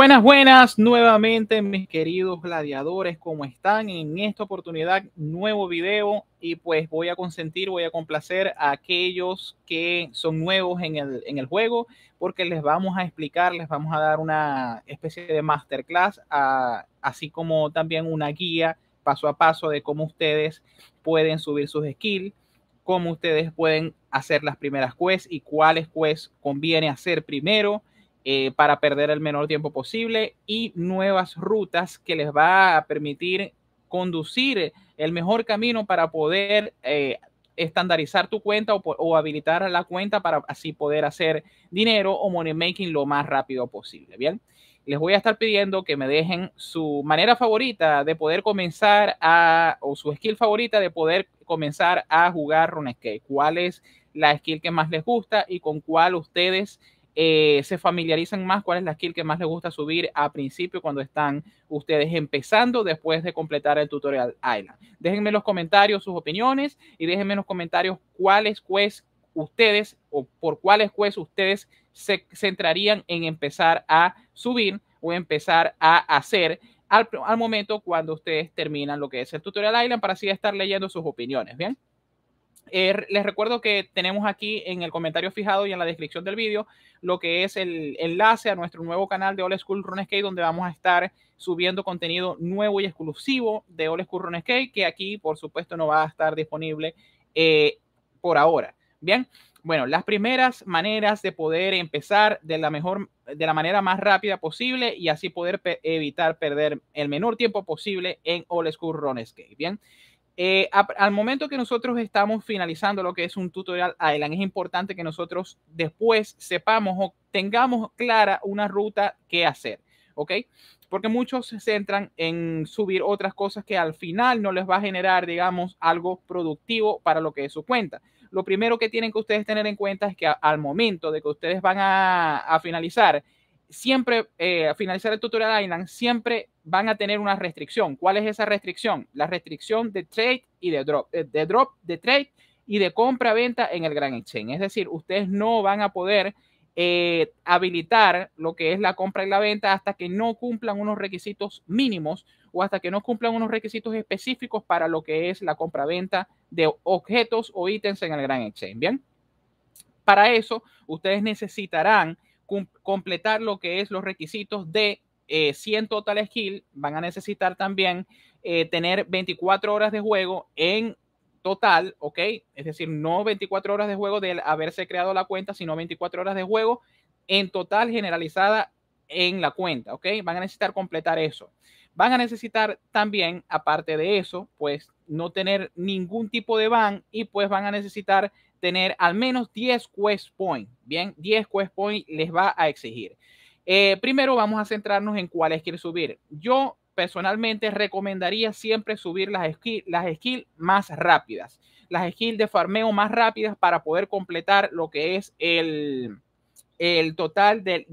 Buenas, buenas, nuevamente mis queridos gladiadores, ¿cómo están? En esta oportunidad, nuevo video y pues voy a consentir, voy a complacer a aquellos que son nuevos en el, en el juego porque les vamos a explicar, les vamos a dar una especie de masterclass, así como también una guía paso a paso de cómo ustedes pueden subir sus skills, cómo ustedes pueden hacer las primeras quests y cuáles quests conviene hacer primero eh, para perder el menor tiempo posible y nuevas rutas que les va a permitir conducir el mejor camino para poder eh, estandarizar tu cuenta o, o, habilitar la cuenta para así poder hacer dinero o money making lo más rápido posible. Bien, les voy a estar pidiendo que me dejen su manera favorita de poder comenzar a, o su skill favorita de poder comenzar a jugar RuneScape. ¿Cuál es la skill que más les gusta y con cuál ustedes eh, se familiarizan más cuál es la skill que más les gusta subir a principio cuando están ustedes empezando después de completar el tutorial Island. Déjenme los comentarios sus opiniones y déjenme en los comentarios cuáles quest ustedes o por cuáles quest ustedes se centrarían en empezar a subir o empezar a hacer al, al momento cuando ustedes terminan lo que es el tutorial Island para así estar leyendo sus opiniones, ¿bien? Eh, les recuerdo que tenemos aquí en el comentario fijado y en la descripción del vídeo lo que es el enlace a nuestro nuevo canal de Old School Runescape, donde vamos a estar subiendo contenido nuevo y exclusivo de Old School Runescape, que aquí, por supuesto, no va a estar disponible eh, por ahora. Bien, bueno, las primeras maneras de poder empezar de la mejor, de la manera más rápida posible y así poder evitar perder el menor tiempo posible en Old School Runescape. Bien. Eh, al momento que nosotros estamos finalizando lo que es un tutorial adelante es importante que nosotros después sepamos o tengamos clara una ruta que hacer, ¿ok? Porque muchos se centran en subir otras cosas que al final no les va a generar, digamos, algo productivo para lo que es su cuenta. Lo primero que tienen que ustedes tener en cuenta es que al momento de que ustedes van a finalizar siempre, eh, al finalizar el tutorial Island, siempre van a tener una restricción. ¿Cuál es esa restricción? La restricción de trade y de drop, eh, de drop, de trade y de compra-venta en el gran exchange. Es decir, ustedes no van a poder eh, habilitar lo que es la compra y la venta hasta que no cumplan unos requisitos mínimos o hasta que no cumplan unos requisitos específicos para lo que es la compra-venta de objetos o ítems en el gran exchange. Bien, para eso ustedes necesitarán completar lo que es los requisitos de 100 eh, total skill, van a necesitar también eh, tener 24 horas de juego en total, ¿ok? Es decir, no 24 horas de juego del haberse creado la cuenta, sino 24 horas de juego en total generalizada en la cuenta, ¿ok? Van a necesitar completar eso. Van a necesitar también, aparte de eso, pues no tener ningún tipo de ban y pues van a necesitar tener al menos 10 quest point Bien, 10 quest point les va a exigir. Eh, primero vamos a centrarnos en cuáles quiere subir. Yo personalmente recomendaría siempre subir las skills las skill más rápidas, las skills de farmeo más rápidas para poder completar lo que es el, el total del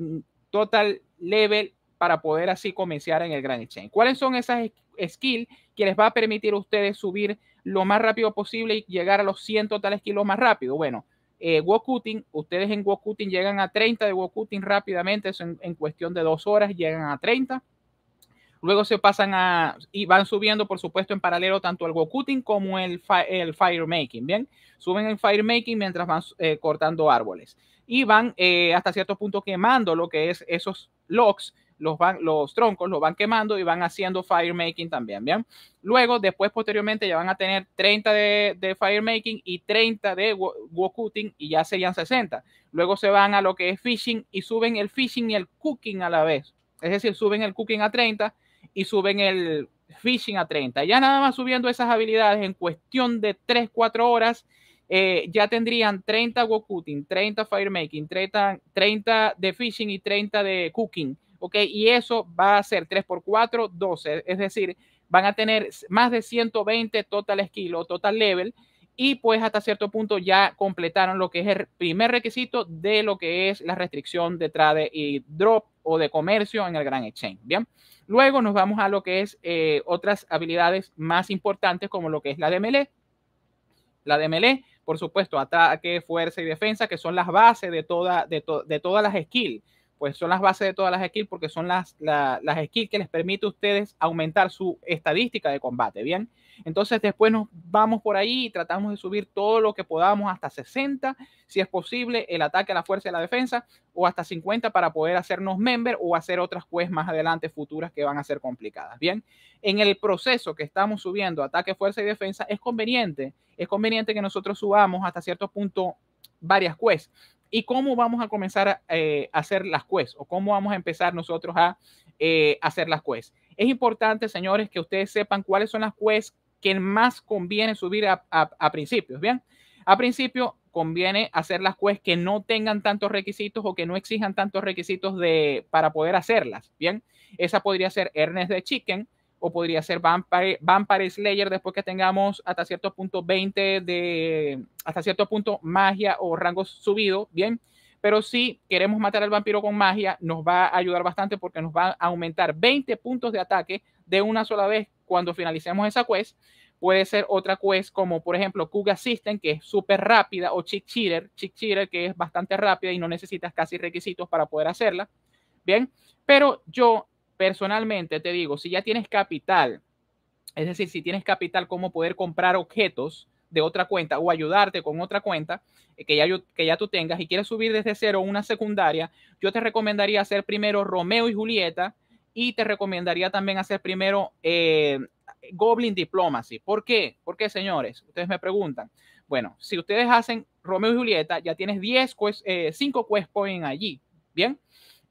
total level para poder así comenzar en el Grand Exchange. ¿Cuáles son esas skills que les va a permitir a ustedes subir lo más rápido posible y llegar a los 100 totales kilos más rápido? Bueno, eh, Wokuting, ustedes en Wokuting llegan a 30 de Wokuting rápidamente, en, cuestión de dos horas llegan a 30. Luego se pasan a y van subiendo, por supuesto, en paralelo tanto el Wokuting como el, el making. Bien, suben el making mientras van eh, cortando árboles y van eh, hasta cierto punto quemando lo que es esos logs los, van, los troncos los van quemando y van haciendo fire making también, ¿bien? Luego, después, posteriormente, ya van a tener 30 de, fire making y 30 de wokuting y ya serían 60. Luego se van a lo que es fishing y suben el fishing y el cooking a la vez. Es decir, suben el cooking a 30 y suben el fishing a 30. Ya nada más subiendo esas habilidades en cuestión de 3, 4 horas, eh, ya tendrían 30 wokuting, 30 firemaking, 30, 30 de fishing y 30 de cooking ¿ok? Y eso va a ser 3 por 4, 12, es decir, van a tener más de 120 total skill o total level y pues hasta cierto punto ya completaron lo que es el primer requisito de lo que es la restricción de trade y drop o de comercio en el gran exchange, ¿bien? Luego nos vamos a lo que es eh, otras habilidades más importantes como lo que es la de la de por supuesto, ataque, fuerza y defensa, que son las bases de, toda, de, de todas las skills pues son las bases de todas las skills porque son las, las skills que les permite a ustedes aumentar su estadística de combate, ¿bien? Entonces después nos vamos por ahí y tratamos de subir todo lo que podamos hasta 60, si es posible, el ataque a la fuerza y la defensa, o hasta 50 para poder hacernos member o hacer otras quests más adelante futuras que van a ser complicadas, ¿bien? En el proceso que estamos subiendo ataque, fuerza y defensa, es conveniente, es conveniente que nosotros subamos hasta cierto punto varias quests y cómo vamos a comenzar a eh, hacer las quests o cómo vamos a empezar nosotros a eh, hacer las quests. Es importante, señores, que ustedes sepan cuáles son las quests que más conviene subir a, a, principios, ¿bien? A principio conviene hacer las quests que no tengan tantos requisitos o que no exijan tantos requisitos de, para poder hacerlas, ¿bien? Esa podría ser Ernest de Chicken, o podría ser Vampire, Vampire, Slayer después que tengamos hasta cierto punto 20 de, hasta cierto punto magia o rango subido, bien, pero si queremos matar al vampiro con magia, nos va a ayudar bastante porque nos va a aumentar 20 puntos de ataque de una sola vez cuando finalicemos esa quest. Puede ser otra quest como por ejemplo Kuga System, que es súper rápida, o Chick Cheater, Chick Cheater, que es bastante rápida y no necesitas casi requisitos para poder hacerla. Bien, pero yo personalmente te digo, si ya tienes capital, es decir, si tienes capital, como poder comprar objetos de otra cuenta o ayudarte con otra cuenta eh, que ya, que ya tú tengas y quieres subir desde cero una secundaria, yo te recomendaría hacer primero Romeo y Julieta y te recomendaría también hacer primero eh, Goblin Diplomacy. ¿Por qué? ¿Por qué, señores? Ustedes me preguntan. Bueno, si ustedes hacen Romeo y Julieta, ya tienes 10 eh, quest, eh, 5 quest points allí. Bien.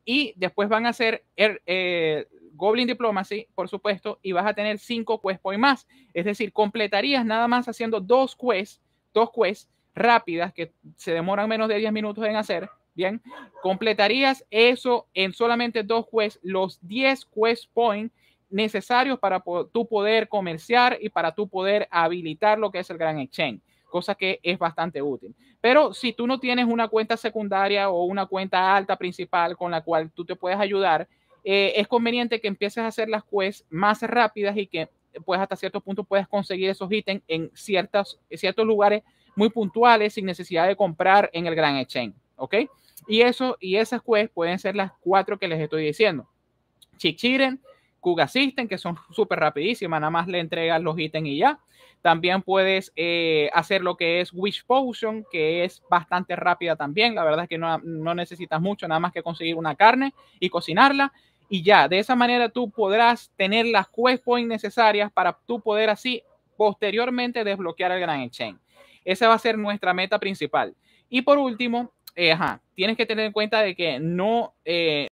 Y después van a hacer el, er, eh, Goblin Diplomacy, por supuesto, y vas a tener cinco quest point más. Es decir, completarías nada más haciendo dos quests, dos quests rápidas que se demoran menos de 10 minutos en hacer. Bien, completarías eso en solamente dos quests, los 10 quest point necesarios para tu poder comerciar y para tu poder habilitar lo que es el Gran Exchange cosa que es bastante útil. Pero si tú no tienes una cuenta secundaria o una cuenta alta principal con la cual tú te puedes ayudar, eh, es conveniente que empieces a hacer las quests más rápidas y que pues hasta cierto punto puedes conseguir esos ítems en ciertos lugares muy puntuales sin necesidad de comprar en el gran exchange, ¿ok? Y eso y esas quests pueden ser las cuatro que les estoy diciendo. Chichiren, Kuga System, que son súper rapidísimas, nada más le entregas los ítems y ya. También puedes eh, hacer lo que es Wish Potion, que es bastante rápida también. La verdad es que no, no necesitas mucho, nada más que conseguir una carne y cocinarla y ya, de esa manera tú podrás tener las quest innecesarias necesarias para tú poder así posteriormente desbloquear el Grand Exchange. Esa va a ser nuestra meta principal. Y por último, eh, tienes que tener en cuenta de que no, eh,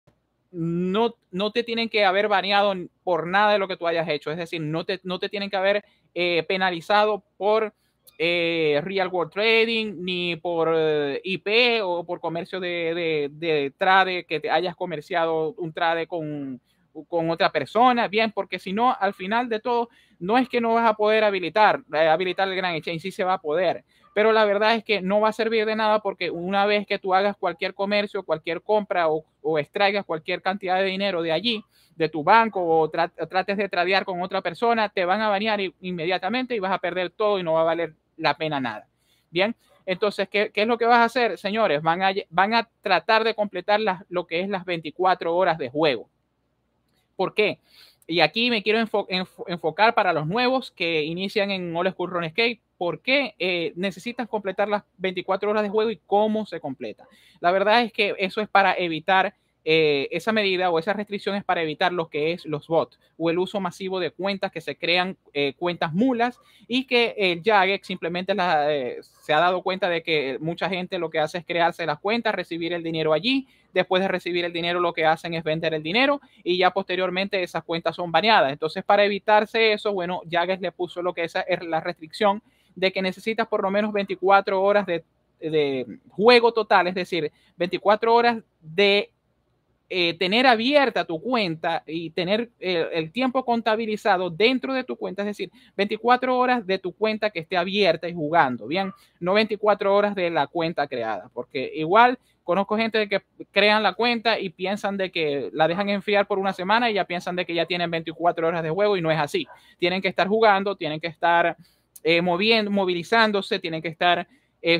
no, te tienen que haber baneado por nada de lo que tú hayas hecho. Es decir, no te, tienen que haber eh, penalizado por eh, real world trading, ni por eh, IP o por comercio de, de, trade, que te hayas comerciado un trade con, otra persona, bien, porque si no, al final de todo, no es que no vas a poder habilitar, habilitar el gran exchange, sí se va a poder, pero la verdad es que no va a servir de nada porque una vez que tú hagas cualquier comercio, cualquier compra o, extraigas cualquier cantidad de dinero de allí, de tu banco o trates de tradear con otra persona, te van a banear inmediatamente y vas a perder todo y no va a valer la pena nada. Bien, entonces, ¿qué, es lo que vas a hacer, señores? Van a, tratar de completar lo que es las 24 horas de juego. ¿Por qué? Y aquí me quiero enfocar para los nuevos que inician en All School Run ¿Por qué eh, necesitas completar las 24 horas de juego y cómo se completa? La verdad es que eso es para evitar eh, esa medida o esa restricción es para evitar lo que es los bots o el uso masivo de cuentas que se crean eh, cuentas mulas y que el Jagex simplemente eh, se ha dado cuenta de que mucha gente lo que hace es crearse las cuentas, recibir el dinero allí, después de recibir el dinero lo que hacen es vender el dinero y ya posteriormente esas cuentas son baneadas. Entonces para evitarse eso, bueno, Jagex le puso lo que es la restricción de que necesitas por lo menos 24 horas de, de juego total, es decir, 24 horas de eh, tener abierta tu cuenta y tener eh, el tiempo contabilizado dentro de tu cuenta, es decir, 24 horas de tu cuenta que esté abierta y jugando, bien, no 24 horas de la cuenta creada, porque igual conozco gente que crean la cuenta y piensan de que la dejan enfriar por una semana y ya piensan de que ya tienen 24 horas de juego y no es así. Tienen que estar jugando, tienen que estar eh, moviendo, movilizándose, tienen que estar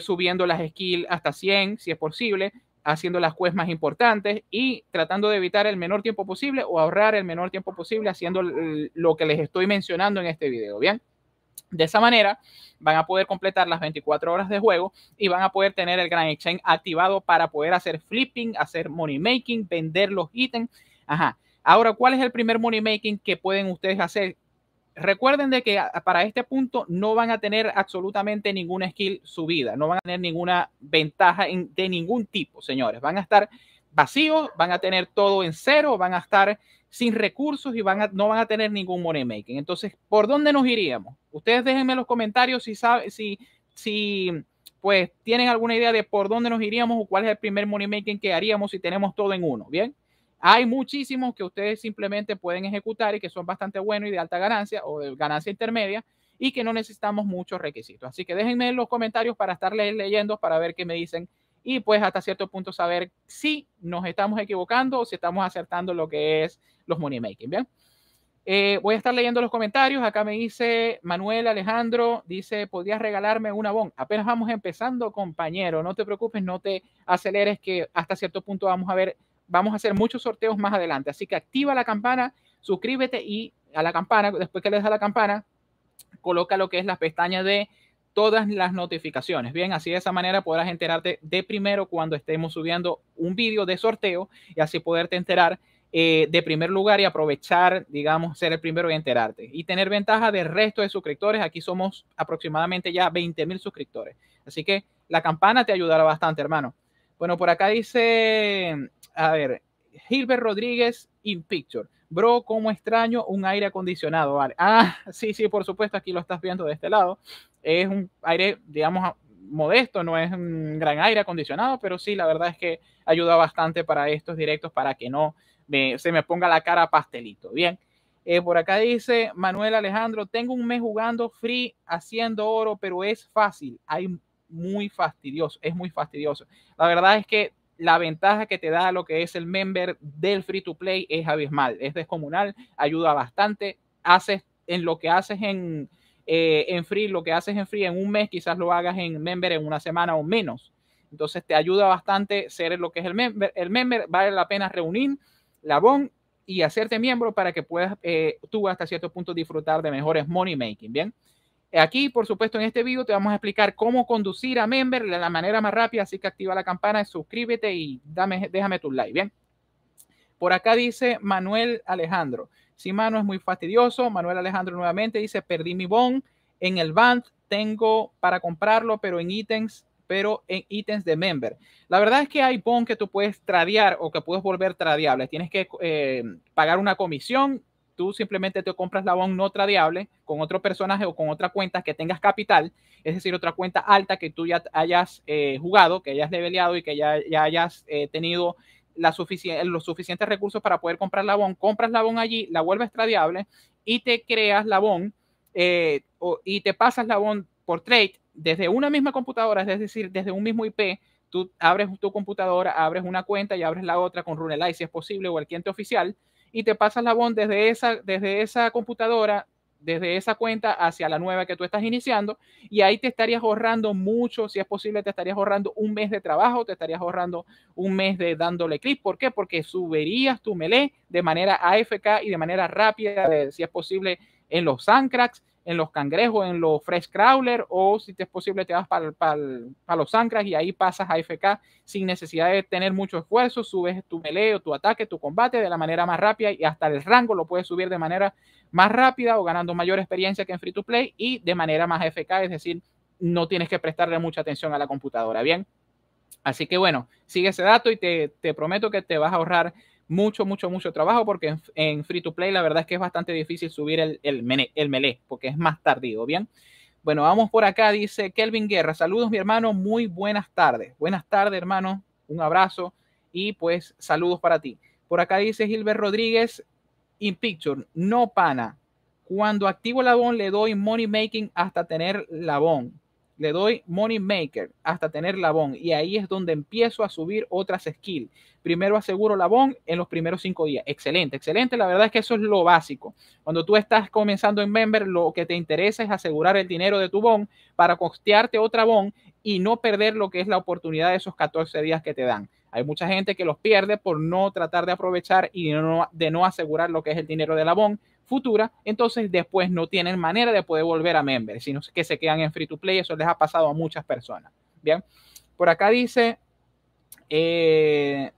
subiendo las skills hasta 100 si es posible, haciendo las quests más importantes y tratando de evitar el menor tiempo posible o ahorrar el menor tiempo posible haciendo lo que les estoy mencionando en este video, ¿bien? De esa manera van a poder completar las 24 horas de juego y van a poder tener el Grand exchange activado para poder hacer flipping, hacer money making, vender los ítems. Ajá. Ahora, ¿cuál es el primer money making que pueden ustedes hacer recuerden de que ah, para este punto no van a tener absolutamente ninguna skill subida, no van a tener ninguna ventaja de ningún tipo, señores. Van a estar vacíos, van a tener todo en cero, van a estar sin recursos y van a, no van a tener ningún money making. Entonces, ¿por dónde nos iríamos? Ustedes déjenme en los comentarios si saben, si, si pues tienen alguna idea de por dónde nos iríamos o cuál es el primer money making que haríamos si tenemos todo en uno, ¿bien? Hay muchísimos que ustedes simplemente pueden ejecutar y que son bastante buenos y de alta ganancia o de ganancia intermedia y que no necesitamos muchos requisitos. Así que déjenme en los comentarios para estar leyendo, para ver qué me dicen y pues hasta cierto punto saber si nos estamos equivocando o si estamos acertando lo que es los money making. Bien, eh, voy a estar leyendo los comentarios. Acá me dice Manuel Alejandro, dice, ¿podrías regalarme una bon? Apenas vamos empezando, compañero, no te preocupes, no te aceleres que hasta cierto punto vamos a ver vamos a hacer muchos sorteos más adelante. Así que activa la campana, suscríbete y a la campana, después que le des a la campana, coloca lo que es la pestaña de todas las notificaciones. Bien, así de esa manera podrás enterarte de primero cuando estemos subiendo un vídeo de sorteo y así poderte enterar eh, de primer lugar y aprovechar, digamos, ser el primero y enterarte y tener ventaja del resto de suscriptores. Aquí somos aproximadamente ya 20 mil suscriptores. Así que la campana te ayudará bastante, hermano. Bueno, por acá dice, a ver, Gilbert Rodríguez in picture. Bro, cómo extraño un aire acondicionado, Ah, sí, sí, por supuesto, aquí lo estás viendo de este lado. Es un aire, digamos, modesto, no es un gran aire acondicionado, pero sí, la verdad es que ayuda bastante para estos directos, para que no se me ponga la cara pastelito. Bien, eh, por acá dice Manuel Alejandro, tengo un mes jugando free, haciendo oro, pero es fácil. Hay muy fastidioso, es muy fastidioso. La verdad es que la ventaja que te da lo que es el member del free to play es abismal, es descomunal, ayuda bastante, haces en lo que haces en, eh, en free, lo que haces en free en un mes, quizás lo hagas en member en una semana o menos. Entonces te ayuda bastante ser lo que es el member. El member vale la pena reunir la BON y hacerte miembro para que puedas eh, tú hasta cierto punto disfrutar de mejores money making, ¿bien? Aquí, por supuesto, en este video te vamos a explicar cómo conducir a Member de la manera más rápida, así que activa la campana, suscríbete y dame, déjame tu like, ¿bien? Por acá dice Manuel Alejandro. Si Mano es muy fastidioso, Manuel Alejandro nuevamente dice, perdí mi bond en el band, tengo para comprarlo, pero en ítems pero en ítems de member. La verdad es que hay bon que tú puedes tradear o que puedes volver tradeable. Tienes que eh, pagar una comisión tú simplemente te compras la bond no tradeable con otro personaje o con otra cuenta que tengas capital, es decir, otra cuenta alta que tú ya hayas eh, jugado, que hayas leveleado y que ya, ya hayas eh, tenido la los suficientes recursos para poder comprar la bond, compras la bond allí, la vuelves tradeable y te creas la bond eh, y te pasas la bond por trade desde una misma computadora, es decir, desde un mismo IP, tú abres tu computadora, abres una cuenta y abres la otra con Runelite, si es posible o el cliente oficial y te pasas la bond desde esa, desde esa computadora, desde esa cuenta hacia la nueva que tú estás iniciando y ahí te estarías ahorrando mucho, si es posible, te estarías ahorrando un mes de trabajo, te estarías ahorrando un mes de dándole clic. ¿Por qué? Porque subirías tu melee de manera AFK y de manera rápida, si es posible, en los cracks en los cangrejos, en los fresh crawler, o si te es posible te vas para, los ancras y ahí pasas a FK sin necesidad de tener mucho esfuerzo, subes tu meleo, tu ataque, tu combate de la manera más rápida y hasta el rango lo puedes subir de manera más rápida o ganando mayor experiencia que en free to play y de manera más FK, es decir, no tienes que prestarle mucha atención a la computadora, ¿bien? Así que bueno, sigue ese dato y te, te prometo que te vas a ahorrar mucho, mucho, mucho trabajo porque en, free to play la verdad es que es bastante difícil subir el, el, el melee porque es más tardío, ¿bien? Bueno, vamos por acá, dice Kelvin Guerra. Saludos, mi hermano, muy buenas tardes. Buenas tardes, hermano, un abrazo y pues saludos para ti. Por acá dice Gilbert Rodríguez, in picture, no pana. Cuando activo la bon le doy money making hasta tener la bon le doy Money Maker hasta tener la bond y ahí es donde empiezo a subir otras skills. Primero aseguro la bond en los primeros cinco días. Excelente, excelente. La verdad es que eso es lo básico. Cuando tú estás comenzando en Member, lo que te interesa es asegurar el dinero de tu Bon para costearte otra Bon y no perder lo que es la oportunidad de esos 14 días que te dan. Hay mucha gente que los pierde por no tratar de aprovechar y de no asegurar lo que es el dinero de la bond futura, entonces después no tienen manera de poder volver a member, sino que se quedan en free to play. Eso les ha pasado a muchas personas. Bien, por acá dice, eh,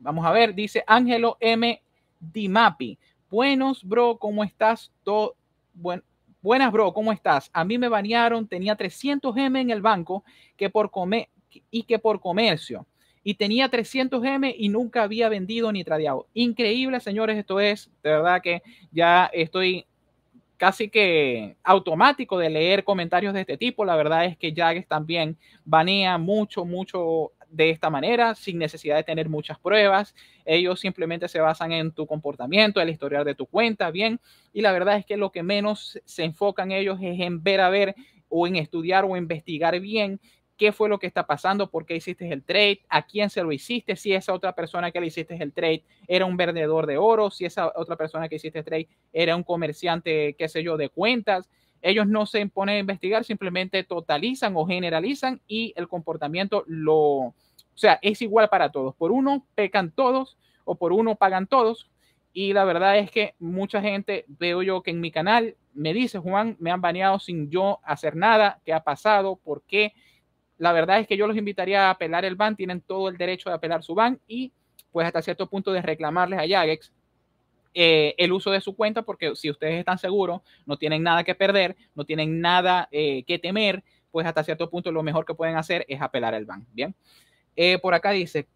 vamos a ver, dice Ángelo M. Dimapi. Buenos, bro, ¿cómo estás? Todo bueno. Buenas, bro, ¿cómo estás? A mí me banearon, tenía 300 M en el banco que por comer y que por comercio y tenía 300M y nunca había vendido ni tradeado. Increíble, señores, esto es, de verdad que ya estoy casi que automático de leer comentarios de este tipo. La verdad es que Jagues también banea mucho, mucho de esta manera, sin necesidad de tener muchas pruebas. Ellos simplemente se basan en tu comportamiento, el historial de tu cuenta, bien. Y la verdad es que lo que menos se enfocan ellos es en ver a ver o en estudiar o investigar bien qué fue lo que está pasando, por qué hiciste el trade, a quién se lo hiciste, si esa otra persona que le hiciste el trade era un vendedor de oro, si esa otra persona que hiciste el trade era un comerciante, qué sé yo, de cuentas. Ellos no se imponen a investigar, simplemente totalizan o generalizan y el comportamiento lo, o sea, es igual para todos. Por uno pecan todos o por uno pagan todos. Y la verdad es que mucha gente, veo yo que en mi canal me dice, Juan, me han baneado sin yo hacer nada, qué ha pasado, por qué la verdad es que yo los invitaría a apelar el ban, tienen todo el derecho de apelar su ban y pues hasta cierto punto de reclamarles a Jagex eh, el uso de su cuenta, porque si ustedes están seguros, no tienen nada que perder, no tienen nada eh, que temer, pues hasta cierto punto lo mejor que pueden hacer es apelar el ban. Bien, eh, por acá dice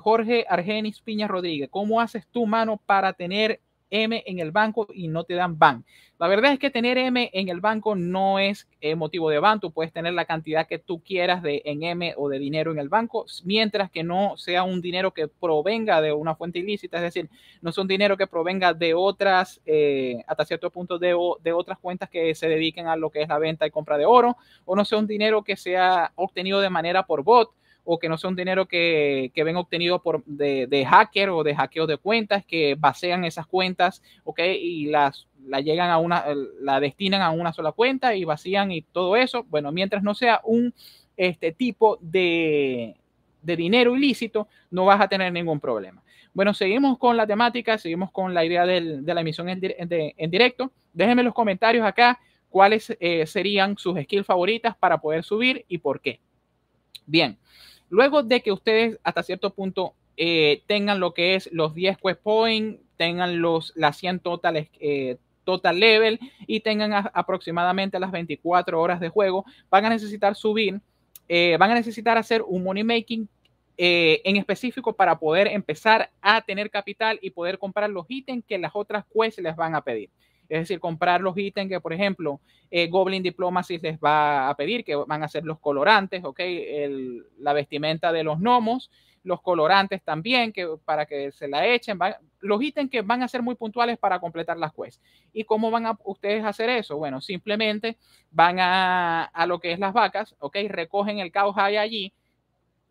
Jorge Argenis Piña Rodríguez, ¿cómo haces tu mano, para tener M en el banco y no te dan ban. La verdad es que tener M en el banco no es eh, motivo de ban. Tú puedes tener la cantidad que tú quieras de, en M o de dinero en el banco, mientras que no sea un dinero que provenga de una fuente ilícita, es decir, no es un dinero que provenga de otras, eh, hasta cierto punto, de, de otras cuentas que se dediquen a lo que es la venta y compra de oro, o no sea un dinero que sea obtenido de manera por bot o que no son dinero que, que ven obtenido por, de, de, hacker o de hackeo de cuentas, que basean esas cuentas, okay Y las la llegan a una, la destinan a una sola cuenta y vacían y todo eso. Bueno, mientras no sea un este tipo de, de dinero ilícito, no vas a tener ningún problema. Bueno, seguimos con la temática, seguimos con la idea de la emisión en, directo. Déjenme en los comentarios acá cuáles eh, serían sus skills favoritas para poder subir y por qué. Bien, Luego de que ustedes hasta cierto punto eh, tengan lo que es los 10 quest point, tengan los, las 100 totales eh, total level y tengan aproximadamente las 24 horas de juego, van a necesitar subir, eh, van a necesitar hacer un money making en específico para poder empezar a tener capital y poder comprar los ítems que las otras quests les van a pedir. Es decir, comprar los ítems que, por ejemplo, eh, Goblin Diplomacy les va a pedir, que van a ser los colorantes, ¿ok? la vestimenta de los gnomos, los colorantes también, que, para que se la echen, los ítems que van a ser muy puntuales para completar las quests. ¿Y cómo van a ustedes hacer eso? Bueno, simplemente van a, a lo que es las vacas, ¿ok? Recogen el caos hay allí,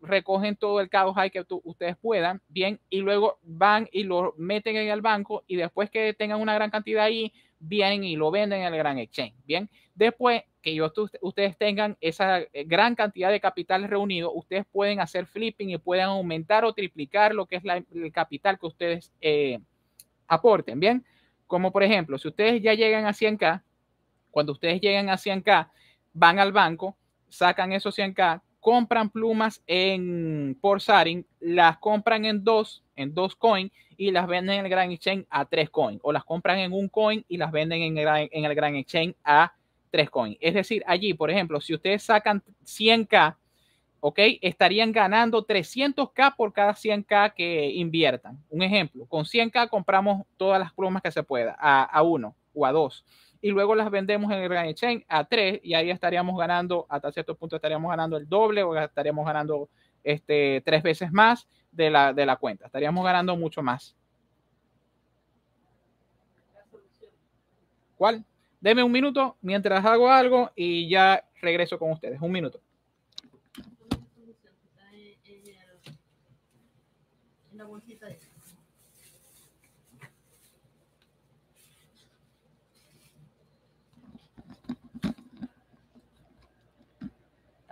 recogen todo el caos hay que ustedes puedan, bien, y luego van y lo meten en el banco y después que tengan una gran cantidad ahí, bien y lo venden en el gran exchange. Bien, después que yo, ustedes tengan esa eh, gran cantidad de capital reunido, ustedes pueden hacer flipping y pueden aumentar o triplicar lo que es la, el capital que ustedes eh, aporten. Bien, como por ejemplo, si ustedes ya llegan a 100K, cuando ustedes llegan a 100K, van al banco, sacan esos 100K, compran plumas en por Sarin, las compran en dos, en dos coins y las venden en el Grand Exchange a tres coins. o las compran en un coin y las venden en el, Grand Exchange a tres coin. Es decir, allí, por ejemplo, si ustedes sacan 100k, ok, estarían ganando 300k por cada 100k que inviertan. Un ejemplo, con 100k compramos todas las plumas que se pueda a, a uno o a dos y luego las vendemos en el Chain a 3 y ahí estaríamos ganando, hasta cierto punto estaríamos ganando el doble o estaríamos ganando este, tres veces más de la, de la cuenta, estaríamos ganando mucho más. ¿Cuál? Deme un minuto mientras hago algo y ya regreso con ustedes. Un minuto. bolsita de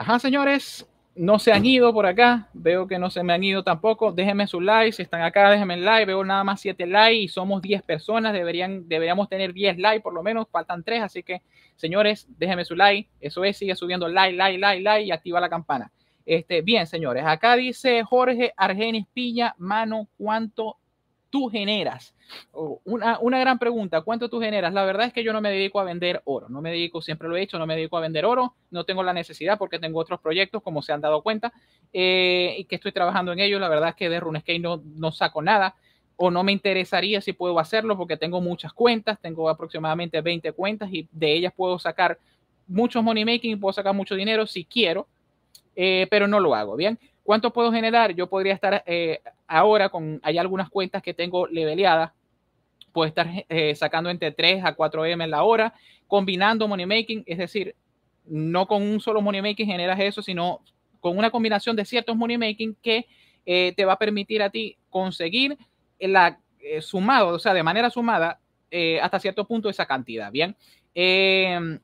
Ajá, señores, no se han ido por acá. Veo que no se me han ido tampoco. Déjenme su like. Si están acá, déjenme el like. Veo nada más siete likes y somos 10 personas. Deberían, deberíamos tener 10 likes por lo menos. Faltan 3. Así que, señores, déjenme su like. Eso es, sigue subiendo like, like, like, like y activa la campana. Este, bien, señores, acá dice Jorge Argenis Piña mano, ¿cuánto tú generas? una, gran pregunta, ¿cuánto tú generas? La verdad es que yo no me dedico a vender oro, no me dedico, siempre lo he hecho, no me dedico a vender oro, no tengo la necesidad porque tengo otros proyectos, como se han dado cuenta, eh, y que estoy trabajando en ellos. La verdad es que de RuneScape no, no saco nada o no me interesaría si puedo hacerlo porque tengo muchas cuentas, tengo aproximadamente 20 cuentas y de ellas puedo sacar mucho money making, puedo sacar mucho dinero si quiero, eh, pero no lo hago, ¿bien? ¿Cuánto puedo generar? Yo podría estar eh, ahora con, hay algunas cuentas que tengo leveleadas, puedo estar eh, sacando entre 3 a 4 M en la hora, combinando money making, es decir, no con un solo money making generas eso, sino con una combinación de ciertos money making que eh, te va a permitir a ti conseguir la sumado, o sea, de manera sumada, hasta cierto punto esa cantidad, ¿bien?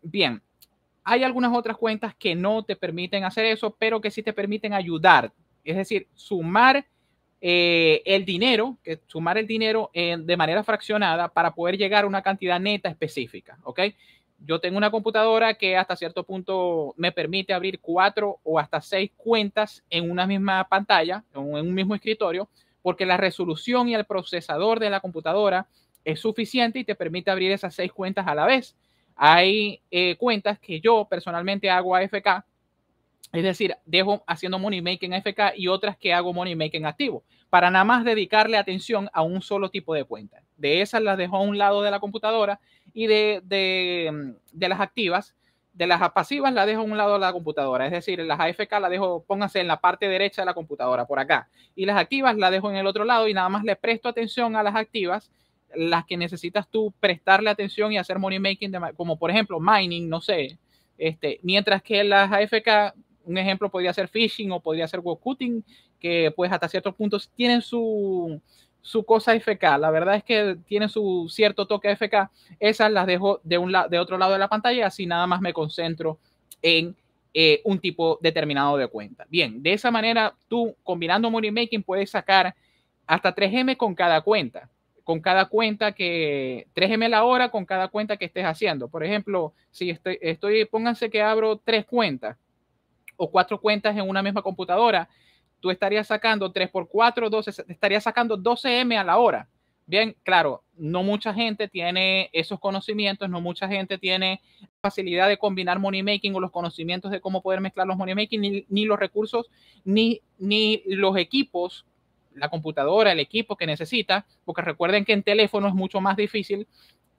bien, hay algunas otras cuentas que no te permiten hacer eso, pero que sí te permiten ayudar. Es decir, sumar eh, el dinero, que sumar el dinero eh, de manera fraccionada para poder llegar a una cantidad neta específica. ¿Ok? Yo tengo una computadora que hasta cierto punto me permite abrir cuatro o hasta seis cuentas en una misma pantalla, en un mismo escritorio, porque la resolución y el procesador de la computadora es suficiente y te permite abrir esas seis cuentas a la vez. Hay eh, cuentas que yo personalmente hago AFK, es decir, dejo haciendo money making AFK y otras que hago money making activo, para nada más dedicarle atención a un solo tipo de cuenta. De esas las dejo a un lado de la computadora y de, mm, las activas, de las pasivas las dejo a un lado de la computadora, es decir, las AFK las dejo, pónganse en la parte derecha de la computadora, por acá, y las activas las dejo en el otro lado y nada más le presto atención a las activas las que necesitas tú prestarle atención y hacer money making, como por ejemplo mining, no sé. Este, mientras que las AFK, un ejemplo podría ser phishing o podría ser cutting que pues hasta ciertos puntos tienen su, su cosa AFK. La verdad es que tienen su cierto toque AFK. Esas las dejo de, un de otro lado de la pantalla, así nada más me concentro en eh, un tipo determinado de cuenta. Bien, de esa manera tú combinando money making puedes sacar hasta 3M con cada cuenta con cada cuenta que, 3M la hora con cada cuenta que estés haciendo. Por ejemplo, si estoy, pónganse que abro tres cuentas o cuatro cuentas en una misma computadora, tú estarías sacando 3 por 4, 12, estarías sacando 12M a la hora. Bien, claro, no mucha gente tiene esos conocimientos, no mucha gente tiene facilidad de combinar money making o los conocimientos de cómo poder mezclar los money making, ni, los recursos, ni, ni los equipos la computadora, el equipo que necesita, porque recuerden que en teléfono es mucho más difícil,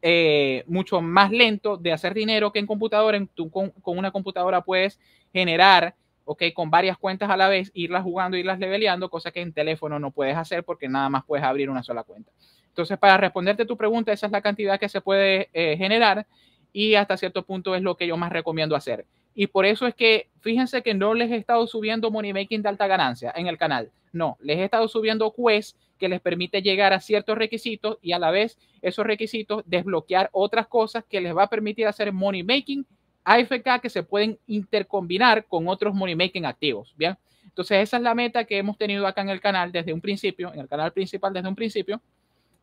eh, mucho más lento de hacer dinero que en computadora. Tú con, una computadora puedes generar, ok, con varias cuentas a la vez, irlas jugando, irlas leveleando, cosa que en teléfono no puedes hacer porque nada más puedes abrir una sola cuenta. Entonces, para responderte tu pregunta, esa es la cantidad que se puede eh, generar y hasta cierto punto es lo que yo más recomiendo hacer. Y por eso es que, fíjense que no les he estado subiendo money making de alta ganancia en el canal. No, les he estado subiendo Quest que les permite llegar a ciertos requisitos y a la vez esos requisitos desbloquear otras cosas que les va a permitir hacer money making AFK que se pueden intercombinar con otros money making activos. Bien, entonces esa es la meta que hemos tenido acá en el canal desde un principio, en el canal principal desde un principio,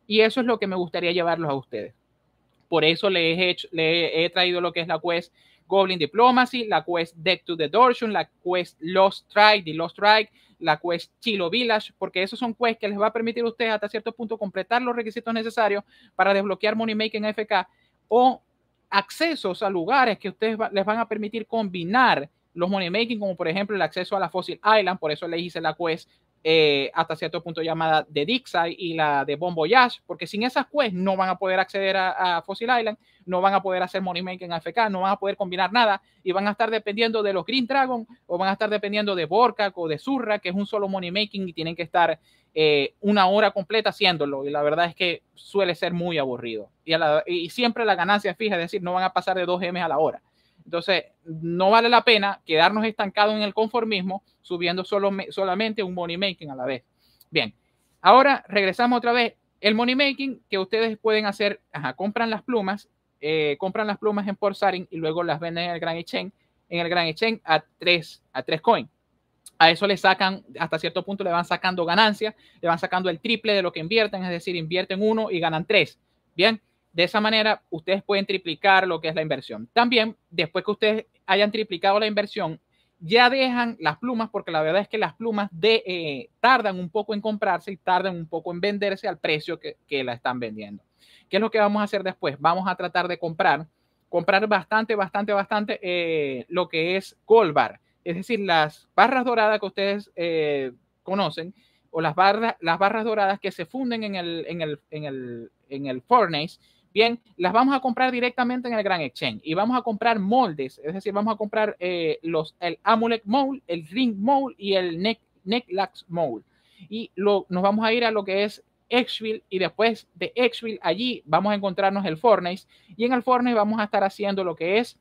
y eso es lo que me gustaría llevarlos a ustedes. Por eso les he, hecho, les he traído lo que es la quest Goblin Diplomacy, la quest Deck to the Dorsion, la quest Lost Strike, The Lost Strike, la quest Chilo Village, porque esos son quests que les va a permitir a ustedes hasta cierto punto completar los requisitos necesarios para desbloquear Money Making FK o accesos a lugares que ustedes les van a permitir combinar los money making, como por ejemplo el acceso a la Fossil Island, por eso le hice la quest eh, hasta cierto punto llamada de Dixie y la de Bomboyash porque sin esas quests no van a poder acceder a, Fossil Island, no van a poder hacer Money Making AFK, no van a poder combinar nada y van a estar dependiendo de los Green Dragon o van a estar dependiendo de Borkak o de Zurra, que es un solo Money Making y tienen que estar eh, una hora completa haciéndolo. Y la verdad es que suele ser muy aburrido. Y, siempre la ganancia fija, es decir, no van a pasar de 2 M a la hora. Entonces, no vale la pena quedarnos estancados en el conformismo subiendo solo, solamente un money making a la vez. Bien, ahora regresamos otra vez. El money making que ustedes pueden hacer, compran las plumas, eh, compran las plumas en Port y luego las venden en el Grand Exchange, en el a 3 a coin. A eso le sacan, hasta cierto punto le van sacando ganancias, le van sacando el triple de lo que invierten, es decir, invierten uno y ganan tres. Bien, de esa manera, ustedes pueden triplicar lo que es la inversión. También, después que ustedes hayan triplicado la inversión, ya dejan las plumas, porque la verdad es que las plumas de, eh, tardan un poco en comprarse y tardan un poco en venderse al precio que, la están vendiendo. ¿Qué es lo que vamos a hacer después? Vamos a tratar de comprar, comprar bastante, bastante, bastante eh, lo que es colbar. bar, es decir, las barras doradas que ustedes eh, conocen o las barras, las barras doradas que se funden en el, en en el Bien, las vamos a comprar directamente en el Gran Exchange y vamos a comprar moldes, es decir, vamos a comprar eh, los, el Amulet Mold, el Ring Mold y el Neck, Necklax Mold. Y lo, nos vamos a ir a lo que es Exville y después de Exville allí vamos a encontrarnos el Fornace y en el Fornace vamos a estar haciendo lo que es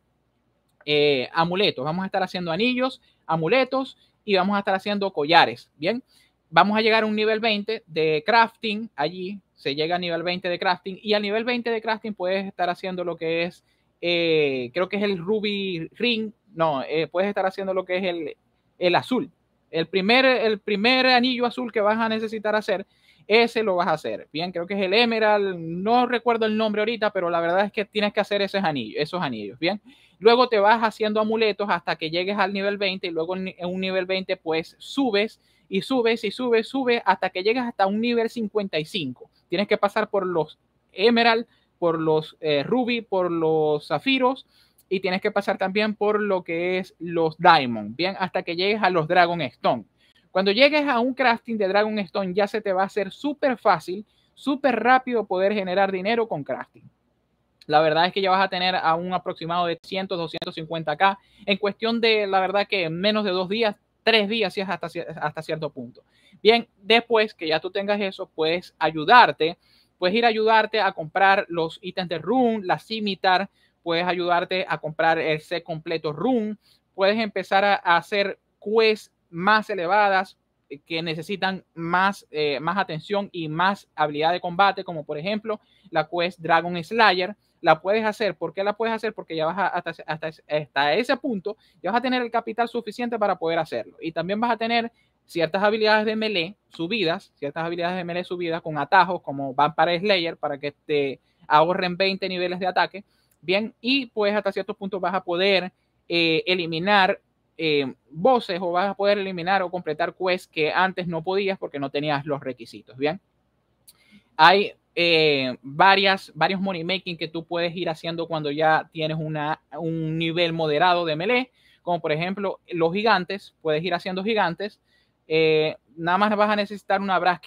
eh, amuletos, vamos a estar haciendo anillos, amuletos y vamos a estar haciendo collares, ¿bien? Vamos a llegar a un nivel 20 de crafting allí se llega a nivel 20 de crafting y al nivel 20 de crafting puedes estar haciendo lo que es, eh, creo que es el ruby ring, no, eh, puedes estar haciendo lo que es el, el, azul. El primer, el primer anillo azul que vas a necesitar hacer, ese lo vas a hacer. Bien, creo que es el emerald, no recuerdo el nombre ahorita, pero la verdad es que tienes que hacer esos anillos, esos anillos, bien. Luego te vas haciendo amuletos hasta que llegues al nivel 20 y luego en un nivel 20 pues subes y subes y subes, subes hasta que llegas hasta un nivel 55. Tienes que pasar por los Emerald, por los eh, Ruby, por los Zafiros y tienes que pasar también por lo que es los Diamond, bien, hasta que llegues a los Dragon Stone. Cuando llegues a un crafting de Dragon Stone ya se te va a hacer súper fácil, súper rápido poder generar dinero con crafting. La verdad es que ya vas a tener a un aproximado de 100, 250k en cuestión de, la verdad que en menos de dos días tres vías hasta, hasta cierto punto. Bien, después que ya tú tengas eso, puedes ayudarte, puedes ir a ayudarte a comprar los ítems de run, las Scimitar, puedes ayudarte a comprar el set completo run. puedes empezar a, hacer quests más elevadas, eh, que necesitan más, eh, más atención y más habilidad de combate, como por ejemplo la quest Dragon Slayer, la puedes hacer. ¿Por qué la puedes hacer? Porque ya vas hasta, hasta, ese punto, ya vas a tener el capital suficiente para poder hacerlo. Y también vas a tener ciertas habilidades de melee subidas, ciertas habilidades de melee subidas con atajos como Vampire Slayer para que te ahorren 20 niveles de ataque. Bien, y pues hasta cierto punto vas a poder eh, eliminar eh, voces o vas a poder eliminar o completar quests que antes no podías porque no tenías los requisitos. Bien, hay eh, varias, varios money making que tú puedes ir haciendo cuando ya tienes una, un nivel moderado de melee, como por ejemplo los gigantes, puedes ir haciendo gigantes. Eh, nada más vas a necesitar una brass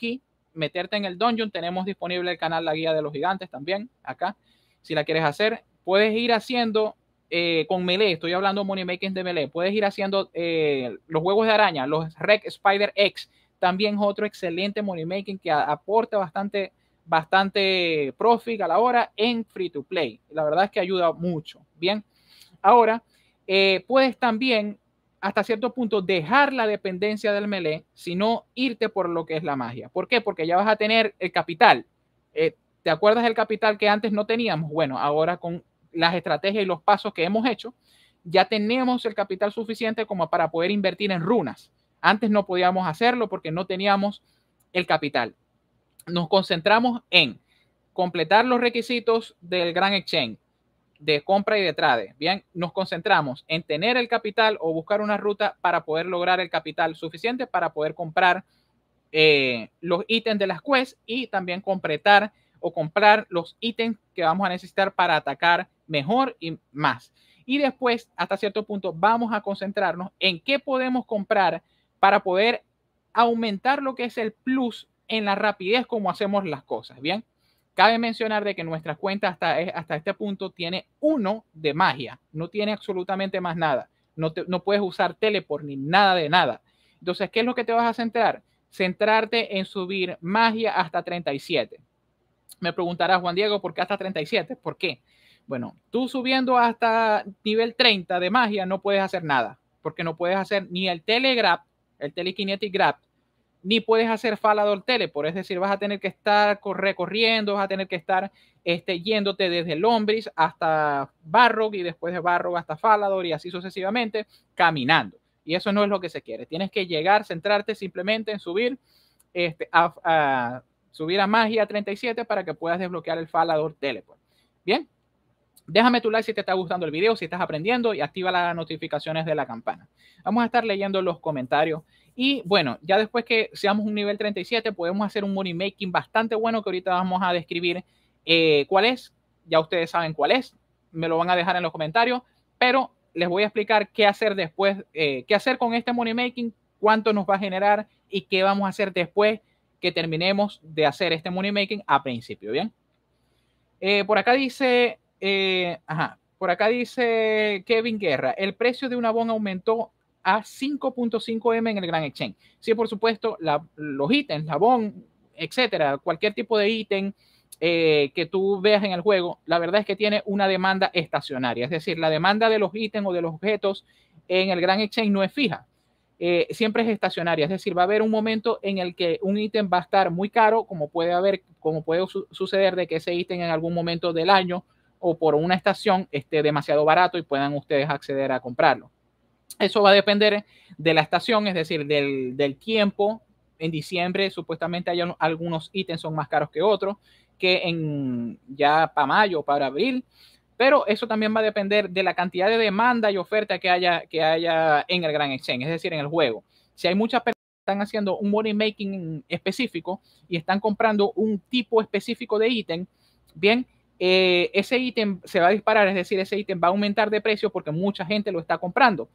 meterte en el dungeon. Tenemos disponible el canal La Guía de los Gigantes también acá, si la quieres hacer. Puedes ir haciendo eh, con melee, estoy hablando money making de melee. Puedes ir haciendo los juegos de araña, los Rec Spider X, también otro excelente money making que aporta bastante bastante profit a la hora en free to play. La verdad es que ayuda mucho. Bien, ahora eh, puedes también hasta cierto punto dejar la dependencia del melee, sino irte por lo que es la magia. ¿Por qué? Porque ya vas a tener el capital. Eh, ¿Te acuerdas del capital que antes no teníamos? Bueno, ahora con las estrategias y los pasos que hemos hecho, ya tenemos el capital suficiente como para poder invertir en runas. Antes no podíamos hacerlo porque no teníamos el capital nos concentramos en completar los requisitos del gran exchange de compra y de trade. Bien, nos concentramos en tener el capital o buscar una ruta para poder lograr el capital suficiente para poder comprar eh, los ítems de las quests y también completar o comprar los ítems que vamos a necesitar para atacar mejor y más. Y después, hasta cierto punto, vamos a concentrarnos en qué podemos comprar para poder aumentar lo que es el plus en la rapidez como hacemos las cosas, ¿bien? Cabe mencionar de que nuestra cuenta hasta, eh, hasta este punto tiene uno de magia, no tiene absolutamente más nada. No, no puedes usar teleport ni nada de nada. Entonces, ¿qué es lo que te vas a centrar? Centrarte en subir magia hasta 37. Me preguntarás, Juan Diego, ¿por qué hasta 37? ¿Por qué? Bueno, tú subiendo hasta nivel 30 de magia no puedes hacer nada, porque no puedes hacer ni el telegrap, el telekinetic grab, ni puedes hacer Falador teleport, es decir, vas a tener que estar recorriendo, vas a tener que estar este, yéndote desde Lombris hasta Barrog y después de Barrog hasta Falador y así sucesivamente, caminando. Y eso no es lo que se quiere. Tienes que llegar, centrarte simplemente en subir este, a, subir a magia 37 para que puedas desbloquear el Falador Teleport. Bien, Déjame tu like si te está gustando el video, si estás aprendiendo y activa las notificaciones de la campana. Vamos a estar leyendo los comentarios y bueno, ya después que seamos un nivel 37, podemos hacer un money making bastante bueno que ahorita vamos a describir eh, cuál es. Ya ustedes saben cuál es, me lo van a dejar en los comentarios, pero les voy a explicar qué hacer después, eh, qué hacer con este money making, cuánto nos va a generar y qué vamos a hacer después que terminemos de hacer este money making a principio, ¿bien? Eh, por acá dice, ajá, por acá dice Kevin Guerra, el precio de una bon aumentó a 5.5M en el Gran Exchange. Si sí, por supuesto, los ítems, la etcétera, cualquier tipo de ítem eh, que tú veas en el juego, la verdad es que tiene una demanda estacionaria. Es decir, la demanda de los ítems o de los objetos en el Gran Exchange no es fija. Eh, siempre es estacionaria, es decir, va a haber un momento en el que un ítem va a estar muy caro, como puede haber, como puede suceder de que ese ítem en algún momento del año o por una estación esté demasiado barato y puedan ustedes acceder a comprarlo. Eso va a depender de la estación, es decir, del, tiempo. En diciembre supuestamente hay algunos ítems son más caros que otros, que en ya para mayo, para abril. Pero eso también va a depender de la cantidad de demanda y oferta que haya, que haya en el Gran Exchange, es decir, en el juego. Si hay muchas personas que están haciendo un money making específico y están comprando un tipo específico de ítem, bien, eh, ese ítem se va a disparar, es decir, ese ítem va a aumentar de precio porque mucha gente lo está comprando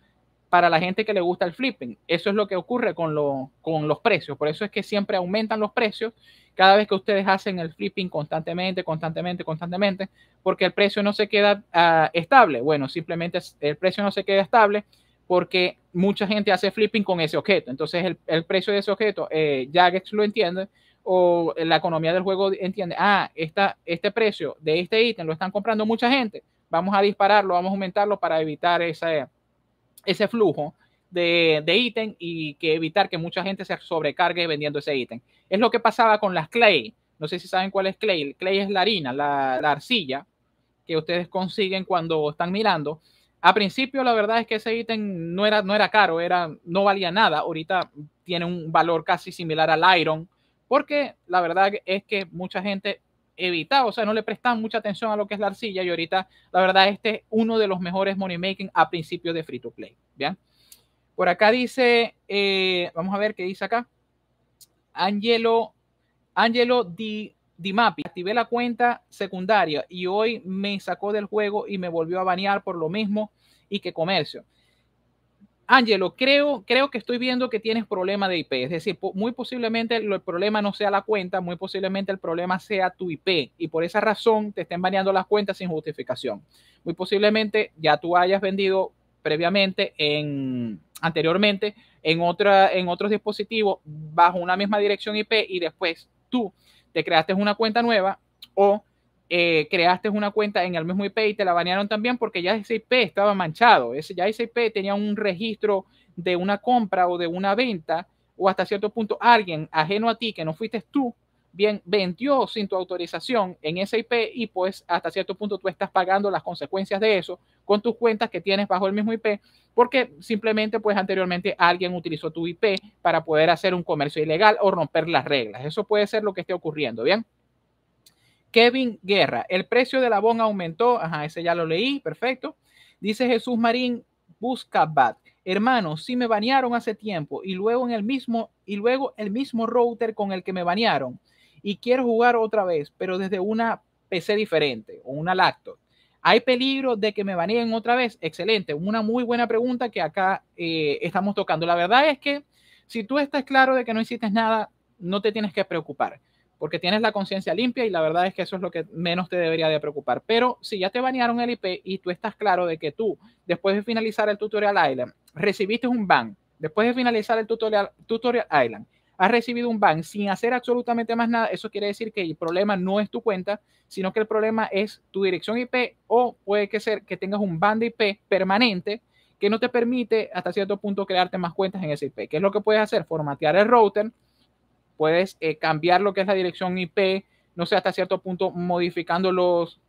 para la gente que le gusta el flipping. Eso es lo que ocurre con, los precios. Por eso es que siempre aumentan los precios cada vez que ustedes hacen el flipping constantemente, constantemente, constantemente, porque el precio no se queda ah, estable. Bueno, simplemente el precio no se queda estable porque mucha gente hace flipping con ese objeto. Entonces el, precio de ese objeto, eh, que lo entiende o la economía del juego entiende, ah, esta, este precio de este ítem lo están comprando mucha gente, vamos a dispararlo, vamos a aumentarlo para evitar esa ese flujo de, ítem y que evitar que mucha gente se sobrecargue vendiendo ese ítem. Es lo que pasaba con las clay. No sé si saben cuál es clay. Clay es la harina, la, arcilla que ustedes consiguen cuando están mirando. A principio la verdad es que ese ítem no era, no era caro, era, no valía nada. Ahorita tiene un valor casi similar al iron, porque la verdad es que mucha gente evitado, o sea, no le prestan mucha atención a lo que es la arcilla y ahorita, la verdad, este es uno de los mejores money making a principios de free to play, ¿bien? Por acá dice, eh, vamos a ver qué dice acá, Angelo, Angelo Di, Di activé la cuenta secundaria y hoy me sacó del juego y me volvió a banear por lo mismo y que comercio. Angelo, creo, creo que estoy viendo que tienes problema de IP, es decir, muy posiblemente el problema no sea la cuenta, muy posiblemente el problema sea tu IP y por esa razón te estén baneando las cuentas sin justificación. Muy posiblemente ya tú hayas vendido previamente en anteriormente en otra en otros dispositivos bajo una misma dirección IP y después tú te creaste una cuenta nueva o eh, creaste una cuenta en el mismo IP y te la banearon también porque ya ese IP estaba manchado, ese, ya ese IP tenía un registro de una compra o de una venta o hasta cierto punto alguien ajeno a ti que no fuiste tú, bien, vendió sin tu autorización en ese IP y pues hasta cierto punto tú estás pagando las consecuencias de eso con tus cuentas que tienes bajo el mismo IP porque simplemente pues anteriormente alguien utilizó tu IP para poder hacer un comercio ilegal o romper las reglas. Eso puede ser lo que esté ocurriendo, ¿bien? Kevin Guerra, el precio de la abón aumentó. Ajá, ese ya lo leí, perfecto. Dice Jesús Marín, busca bat. Hermano, sí me bañaron hace tiempo y luego en el mismo y luego el mismo router con el que me bañaron y quiero jugar otra vez, pero desde una PC diferente o una laptop. ¿Hay peligro de que me baneen otra vez? Excelente, una muy buena pregunta que acá eh, estamos tocando. La verdad es que si tú estás claro de que no hiciste nada, no te tienes que preocupar porque tienes la conciencia limpia y la verdad es que eso es lo que menos te debería de preocupar. Pero si ya te banearon el IP y tú estás claro de que tú, después de finalizar el Tutorial Island, recibiste un ban, después de finalizar el Tutorial, tutorial Island, has recibido un ban sin hacer absolutamente más nada, eso quiere decir que el problema no es tu cuenta, sino que el problema es tu dirección IP o puede que ser que tengas un ban de IP permanente que no te permite hasta cierto punto crearte más cuentas en ese IP. ¿Qué es lo que puedes hacer? Formatear el router, puedes eh, cambiar lo que es la dirección IP, no sé, hasta cierto punto modificando los,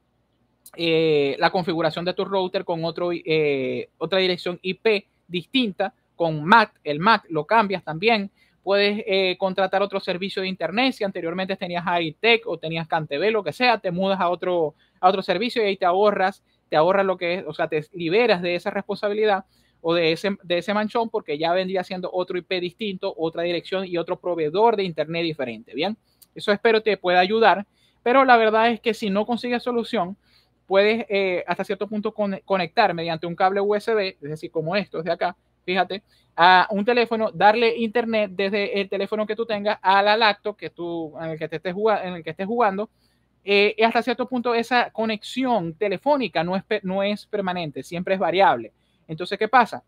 eh, la configuración de tu router con otro, eh, otra dirección IP distinta, con MAC, el MAC lo cambias también. Puedes contratar otro servicio de internet. Si anteriormente tenías Hightech o tenías Cantebé, lo que sea, te mudas a otro, a otro servicio y ahí te ahorras, te ahorras lo que es, o sea, te liberas de esa responsabilidad o de ese, de ese manchón porque ya vendría siendo otro IP distinto, otra dirección y otro proveedor de Internet diferente. Bien, eso espero te pueda ayudar, pero la verdad es que si no consigues solución, puedes eh, hasta cierto punto conectar mediante un cable USB, es decir, como estos de acá, fíjate, a un teléfono, darle internet desde el teléfono que tú tengas a la laptop que tú, en el que, te estés, jugando, en el que estés jugando. Eh, y hasta cierto punto esa conexión telefónica no es, no es permanente, siempre es variable. Entonces, ¿qué pasa?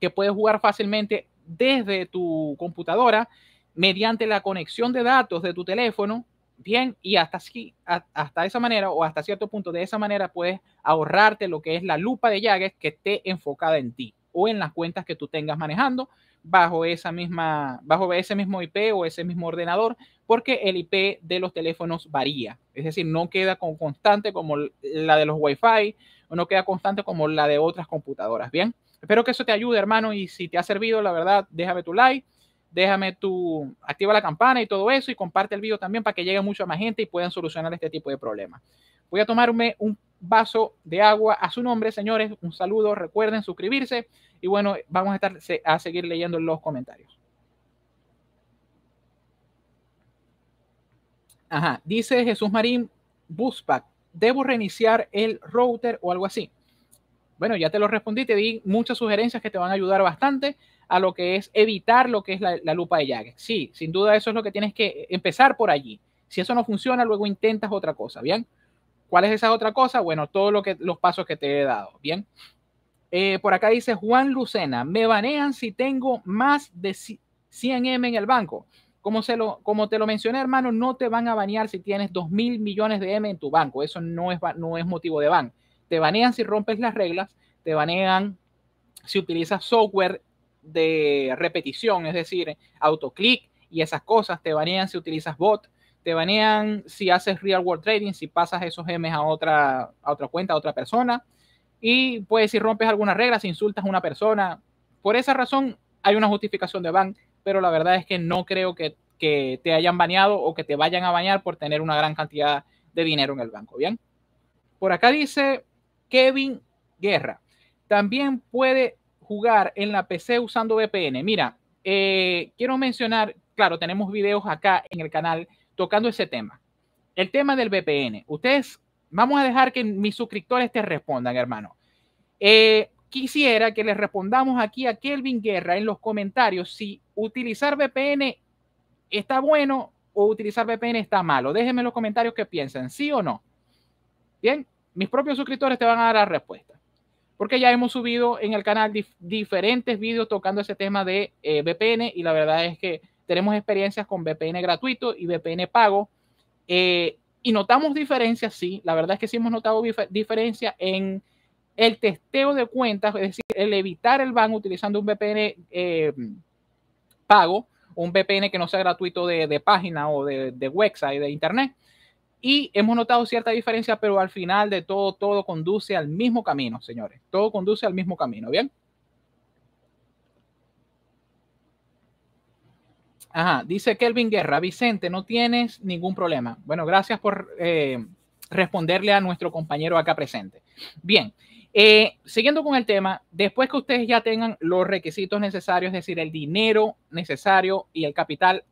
Que puedes jugar fácilmente desde tu computadora mediante la conexión de datos de tu teléfono, bien, y hasta, así, hasta esa manera o hasta cierto punto de esa manera puedes ahorrarte lo que es la lupa de llaves que esté enfocada en ti o en las cuentas que tú tengas manejando bajo esa misma bajo ese mismo IP o ese mismo ordenador, porque el IP de los teléfonos varía, es decir, no queda con constante como la de los Wi-Fi no queda constante como la de otras computadoras. Bien, espero que eso te ayude, hermano, y si te ha servido, la verdad, déjame tu like, déjame tu, activa la campana y todo eso, y comparte el video también para que llegue mucho a más gente y puedan solucionar este tipo de problemas. Voy a tomarme un vaso de agua a su nombre, señores. Un saludo, recuerden suscribirse y bueno, vamos a estar a seguir leyendo los comentarios. Ajá, dice Jesús Marín Buspac. ¿Debo reiniciar el router o algo así? Bueno, ya te lo respondí, te di muchas sugerencias que te van a ayudar bastante a lo que es evitar lo que es la, lupa de Jagger. Sí, sin duda eso es lo que tienes que empezar por allí. Si eso no funciona, luego intentas otra cosa, ¿bien? ¿Cuál es esa otra cosa? Bueno, todos lo que, los pasos que te he dado, ¿bien? Eh, por acá dice Juan Lucena, me banean si tengo más de 100M en el banco. Como, te lo mencioné, hermano, no te van a banear si tienes 2 mil millones de M en tu banco. Eso no es, no es motivo de ban. Te banean si rompes las reglas, te banean si utilizas software de repetición, es decir, autoclick y esas cosas, te banean si utilizas bot, te banean si haces real world trading, si pasas esos M a otra, a otra cuenta, a otra persona, y pues si rompes alguna regla, si insultas a una persona. Por esa razón hay una justificación de ban pero la verdad es que no creo que, te hayan bañado o que te vayan a bañar por tener una gran cantidad de dinero en el banco. Bien. Por acá dice Kevin Guerra. También puede jugar en la PC usando VPN. Mira, eh, quiero mencionar, claro, tenemos videos acá en el canal tocando ese tema. El tema del VPN. Ustedes, vamos a dejar que mis suscriptores te respondan, hermano. Eh, Quisiera que les respondamos aquí a Kelvin Guerra en los comentarios si utilizar VPN está bueno o utilizar VPN está malo. Déjenme en los comentarios qué piensan, sí o no. Bien, mis propios suscriptores te van a dar la respuesta. Porque ya hemos subido en el canal diferentes vídeos tocando ese tema de eh, VPN y la verdad es que tenemos experiencias con VPN gratuito y VPN pago. Eh, y notamos diferencias, sí, la verdad es que sí hemos notado diferencias en el testeo de cuentas, es decir, el evitar el ban utilizando un VPN eh, pago, un VPN que no sea gratuito de, página o de, website, de internet. Y hemos notado cierta diferencia, pero al final de todo, todo conduce al mismo camino, señores. Todo conduce al mismo camino, ¿bien? Ajá, dice Kelvin Guerra, Vicente, no tienes ningún problema. Bueno, gracias por eh, responderle a nuestro compañero acá presente. Bien, eh, siguiendo con el tema, después que ustedes ya tengan los requisitos necesarios, es decir, el dinero necesario y el capital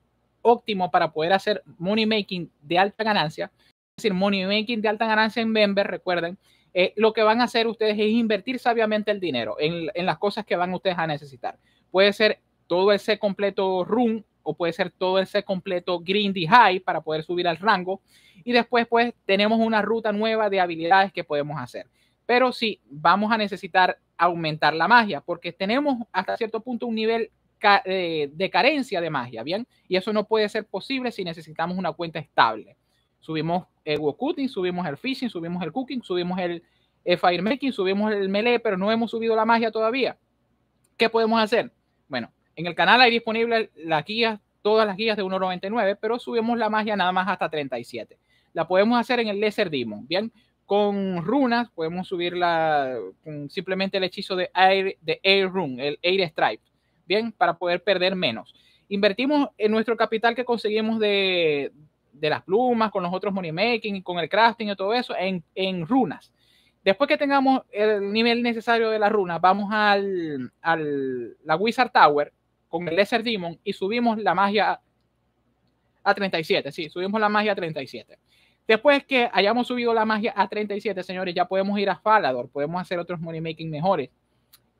óptimo para poder hacer money making de alta ganancia, es decir, money making de alta ganancia en Member, recuerden, eh, lo que van a hacer ustedes es invertir sabiamente el dinero en, las cosas que van ustedes a necesitar. Puede ser todo ese completo room o puede ser todo ese completo grindy high para poder subir al rango. Y después, pues, tenemos una ruta nueva de habilidades que podemos hacer. Pero sí, vamos a necesitar aumentar la magia, porque tenemos hasta cierto punto un nivel eh, de carencia de magia, ¿bien? Y eso no puede ser posible si necesitamos una cuenta estable. Subimos el Wokuting, subimos el Fishing, subimos el Cooking, subimos el, Firemaking, subimos el Melee, pero no hemos subido la magia todavía. ¿Qué podemos hacer? Bueno, en el canal hay disponible las guías, todas las guías de 1.99, pero subimos la magia nada más hasta 37. La podemos hacer en el Lesser Demon, ¿bien? con runas, podemos subirla simplemente el hechizo de Air, de air el Air Stripe, bien, para poder perder menos. Invertimos en nuestro capital que conseguimos de, las plumas, con los otros money making, con el crafting y todo eso, en, runas. Después que tengamos el nivel necesario de la runas, vamos al, la Wizard Tower con el Lesser Demon y subimos la magia a 37. Sí, subimos la magia a 37. Después que hayamos subido la magia a 37, señores, ya podemos ir a Falador, podemos hacer otros money making mejores.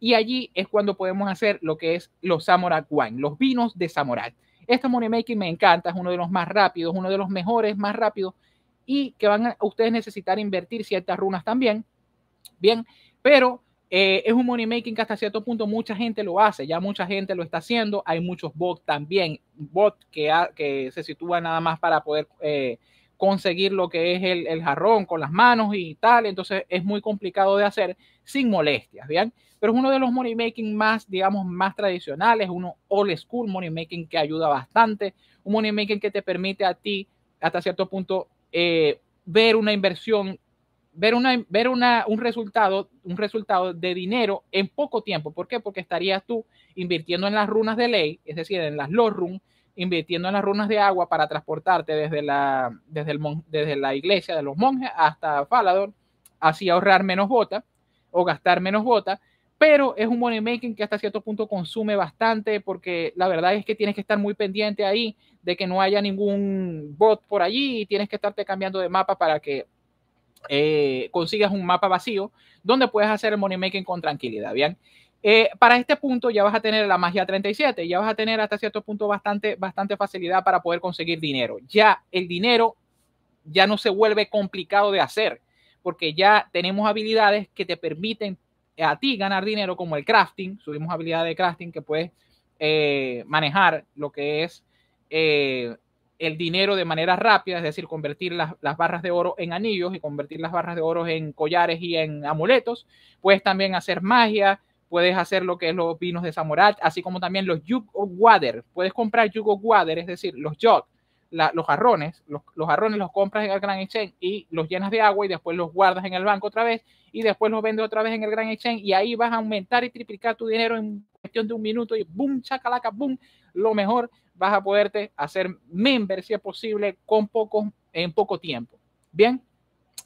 Y allí es cuando podemos hacer lo que es los Samurai Wine, los vinos de Samurai. Este money making me encanta, es uno de los más rápidos, uno de los mejores, más rápidos, y que van a ustedes necesitar invertir ciertas runas también. Bien, pero eh, es un money making que hasta cierto punto mucha gente lo hace, ya mucha gente lo está haciendo. Hay muchos bots también, bots que, que, se sitúan nada más para poder eh, conseguir lo que es el, jarrón con las manos y tal, entonces es muy complicado de hacer sin molestias, ¿bien? Pero es uno de los money making más, digamos, más tradicionales, uno old school money making que ayuda bastante, un money making que te permite a ti, hasta cierto punto, eh, ver una inversión, ver, una, ver una, un, resultado, un resultado de dinero en poco tiempo. ¿Por qué? Porque estarías tú invirtiendo en las runas de ley, es decir, en las lore runes, invirtiendo en las runas de agua para transportarte desde la, desde el desde la iglesia de los monjes hasta Falador, así ahorrar menos botas o gastar menos botas pero es un money making que hasta cierto punto consume bastante porque la verdad es que tienes que estar muy pendiente ahí de que no haya ningún bot por allí y tienes que estarte cambiando de mapa para que eh, consigas un mapa vacío donde puedes hacer el money making con tranquilidad, ¿bien? Eh, para este punto ya vas a tener la magia 37, ya vas a tener hasta cierto punto bastante, bastante facilidad para poder conseguir dinero. Ya el dinero ya no se vuelve complicado de hacer, porque ya tenemos habilidades que te permiten a ti ganar dinero, como el crafting. Subimos habilidad de crafting que puedes eh, manejar lo que es eh, el dinero de manera rápida, es decir, convertir las, las, barras de oro en anillos y convertir las barras de oro en collares y en amuletos. Puedes también hacer magia, puedes hacer lo que es los vinos de Zamorat, así como también los yugo Water. Puedes comprar yugo Water, es decir, los jug, los jarrones, los, jarrones los compras en el Gran Exchange y los llenas de agua y después los guardas en el banco otra vez y después los vendes otra vez en el Gran Exchange y ahí vas a aumentar y triplicar tu dinero en cuestión de un minuto y boom, chacalaca, boom, lo mejor vas a poderte hacer member si es posible con poco, en poco tiempo. Bien,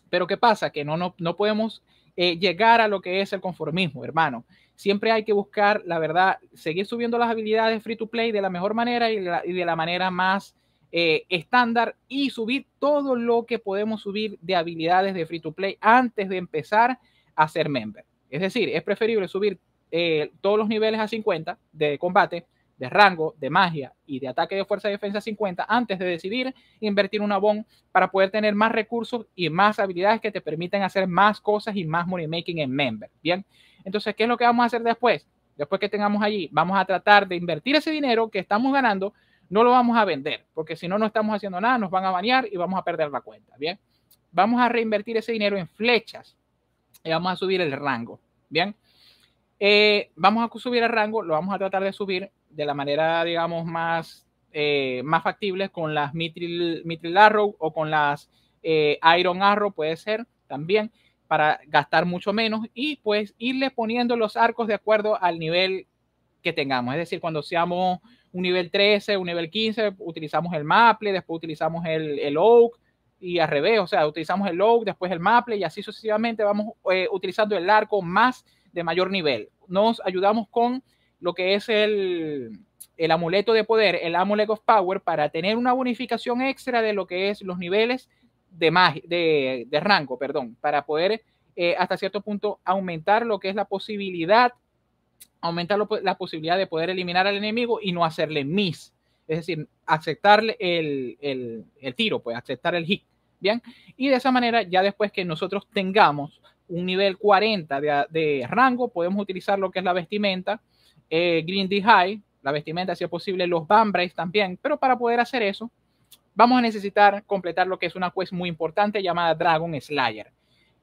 pero ¿qué pasa? Que no, no, no podemos eh, llegar a lo que es el conformismo, hermano siempre hay que buscar, la verdad, seguir subiendo las habilidades free to play de la mejor manera y, de la manera más eh, estándar y subir todo lo que podemos subir de habilidades de free to play antes de empezar a ser member. Es decir, es preferible subir eh, todos los niveles a 50 de combate, de rango, de magia y de ataque de fuerza y defensa a 50 antes de decidir invertir una bon para poder tener más recursos y más habilidades que te permitan hacer más cosas y más money making en member. Bien, entonces, ¿qué es lo que vamos a hacer después? Después que tengamos allí, vamos a tratar de invertir ese dinero que estamos ganando, no lo vamos a vender, porque si no, no estamos haciendo nada, nos van a banear y vamos a perder la cuenta, ¿bien? Vamos a reinvertir ese dinero en flechas y vamos a subir el rango, ¿bien? Eh, vamos a subir el rango, lo vamos a tratar de subir de la manera, digamos, más, eh, más factible con las Mithril, Arrow o con las eh, Iron Arrow, puede ser también para gastar mucho menos y pues irle poniendo los arcos de acuerdo al nivel que tengamos. Es decir, cuando seamos un nivel 13, un nivel 15, utilizamos el maple, después utilizamos el, oak y al revés, o sea, utilizamos el oak, después el maple y así sucesivamente vamos eh, utilizando el arco más de mayor nivel. Nos ayudamos con lo que es el, el amuleto de poder, el amulet of power, para tener una bonificación extra de lo que es los niveles de, de, de rango, perdón, para poder eh, hasta cierto punto aumentar lo que es la posibilidad, aumentar la posibilidad de poder eliminar al enemigo y no hacerle miss, es decir, aceptarle el, tiro, pues aceptar el hit, ¿bien? Y de esa manera, ya después que nosotros tengamos un nivel 40 de, rango, podemos utilizar lo que es la vestimenta, eh, Green D High, la vestimenta si es posible, los Bambres también, pero para poder hacer eso, vamos a necesitar completar lo que es una quest muy importante llamada Dragon Slayer.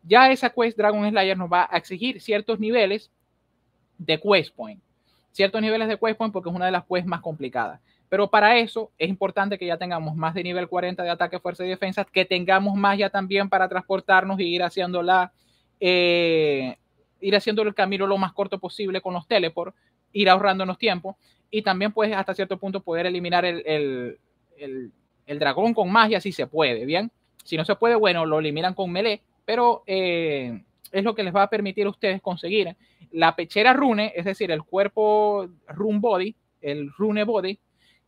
Ya esa quest Dragon Slayer nos va a exigir ciertos niveles de quest point, ciertos niveles de quest point porque es una de las quests más complicadas. Pero para eso es importante que ya tengamos más de nivel 40 de ataque, fuerza y defensa, que tengamos más ya también para transportarnos y ir haciendo eh, ir haciendo el camino lo más corto posible con los teleport, ir ahorrándonos tiempo y también pues hasta cierto punto poder eliminar el el dragón con magia sí se puede, ¿bien? Si no se puede, bueno, lo eliminan con melee, pero eh, es lo que les va a permitir a ustedes conseguir la pechera rune, es decir, el cuerpo rune body, el rune body,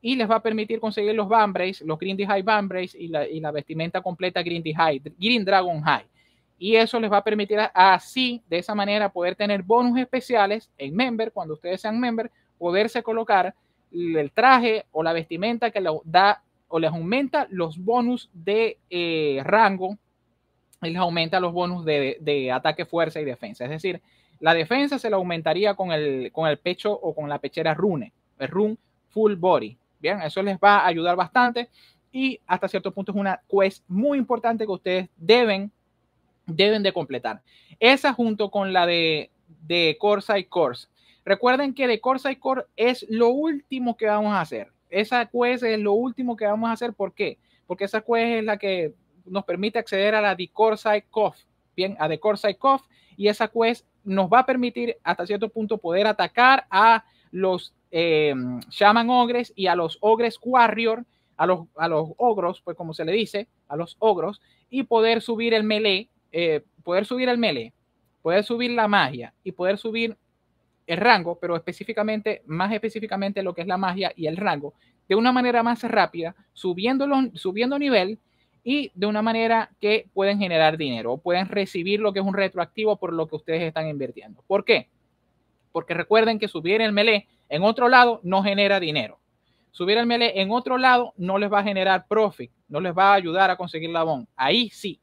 y les va a permitir conseguir los bambrays, los Green High bambrays y la, y la vestimenta completa Green High, Green Dragon High. Y eso les va a permitir así, de esa manera, poder tener bonus especiales en member, cuando ustedes sean member, poderse colocar el traje o la vestimenta que lo da o les aumenta los bonus de eh, rango y les aumenta los bonus de, ataque, fuerza y defensa. Es decir, la defensa se la aumentaría con el, con el pecho o con la pechera rune, el rune full body. Bien, eso les va a ayudar bastante y hasta cierto punto es una quest muy importante que ustedes deben, deben de completar. Esa junto con la de, de Corsa y Corsa. Recuerden que de Corsa y course es lo último que vamos a hacer esa quest es lo último que vamos a hacer. ¿Por qué? Porque esa quest es la que nos permite acceder a la Side Coff, bien, a Side Coff, y esa quest nos va a permitir hasta cierto punto poder atacar a los llaman eh, Shaman Ogres y a los Ogres Warrior, a los, a los ogros, pues como se le dice, a los ogros, y poder subir el melee, eh, poder subir el melee, poder subir la magia y poder subir el rango, pero específicamente, más específicamente lo que es la magia y el rango, de una manera más rápida, subiendo, subiendo nivel y de una manera que pueden generar dinero o pueden recibir lo que es un retroactivo por lo que ustedes están invirtiendo. ¿Por qué? Porque recuerden que subir el melee en otro lado no genera dinero. Subir el melee en otro lado no les va a generar profit, no les va a ayudar a conseguir la Ahí sí.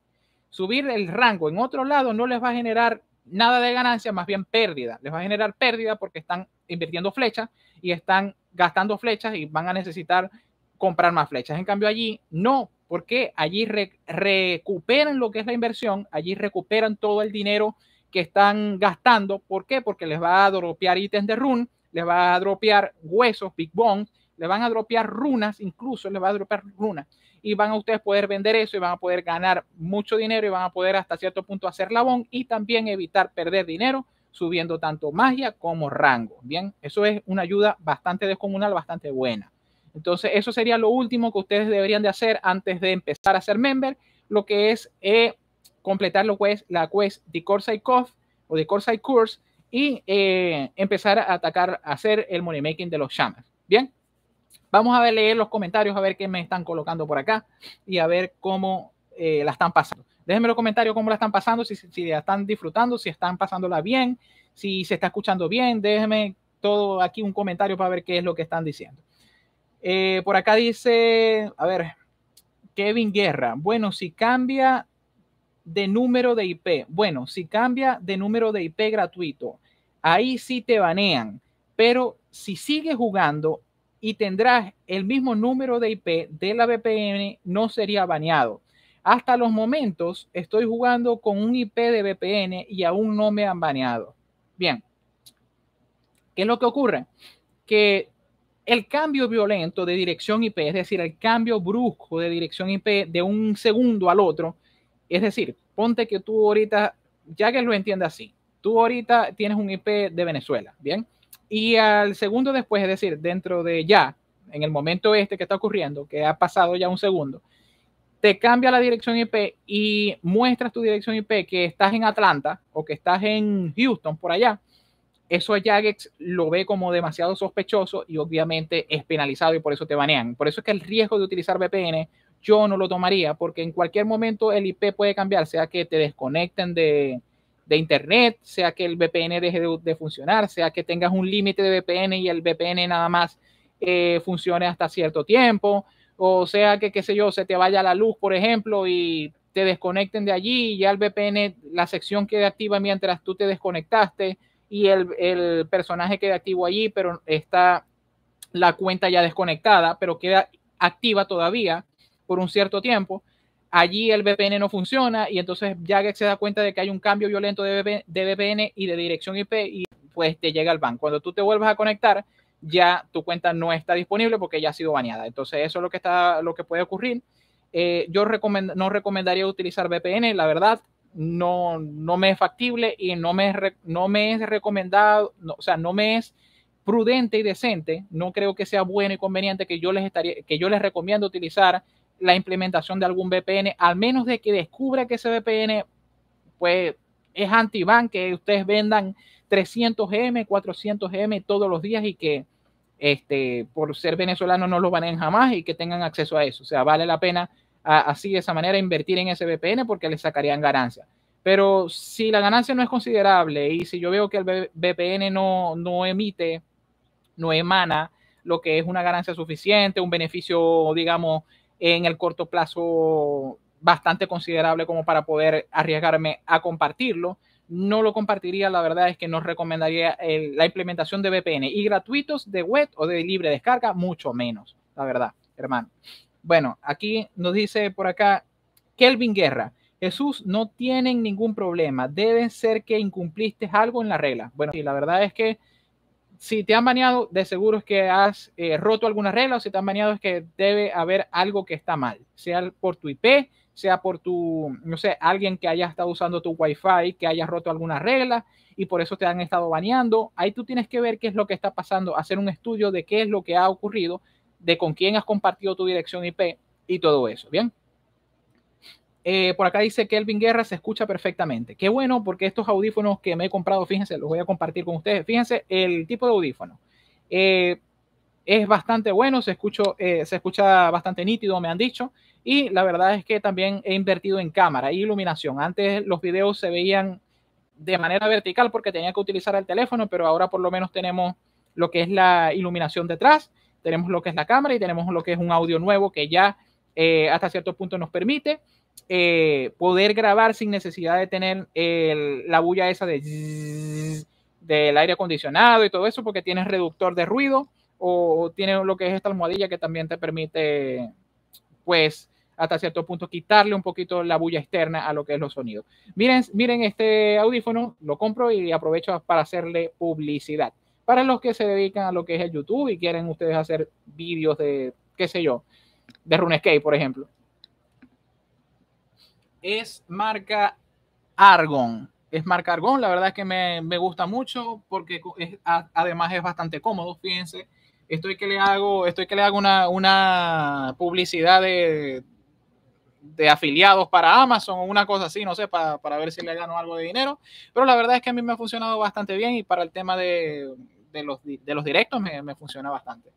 Subir el rango en otro lado no les va a generar nada de ganancia, más bien pérdida. Les va a generar pérdida porque están invirtiendo flechas y están gastando flechas y van a necesitar comprar más flechas. En cambio, allí no, porque allí recuperan lo que es la inversión, allí recuperan todo el dinero que están gastando. ¿Por qué? Porque les va a dropear ítems de run, les va a dropear huesos, big bones, les van a dropear runas, incluso les va a dropear runas y van a ustedes poder vender eso y van a poder ganar mucho dinero y van a poder hasta cierto punto hacer labón y también evitar perder dinero subiendo tanto magia como rango. Bien, eso es una ayuda bastante descomunal, bastante buena. Entonces, eso sería lo último que ustedes deberían de hacer antes de empezar a ser member, lo que es eh, completar quest, la quest de Corsair o de Corsair Course y eh, empezar a atacar, a hacer el money making de los shamans. Bien, Vamos a ver, leer los comentarios, a ver qué me están colocando por acá y a ver cómo eh, la están pasando. Déjenme los comentarios cómo la están pasando, si, si la están disfrutando, si están pasándola bien, si se está escuchando bien. Déjenme todo aquí un comentario para ver qué es lo que están diciendo. Eh, por acá dice, a ver, Kevin Guerra. Bueno, si cambia de número de IP, bueno, si cambia de número de IP gratuito, ahí sí te banean. Pero si sigue jugando y tendrás el mismo número de IP de la VPN, no sería baneado. Hasta los momentos estoy jugando con un IP de VPN y aún no me han baneado. Bien, ¿qué es lo que ocurre? Que el cambio violento de dirección IP, es decir, el cambio brusco de dirección IP de un segundo al otro, es decir, ponte que tú ahorita, ya que lo entiendas así, tú ahorita tienes un IP de Venezuela, ¿bien? y al segundo después, es decir, dentro de ya, en el momento este que está ocurriendo, que ha pasado ya un segundo, te cambia la dirección IP y muestras tu dirección IP que estás en Atlanta o que estás en Houston, por allá, eso Jagex lo ve como demasiado sospechoso y obviamente es penalizado y por eso te banean. Por eso es que el riesgo de utilizar VPN yo no lo tomaría porque en cualquier momento el IP puede cambiar, sea que te desconecten de, de Internet, sea que el VPN deje de, funcionar, sea que tengas un límite de VPN y el VPN nada más eh, funcione hasta cierto tiempo, o sea que, qué sé yo, se te vaya la luz, por ejemplo, y te desconecten de allí y ya el VPN, la sección queda activa mientras tú te desconectaste y el, el personaje queda activo allí, pero está la cuenta ya desconectada, pero queda activa todavía por un cierto tiempo allí el VPN no funciona y entonces Jagex se da cuenta de que hay un cambio violento de VPN, y de dirección IP y pues te llega al ban. Cuando tú te vuelvas a conectar, ya tu cuenta no está disponible porque ya ha sido baneada. Entonces eso es lo que, está, lo que puede ocurrir. Eh, yo no recomendaría utilizar VPN, la verdad, no, no me es factible y no me, no me es recomendado, o sea, no me es prudente y decente. No creo que sea bueno y conveniente que yo les, que yo les recomiendo utilizar la implementación de algún VPN, al menos de que descubra que ese VPN pues, es anti que ustedes vendan 300M, 400M todos los días y que este, por ser venezolano no lo banen jamás y que tengan acceso a eso. O sea, vale la pena así de esa manera invertir en ese VPN porque le sacarían ganancia. Pero si la ganancia no es considerable y si yo veo que el VPN no, no emite, no emana lo que es una ganancia suficiente, un beneficio, digamos, en el corto plazo bastante considerable como para poder arriesgarme a compartirlo. No lo compartiría, la verdad es que no recomendaría eh, la implementación de VPN y gratuitos de web o de libre descarga, mucho menos, la verdad, hermano. Bueno, aquí nos dice por acá Kelvin Guerra. Jesús, no tienen ningún problema. Deben ser que incumpliste algo en la regla. Bueno, y la verdad es que si te han baneado, de seguro es que has eh, roto alguna regla o si te han baneado es que debe haber algo que está mal, sea por tu IP, sea por tu, no sé, alguien que haya estado usando tu Wi-Fi, que haya roto alguna regla y por eso te han estado baneando. Ahí tú tienes que ver qué es lo que está pasando, hacer un estudio de qué es lo que ha ocurrido, de con quién has compartido tu dirección IP y todo eso. Bien. Eh, por acá dice Kelvin Guerra se escucha perfectamente. Qué bueno, porque estos audífonos que me he comprado, fíjense, los voy a compartir con ustedes. Fíjense el tipo de audífono. Eh, es bastante bueno, se, eh, se escucha bastante nítido, me han dicho. Y la verdad es que también he invertido en cámara y iluminación. Antes los videos se veían de manera vertical porque tenía que utilizar el teléfono, pero ahora por lo menos tenemos lo que es la iluminación detrás, tenemos lo que es la cámara y tenemos lo que es un audio nuevo que ya hasta cierto punto nos permite eh, poder grabar sin necesidad de tener la bulla esa de del aire acondicionado y todo eso, porque tienes reductor de ruido o tiene lo que es esta almohadilla que también te permite, pues, hasta cierto punto quitarle un poquito la bulla externa a lo que es los sonidos. Miren, miren este audífono, lo compro y aprovecho para hacerle publicidad. Para los que se dedican a lo que es el YouTube y quieren ustedes hacer vídeos de, qué sé yo, de RuneScape, por ejemplo es marca Argon. Es marca Argon, la verdad es que me, gusta mucho porque además es bastante cómodo, fíjense. Estoy que le hago, que le hago una, publicidad de, afiliados para Amazon o una cosa así, no sé, para, ver si le gano algo de dinero. Pero la verdad es que a mí me ha funcionado bastante bien y para el tema de, los, de los, directos me, me funciona bastante.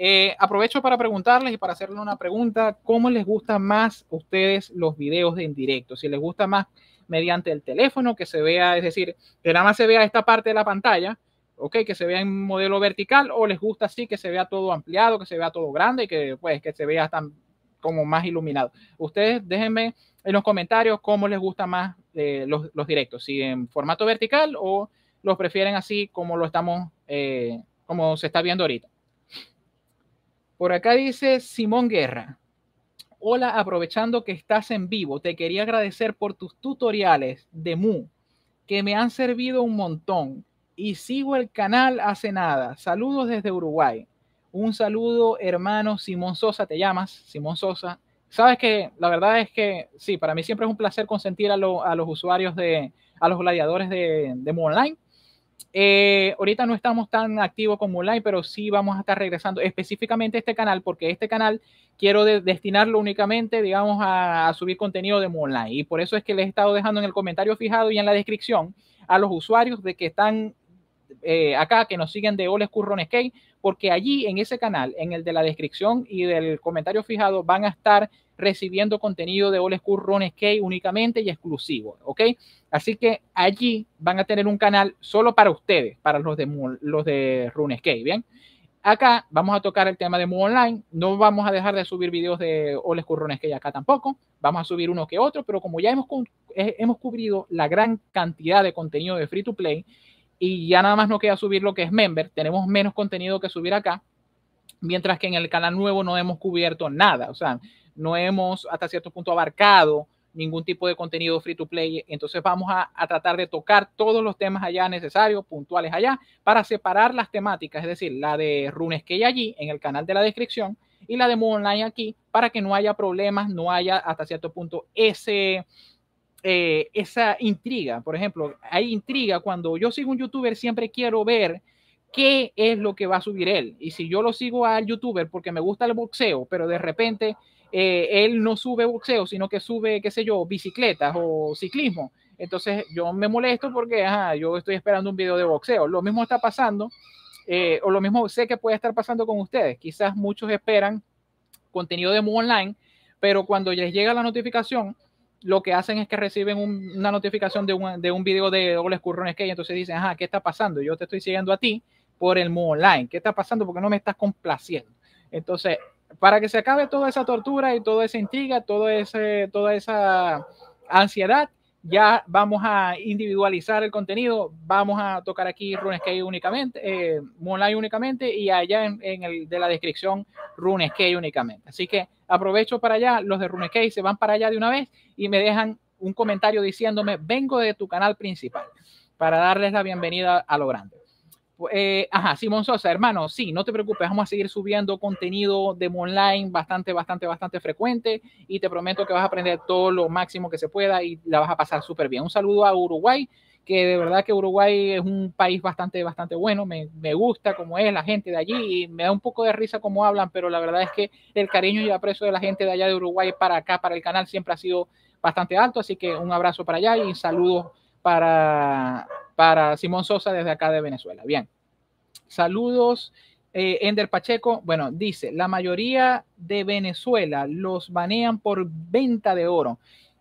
Eh, aprovecho para preguntarles y para hacerles una pregunta, ¿cómo les gusta más a ustedes los videos en directo? Si les gusta más mediante el teléfono, que se vea, es decir, que nada más se vea esta parte de la pantalla, ok, que se vea en modelo vertical, o les gusta así, que se vea todo ampliado, que se vea todo grande y que pues que se vea tan como más iluminado. Ustedes déjenme en los comentarios cómo les gusta más eh, los, directos, si en formato vertical o los prefieren así como lo estamos, eh, como se está viendo ahorita. Por acá dice Simón Guerra. Hola, aprovechando que estás en vivo, te quería agradecer por tus tutoriales de Mu, que me han servido un montón y sigo el canal hace nada. Saludos desde Uruguay. Un saludo, hermano Simón Sosa, te llamas Simón Sosa. Sabes que la verdad es que sí, para mí siempre es un placer consentir a, los usuarios de, a los gladiadores de, de Mu Online. Eh, ahorita no estamos tan activos con online, pero sí vamos a estar regresando específicamente a este canal, porque este canal quiero destinarlo únicamente, digamos, a, subir contenido de online. Y por eso es que les he estado dejando en el comentario fijado y en la descripción a los usuarios de que están eh, acá que nos siguen de Oles RuneScape, porque allí en ese canal, en el de la descripción y del comentario fijado, van a estar recibiendo contenido de Oles RuneScape únicamente y exclusivo, ¿ok? Así que allí van a tener un canal solo para ustedes, para los de, los de ¿bien? Acá vamos a tocar el tema de Moonline, Online. No vamos a dejar de subir videos de Oles Currones que acá tampoco. Vamos a subir uno que otro, pero como ya hemos, eh, hemos cubrido la gran cantidad de contenido de free to play y ya nada más no queda subir lo que es member, tenemos menos contenido que subir acá, mientras que en el canal nuevo no hemos cubierto nada, o sea, no hemos hasta cierto punto abarcado ningún tipo de contenido free to play, entonces vamos a, tratar de tocar todos los temas allá necesarios, puntuales allá, para separar las temáticas, es decir, la de runes que hay allí en el canal de la descripción y la de online aquí, para que no haya problemas, no haya hasta cierto punto ese eh, esa intriga. Por ejemplo, hay intriga cuando yo sigo un youtuber, siempre quiero ver qué es lo que va a subir él. Y si yo lo sigo al youtuber porque me gusta el boxeo, pero de repente eh, él no sube boxeo, sino que sube, qué sé yo, bicicletas o ciclismo. Entonces yo me molesto porque yo estoy esperando un video de boxeo. Lo mismo está pasando, eh, o lo mismo sé que puede estar pasando con ustedes. Quizás muchos esperan contenido de Moonline, Online, pero cuando les llega la notificación, lo que hacen es que reciben una notificación de un, de un video de doble que hay, entonces dicen, ajá, ¿qué está pasando? Yo te estoy siguiendo a ti por el modo online, ¿qué está pasando? Porque no me estás complaciendo. Entonces, para que se acabe toda esa tortura y toda esa intriga, todo ese, toda esa ansiedad, ya vamos a individualizar el contenido, vamos a tocar aquí RuneScape únicamente, eh, únicamente y allá en, el de la descripción RuneScape únicamente. Así que aprovecho para allá, los de RuneScape se van para allá de una vez y me dejan un comentario diciéndome, vengo de tu canal principal, para darles la bienvenida a lo grande. Pues, eh, ajá, Simón Sosa, hermano, sí, no te preocupes, vamos a seguir subiendo contenido de online bastante, bastante, bastante frecuente y te prometo que vas a aprender todo lo máximo que se pueda y la vas a pasar súper bien. Un saludo a Uruguay, que de verdad que Uruguay es un país bastante, bastante bueno, me, gusta cómo es la gente de allí y me da un poco de risa cómo hablan, pero la verdad es que el cariño y aprecio de la gente de allá de Uruguay para acá, para el canal, siempre ha sido bastante alto, así que un abrazo para allá y saludos para para Simón Sosa desde acá de Venezuela. Bien. Saludos, eh, Ender Pacheco. Bueno, dice, la mayoría de Venezuela los banean por venta de oro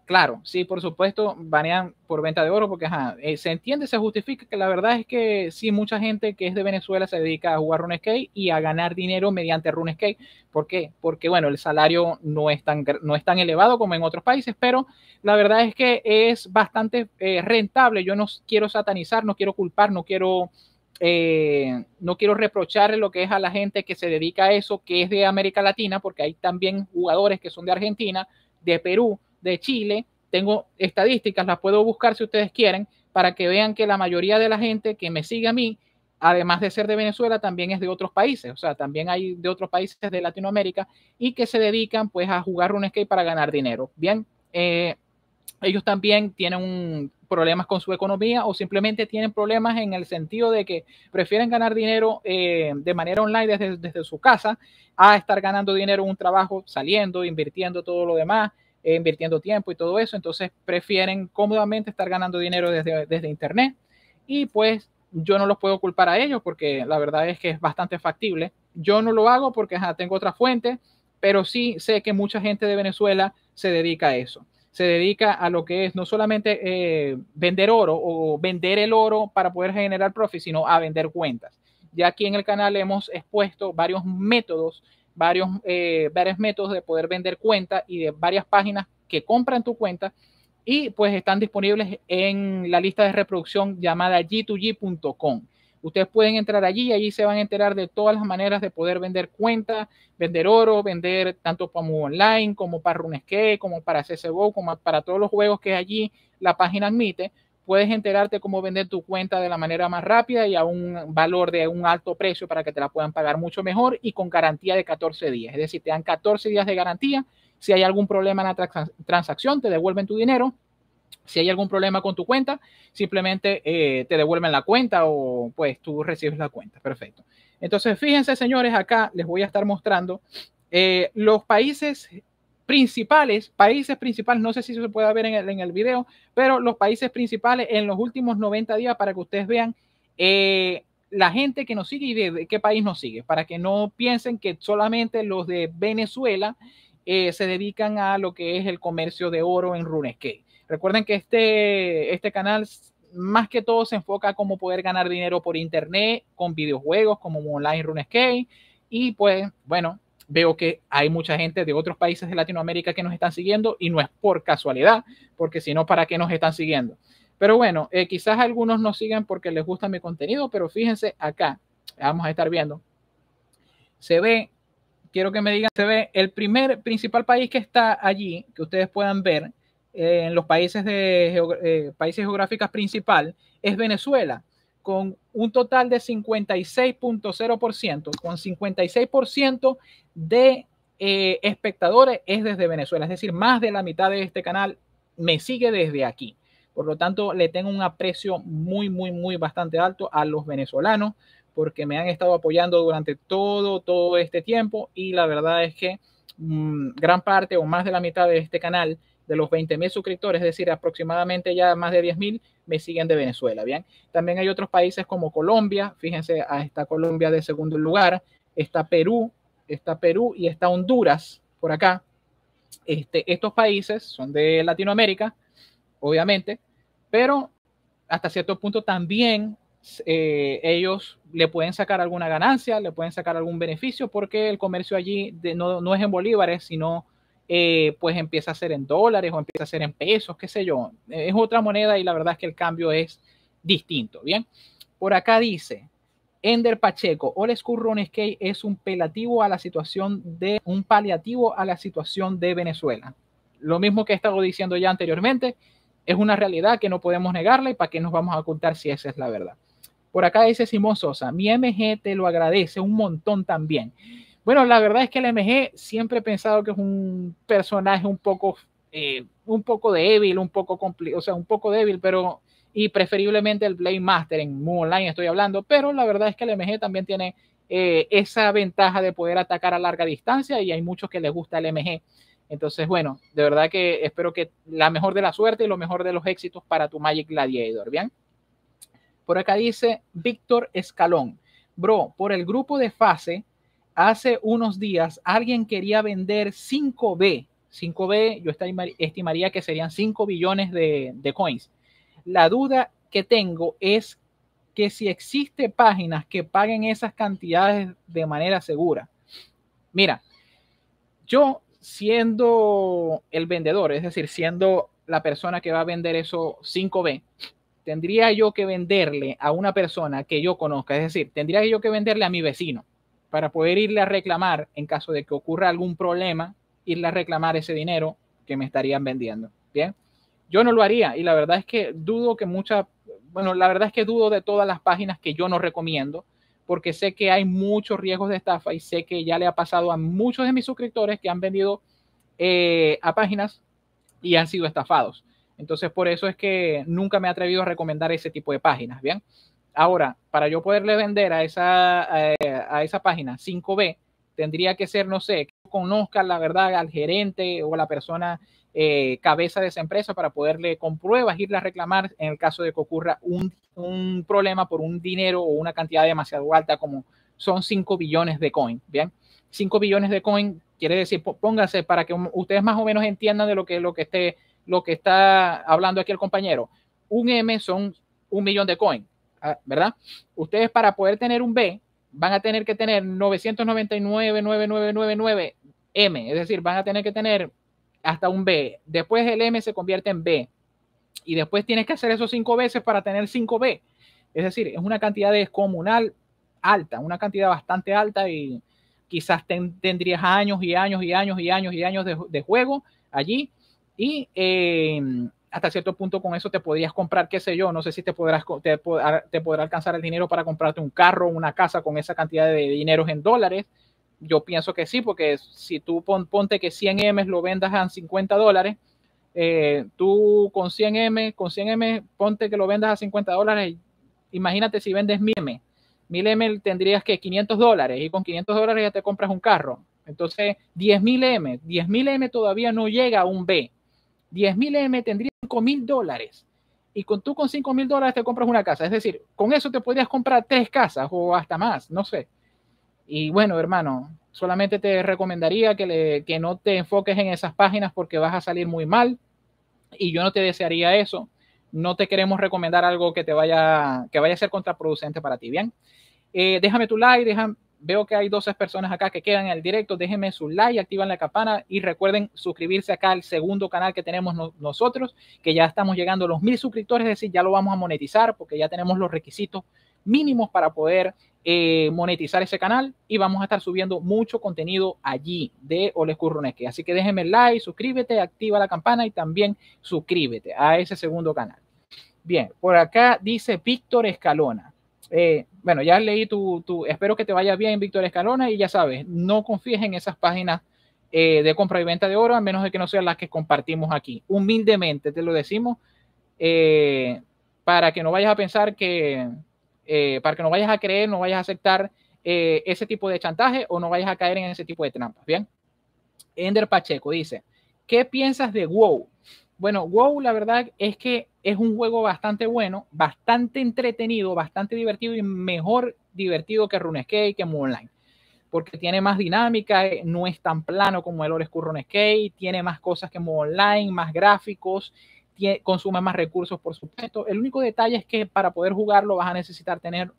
Claro, sí, por supuesto, banean por venta de oro porque eh, se entiende, se justifica que la verdad es que sí, mucha gente que es de Venezuela se dedica a jugar RuneScape y a ganar dinero mediante RuneScape. ¿Por qué? Porque, bueno, el salario no es tan, no es tan elevado como en otros países, pero la verdad es que es bastante eh, rentable. Yo no quiero satanizar, no quiero culpar, no quiero... Eh, no quiero reprochar lo que es a la gente que se dedica a eso, que es de América Latina, porque hay también jugadores que son de Argentina, de Perú, de Chile. Tengo estadísticas, las puedo buscar si ustedes quieren, para que vean que la mayoría de la gente que me sigue a mí, además de ser de Venezuela, también es de otros países, o sea, también hay de otros países de Latinoamérica y que se dedican pues a jugar un skate para ganar dinero. Bien, eh, ellos también tienen problemas con su economía o simplemente tienen problemas en el sentido de que prefieren ganar dinero eh, de manera online desde, desde, su casa a estar ganando dinero en un trabajo saliendo, invirtiendo todo lo demás. Eh, invirtiendo tiempo y todo eso, entonces prefieren cómodamente estar ganando dinero desde, desde Internet y pues yo no los puedo culpar a ellos porque la verdad es que es bastante factible. Yo no lo hago porque tengo otra fuente, pero sí sé que mucha gente de Venezuela se dedica a eso. Se dedica a lo que es no solamente eh, vender oro o vender el oro para poder generar profit, sino a vender cuentas. Ya aquí en el canal hemos expuesto varios métodos varios, eh, varios métodos de poder vender cuenta y de varias páginas que compran tu cuenta y pues están disponibles en la lista de reproducción llamada g2g.com. Ustedes pueden entrar allí y allí se van a enterar de todas las maneras de poder vender cuenta vender oro, vender tanto para Online como para RuneScape, como para CSGO, como para todos los juegos que allí la página admite puedes enterarte cómo vender tu cuenta de la manera más rápida y a un valor de un alto precio para que te la puedan pagar mucho mejor y con garantía de 14 días. Es decir, te dan 14 días de garantía. Si hay algún problema en la transacción, te devuelven tu dinero. Si hay algún problema con tu cuenta, simplemente eh, te devuelven la cuenta o pues tú recibes la cuenta. Perfecto. Entonces, fíjense, señores, acá les voy a estar mostrando eh, los países principales, países principales, no sé si se puede ver en el, en el video, pero los países principales en los últimos 90 días para que ustedes vean eh, la gente que nos sigue y de, qué país nos sigue, para que no piensen que solamente los de Venezuela eh, se dedican a lo que es el comercio de oro en RuneScape. Recuerden que este, este canal más que todo se enfoca a cómo poder ganar dinero por internet, con videojuegos como online RuneScape y pues bueno, veo que hay mucha gente de otros países de Latinoamérica que nos están siguiendo y no es por casualidad, porque si no, ¿para qué nos están siguiendo? Pero bueno, eh, quizás algunos nos sigan porque les gusta mi contenido, pero fíjense acá, vamos a estar viendo. Se ve, quiero que me digan, se ve el primer principal país que está allí, que ustedes puedan ver eh, en los países de eh, países principal, es Venezuela, con un total de 56.0%, con 56% de eh, espectadores es desde Venezuela, es decir, más de la mitad de este canal me sigue desde aquí. Por lo tanto, le tengo un aprecio muy, muy, muy bastante alto a los venezolanos porque me han estado apoyando durante todo, todo este tiempo y la verdad es que mm, gran parte o más de la mitad de este canal de los 20 mil suscriptores, es decir, aproximadamente ya más de 10.000 me siguen de Venezuela, ¿bien? También hay otros países como Colombia, fíjense, ah, está Colombia de segundo lugar, está Perú, está Perú y está Honduras por acá. Este, estos países son de Latinoamérica, obviamente, pero hasta cierto punto también eh, ellos le pueden sacar alguna ganancia, le pueden sacar algún beneficio, porque el comercio allí no, no, es en bolívares, sino eh, pues empieza a ser en dólares o empieza a ser en pesos, qué sé yo. Es otra moneda y la verdad es que el cambio es distinto. Bien, por acá dice Ender Pacheco, oles es un paliativo a la situación de un paliativo a la situación de Venezuela. Lo mismo que he estado diciendo ya anteriormente, es una realidad que no podemos negarla y para qué nos vamos a ocultar si esa es la verdad. Por acá dice Simón Sosa, mi MG te lo agradece un montón también. Bueno, la verdad es que el MG siempre he pensado que es un personaje un poco, eh, un poco débil, un poco o sea, un poco débil, pero y preferiblemente el Blade Master en Mu Online estoy hablando, pero la verdad es que el MG también tiene eh, esa ventaja de poder atacar a larga distancia y hay muchos que les gusta el MG. Entonces, bueno, de verdad que espero que la mejor de la suerte y lo mejor de los éxitos para tu Magic Gladiator, ¿bien? Por acá dice Víctor Escalón. Bro, por el grupo de fase hace unos días alguien quería vender 5B. 5B, yo estimaría que serían 5 billones de, coins. La duda que tengo es que si existe páginas que paguen esas cantidades de manera segura. Mira, yo siendo el vendedor, es decir, siendo la persona que va a vender eso 5B, tendría yo que venderle a una persona que yo conozca, es decir, tendría yo que venderle a mi vecino para poder irle a reclamar en caso de que ocurra algún problema, irle a reclamar ese dinero que me estarían vendiendo. Bien, yo no lo haría y la verdad es que dudo que muchas, bueno, la verdad es que dudo de todas las páginas que yo no recomiendo porque sé que hay muchos riesgos de estafa y sé que ya le ha pasado a muchos de mis suscriptores que han vendido eh, a páginas y han sido estafados. Entonces, por eso es que nunca me he atrevido a recomendar ese tipo de páginas, ¿bien? Ahora, para yo poderle vender a esa, eh, esa página 5B, tendría que ser, no sé, que conozca la verdad al gerente o a la persona eh, cabeza de esa empresa para poderle con pruebas irle a reclamar en el caso de que ocurra un, problema por un dinero o una cantidad demasiado alta como son 5 billones de coin. Bien, 5 billones de coin quiere decir, pónganse para que ustedes más o menos entiendan de lo que, lo que, esté, lo que está hablando aquí el compañero. Un M son un millón de coin. Ah, ¿verdad? Ustedes para poder tener un B van a tener que tener 999999 m es decir, van a tener que tener hasta un B. Después el M se convierte en B. Y después tienes que hacer eso cinco veces para tener 5B. Es decir, es una cantidad descomunal alta, una cantidad bastante alta y quizás tendrías años y años y años y años y años de, juego allí. Y eh, hasta cierto punto con eso te podrías comprar, qué sé yo, no sé si te podrás te, te podrá alcanzar el dinero para comprarte un carro, una casa con esa cantidad de dinero en dólares. Yo pienso que sí, porque si tú ponte que 100 M lo vendas a 50 dólares, eh, tú con 100 M, con 100 M, ponte que lo vendas a 50 dólares, imagínate si vendes 1000 M, 1000 M tendrías que 500 dólares y con 500 dólares ya te compras un carro. Entonces, 10.000 M, 10.000 M todavía no llega a un B. 10.000 M tendría mil dólares. Y con tú con cinco mil dólares te compras una casa. Es decir, con eso te podrías comprar tres casas o hasta más, no sé. Y bueno, hermano, solamente te recomendaría que, le, que no te enfoques en esas páginas porque vas a salir muy mal. Y yo no te desearía eso. No te queremos recomendar algo que te vaya, que vaya a ser contraproducente para ti, ¿bien? Eh, déjame tu like, déjame, veo que hay 12 personas acá que quedan en el directo. Déjenme su like, activan la campana y recuerden suscribirse acá al segundo canal que tenemos nosotros, que ya estamos llegando a los mil suscriptores, es decir, ya lo vamos a monetizar porque ya tenemos los requisitos mínimos para poder eh, monetizar ese canal y vamos a estar subiendo mucho contenido allí de Oles Así que déjenme like, suscríbete, activa la campana y también suscríbete a ese segundo canal. Bien, por acá dice Víctor Escalona. Eh, bueno, ya leí tu, espero que te vaya bien, Víctor Escalona, y ya sabes, no confíes en esas páginas eh, de compra y venta de oro, a menos de que no sean las que compartimos aquí. Humildemente te lo decimos, eh, para que no vayas a pensar que, eh, para que no vayas a creer, no vayas a aceptar ese tipo de chantaje o no vayas a caer en ese tipo de trampas. Bien. Ender Pacheco dice, ¿qué piensas de WoW? Bueno, WoW, la verdad es que es un juego bastante bueno, bastante entretenido, bastante divertido y mejor divertido que RuneScape, que Move Online. Porque tiene más dinámica, no es tan plano como el Old RuneScape, tiene más cosas que Move Online, más gráficos, consume más recursos, por supuesto. El único detalle es que para poder jugarlo vas a necesitar tener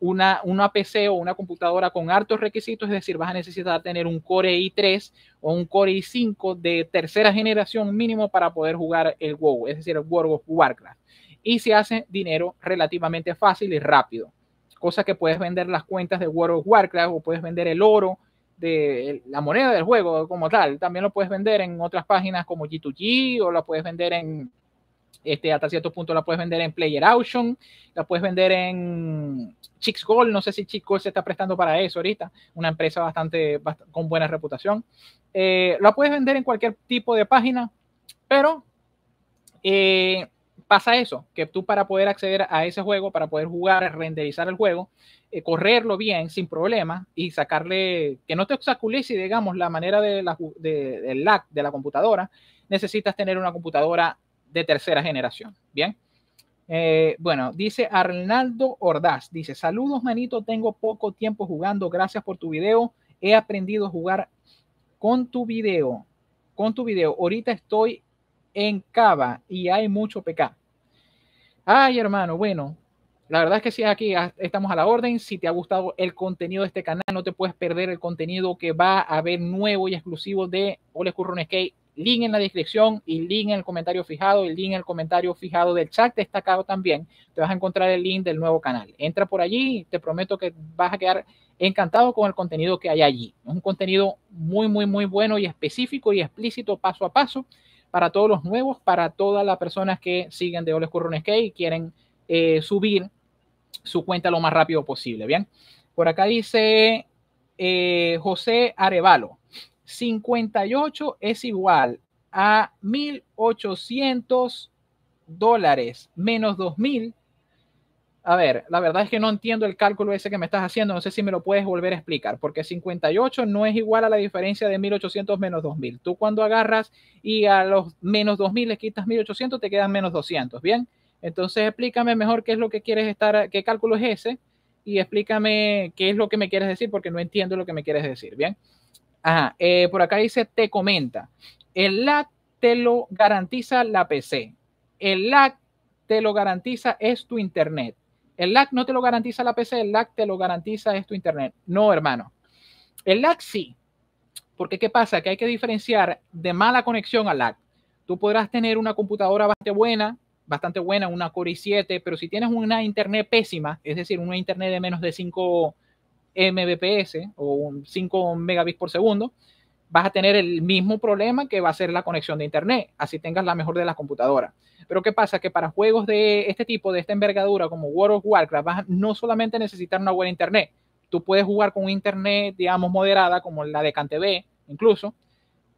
una, PC o una computadora con altos requisitos, es decir, vas a necesitar tener un Core i3 o un Core i5 de tercera generación mínimo para poder jugar el WoW, es decir, el World of Warcraft. Y se hace dinero relativamente fácil y rápido, cosa que puedes vender las cuentas de World of Warcraft o puedes vender el oro de la moneda del juego como tal. También lo puedes vender en otras páginas como G2G o lo puedes vender en este, hasta cierto punto la puedes vender en Player Auction, la puedes vender en Chicks Gold. No sé si Chicks Gold se está prestando para eso ahorita, una empresa bastante, con buena reputación. Eh, la puedes vender en cualquier tipo de página, pero eh, pasa eso, que tú para poder acceder a ese juego, para poder jugar, renderizar el juego, eh, correrlo bien, sin problema, y sacarle, que no te obstaculice, digamos, la manera de la, de, del lag de la computadora, necesitas tener una computadora de tercera generación. Bien. Eh, bueno, dice Arnaldo Ordaz, dice, saludos manito, tengo poco tiempo jugando, gracias por tu video, he aprendido a jugar con tu video, con tu video, ahorita estoy en Cava y hay mucho PK. Ay, hermano, bueno, la verdad es que si aquí estamos a la orden, si te ha gustado el contenido de este canal, no te puedes perder el contenido que va a haber nuevo y exclusivo de Ole Skate link en la descripción y link en el comentario fijado y link en el comentario fijado del chat destacado también. Te vas a encontrar el link del nuevo canal. Entra por allí y te prometo que vas a quedar encantado con el contenido que hay allí. Es un contenido muy, muy, muy bueno y específico y explícito paso a paso para todos los nuevos, para todas las personas que siguen de Oles Currones y quieren eh, subir su cuenta lo más rápido posible. Bien, por acá dice eh, José Arevalo. 58 es igual a 1.800 dólares menos 2.000. A ver, la verdad es que no entiendo el cálculo ese que me estás haciendo. No sé si me lo puedes volver a explicar, porque 58 no es igual a la diferencia de 1.800 menos 2.000. Tú cuando agarras y a los menos 2.000 le quitas 1.800, te quedan menos 200. Bien, entonces explícame mejor qué es lo que quieres estar, qué cálculo es ese y explícame qué es lo que me quieres decir, porque no entiendo lo que me quieres decir. Bien. Ajá, eh, por acá dice, te comenta, el lag te lo garantiza la PC, el lag te lo garantiza es tu internet, el lag no te lo garantiza la PC, el lag te lo garantiza es tu internet. No, hermano, el lag sí, porque ¿qué pasa? Que hay que diferenciar de mala conexión al lag. Tú podrás tener una computadora bastante buena, bastante buena, una Core i7, pero si tienes una internet pésima, es decir, una internet de menos de 5 Mbps o 5 megabits por segundo, vas a tener el mismo problema que va a ser la conexión de Internet, así tengas la mejor de las computadoras. Pero ¿qué pasa? Que para juegos de este tipo, de esta envergadura, como World of Warcraft, vas no solamente necesitar una buena Internet, tú puedes jugar con Internet, digamos, moderada, como la de CanTV, incluso.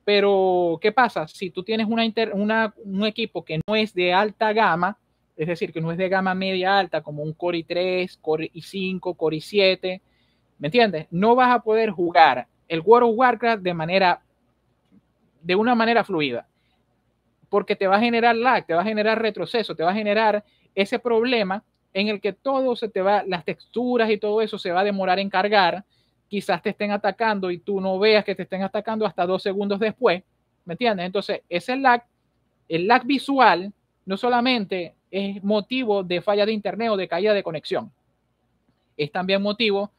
Pero, ¿qué pasa? Si tú tienes una una, un equipo que no es de alta gama, es decir, que no es de gama media alta, como un Core i3, Core i5, Core i7, ¿Me entiendes? No vas a poder jugar el World of Warcraft de manera, de una manera fluida, porque te va a generar lag, te va a generar retroceso, te va a generar ese problema en el que todo se te va, las texturas y todo eso se va a demorar en cargar, quizás te estén atacando y tú no veas que te estén atacando hasta dos segundos después, ¿me entiendes? Entonces, ese lag, el lag visual, no solamente es motivo de falla de internet o de caída de conexión, es también motivo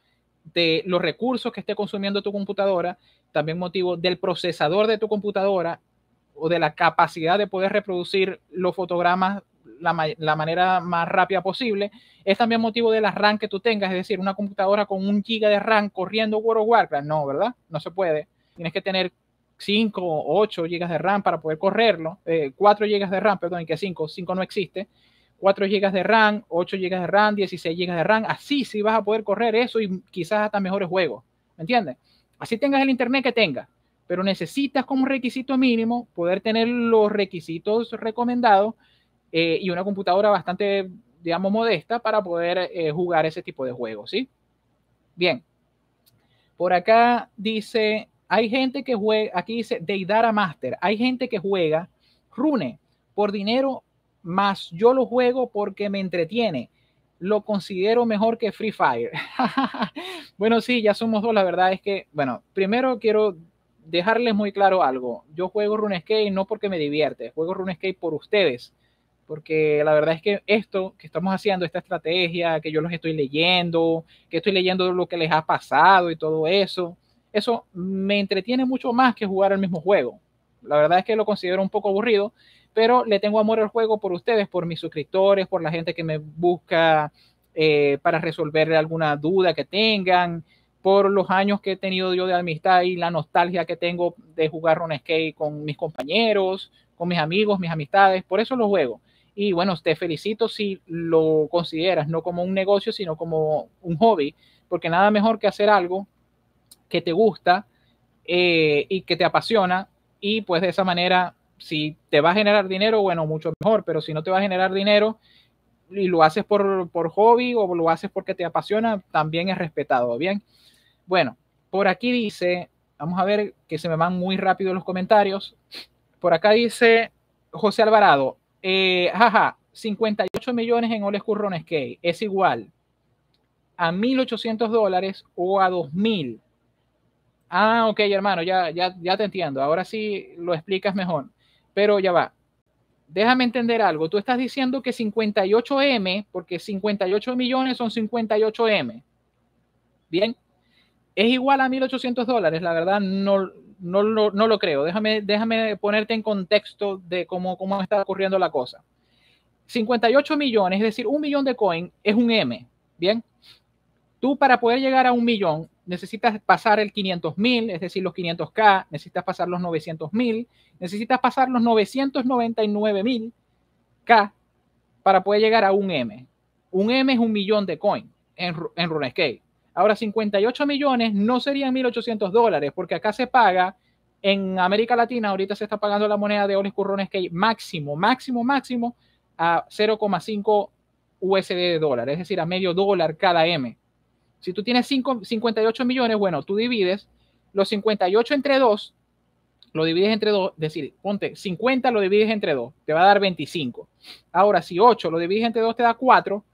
de los recursos que esté consumiendo tu computadora, también motivo del procesador de tu computadora o de la capacidad de poder reproducir los fotogramas la, manera más rápida posible. Es también motivo del RAM que tú tengas, es decir, una computadora con un giga de RAM corriendo World of Warcraft, no, ¿verdad? No se puede. Tienes que tener 5 o 8 gigas de RAM para poder correrlo, eh, 4 gigas de RAM, perdón, y que 5, 5 no existe. 4 GB de RAM, 8 GB de RAM, 16 GB de RAM. Así sí vas a poder correr eso y quizás hasta mejores juegos. ¿Me entiendes? Así tengas el internet que tengas, pero necesitas como requisito mínimo poder tener los requisitos recomendados eh, y una computadora bastante, digamos, modesta para poder eh, jugar ese tipo de juegos, ¿sí? Bien. Por acá dice, hay gente que juega, aquí dice Deidara Master, hay gente que juega Rune por dinero más yo lo juego porque me entretiene. Lo considero mejor que Free Fire. bueno, sí, ya somos dos. La verdad es que, bueno, primero quiero dejarles muy claro algo. Yo juego RuneScape no porque me divierte, juego RuneScape por ustedes. Porque la verdad es que esto que estamos haciendo, esta estrategia, que yo los estoy leyendo, que estoy leyendo lo que les ha pasado y todo eso, eso me entretiene mucho más que jugar el mismo juego. La verdad es que lo considero un poco aburrido, pero le tengo amor al juego por ustedes, por mis suscriptores, por la gente que me busca eh, para resolver alguna duda que tengan, por los años que he tenido yo de amistad y la nostalgia que tengo de jugar un skate con mis compañeros, con mis amigos, mis amistades, por eso lo juego. Y bueno, te felicito si lo consideras no como un negocio, sino como un hobby, porque nada mejor que hacer algo que te gusta eh, y que te apasiona y pues de esa manera si te va a generar dinero, bueno, mucho mejor, pero si no te va a generar dinero y lo haces por, hobby o lo haces porque te apasiona, también es respetado, ¿bien? Bueno, por aquí dice, vamos a ver que se me van muy rápido los comentarios. Por acá dice José Alvarado, eh, jaja, 58 millones en Oles Currones que es igual a 1.800 dólares o a 2.000. Ah, ok, hermano, ya, ya, ya te entiendo. Ahora sí lo explicas mejor. Pero ya va. Déjame entender algo. Tú estás diciendo que 58M, porque 58 millones son 58M. Bien. Es igual a 1.800 dólares. La verdad, no, no, lo creo. Déjame, déjame ponerte en contexto de cómo, cómo está ocurriendo la cosa. 58 millones, es decir, un millón de coin es un M. Bien tú para poder llegar a un millón necesitas pasar el 500 mil, es decir, los 500K, necesitas pasar los 900 mil, necesitas pasar los 999 mil K para poder llegar a un M. Un M es un millón de coin en, RuneScape. Ahora, 58 millones no serían 1.800 dólares, porque acá se paga en América Latina, ahorita se está pagando la moneda de Olis RuneScape máximo, máximo, máximo a 0,5 USD de dólar, es decir, a medio dólar cada M. Si tú tienes 58 millones, bueno, tú divides los 58 entre 2, lo divides entre 2, es decir, ponte 50 lo divides entre 2, te va a dar 25. Ahora, si 8 lo divides entre 2 te da 4,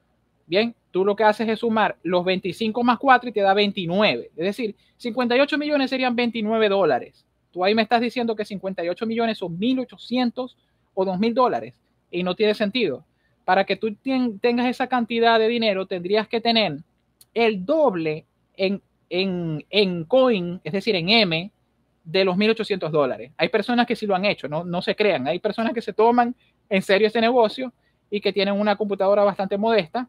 bien, tú lo que haces es sumar los 25 más 4 y te da 29. Es decir, 58 millones serían 29 dólares. Tú ahí me estás diciendo que 58 millones son 1.800 o 2.000 dólares y no tiene sentido. Para que tú tengas esa cantidad de dinero tendrías que tener el doble en, en, en coin, es decir, en M, de los 1.800 dólares. Hay personas que sí lo han hecho, no, no se crean. Hay personas que se toman en serio ese negocio y que tienen una computadora bastante modesta,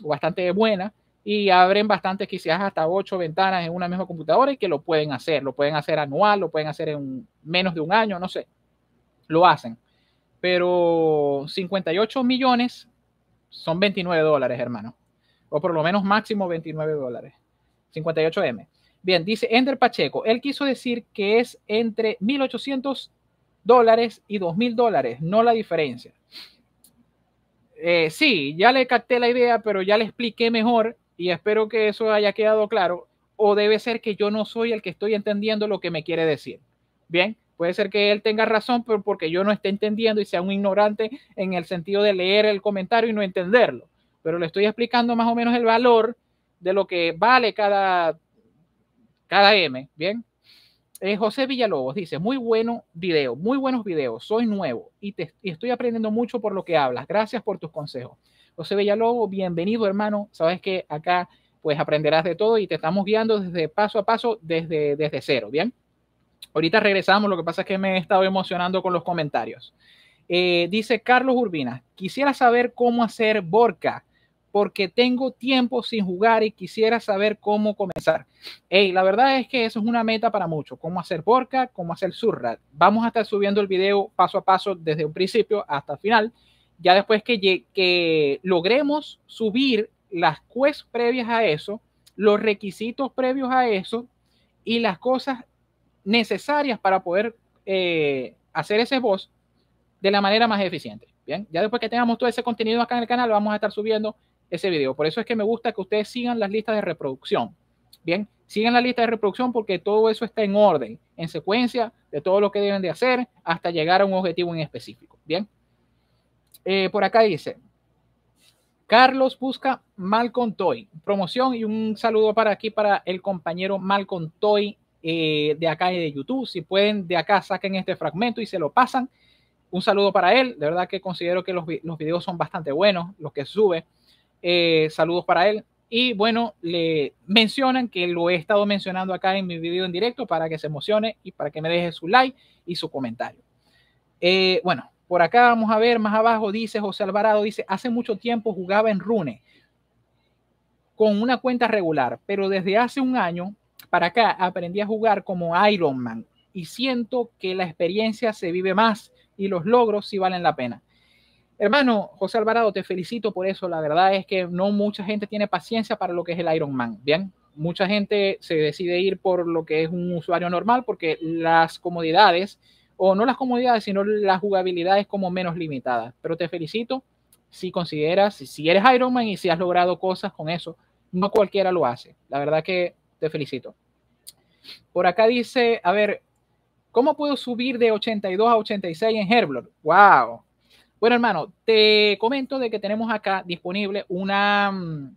bastante buena, y abren bastante, quizás hasta ocho ventanas en una misma computadora y que lo pueden hacer. Lo pueden hacer anual, lo pueden hacer en menos de un año, no sé. Lo hacen. Pero 58 millones son 29 dólares, hermano o por lo menos máximo 29 dólares. 58M. Bien, dice Ender Pacheco, él quiso decir que es entre 1.800 dólares y 2.000 dólares, no la diferencia. Eh, sí, ya le capté la idea, pero ya le expliqué mejor y espero que eso haya quedado claro. O debe ser que yo no soy el que estoy entendiendo lo que me quiere decir. Bien, puede ser que él tenga razón, pero porque yo no esté entendiendo y sea un ignorante en el sentido de leer el comentario y no entenderlo pero le estoy explicando más o menos el valor de lo que vale cada, cada M, ¿bien? Eh, José Villalobos dice, muy bueno video, muy buenos videos, soy nuevo y, te, estoy aprendiendo mucho por lo que hablas, gracias por tus consejos. José Villalobos, bienvenido hermano, sabes que acá pues aprenderás de todo y te estamos guiando desde paso a paso, desde, desde cero, ¿bien? Ahorita regresamos, lo que pasa es que me he estado emocionando con los comentarios. Eh, dice Carlos Urbina, quisiera saber cómo hacer Borca porque tengo tiempo sin jugar y quisiera saber cómo comenzar. Hey, la verdad es que eso es una meta para muchos, cómo hacer porca, cómo hacer surrat. Vamos a estar subiendo el video paso a paso desde un principio hasta el final. Ya después que, que logremos subir las quests previas a eso, los requisitos previos a eso y las cosas necesarias para poder eh, hacer ese boss de la manera más eficiente. Bien, ya después que tengamos todo ese contenido acá en el canal, vamos a estar subiendo ese video. Por eso es que me gusta que ustedes sigan las listas de reproducción. Bien, sigan la lista de reproducción porque todo eso está en orden, en secuencia de todo lo que deben de hacer hasta llegar a un objetivo en específico. Bien, eh, por acá dice, Carlos busca Malcolm Toy, promoción y un saludo para aquí para el compañero Malcolm Toy eh, de acá y de YouTube. Si pueden de acá saquen este fragmento y se lo pasan. Un saludo para él. De verdad que considero que los, los videos son bastante buenos, los que sube. Eh, saludos para él. Y bueno, le mencionan que lo he estado mencionando acá en mi video en directo para que se emocione y para que me deje su like y su comentario. Eh, bueno, por acá vamos a ver más abajo, dice José Alvarado, dice, hace mucho tiempo jugaba en Rune con una cuenta regular, pero desde hace un año para acá aprendí a jugar como Iron Man y siento que la experiencia se vive más y los logros si valen la pena. Hermano José Alvarado, te felicito por eso. La verdad es que no mucha gente tiene paciencia para lo que es el Iron Man, Bien, mucha gente se decide ir por lo que es un usuario normal porque las comodidades, o no las comodidades, sino la jugabilidad es como menos limitada. Pero te felicito si consideras, si eres Iron Man y si has logrado cosas con eso. No cualquiera lo hace. La verdad que te felicito. Por acá dice, a ver, ¿cómo puedo subir de 82 a 86 en Herblor? ¡Wow! Bueno, hermano, te comento de que tenemos acá disponible una... Mm,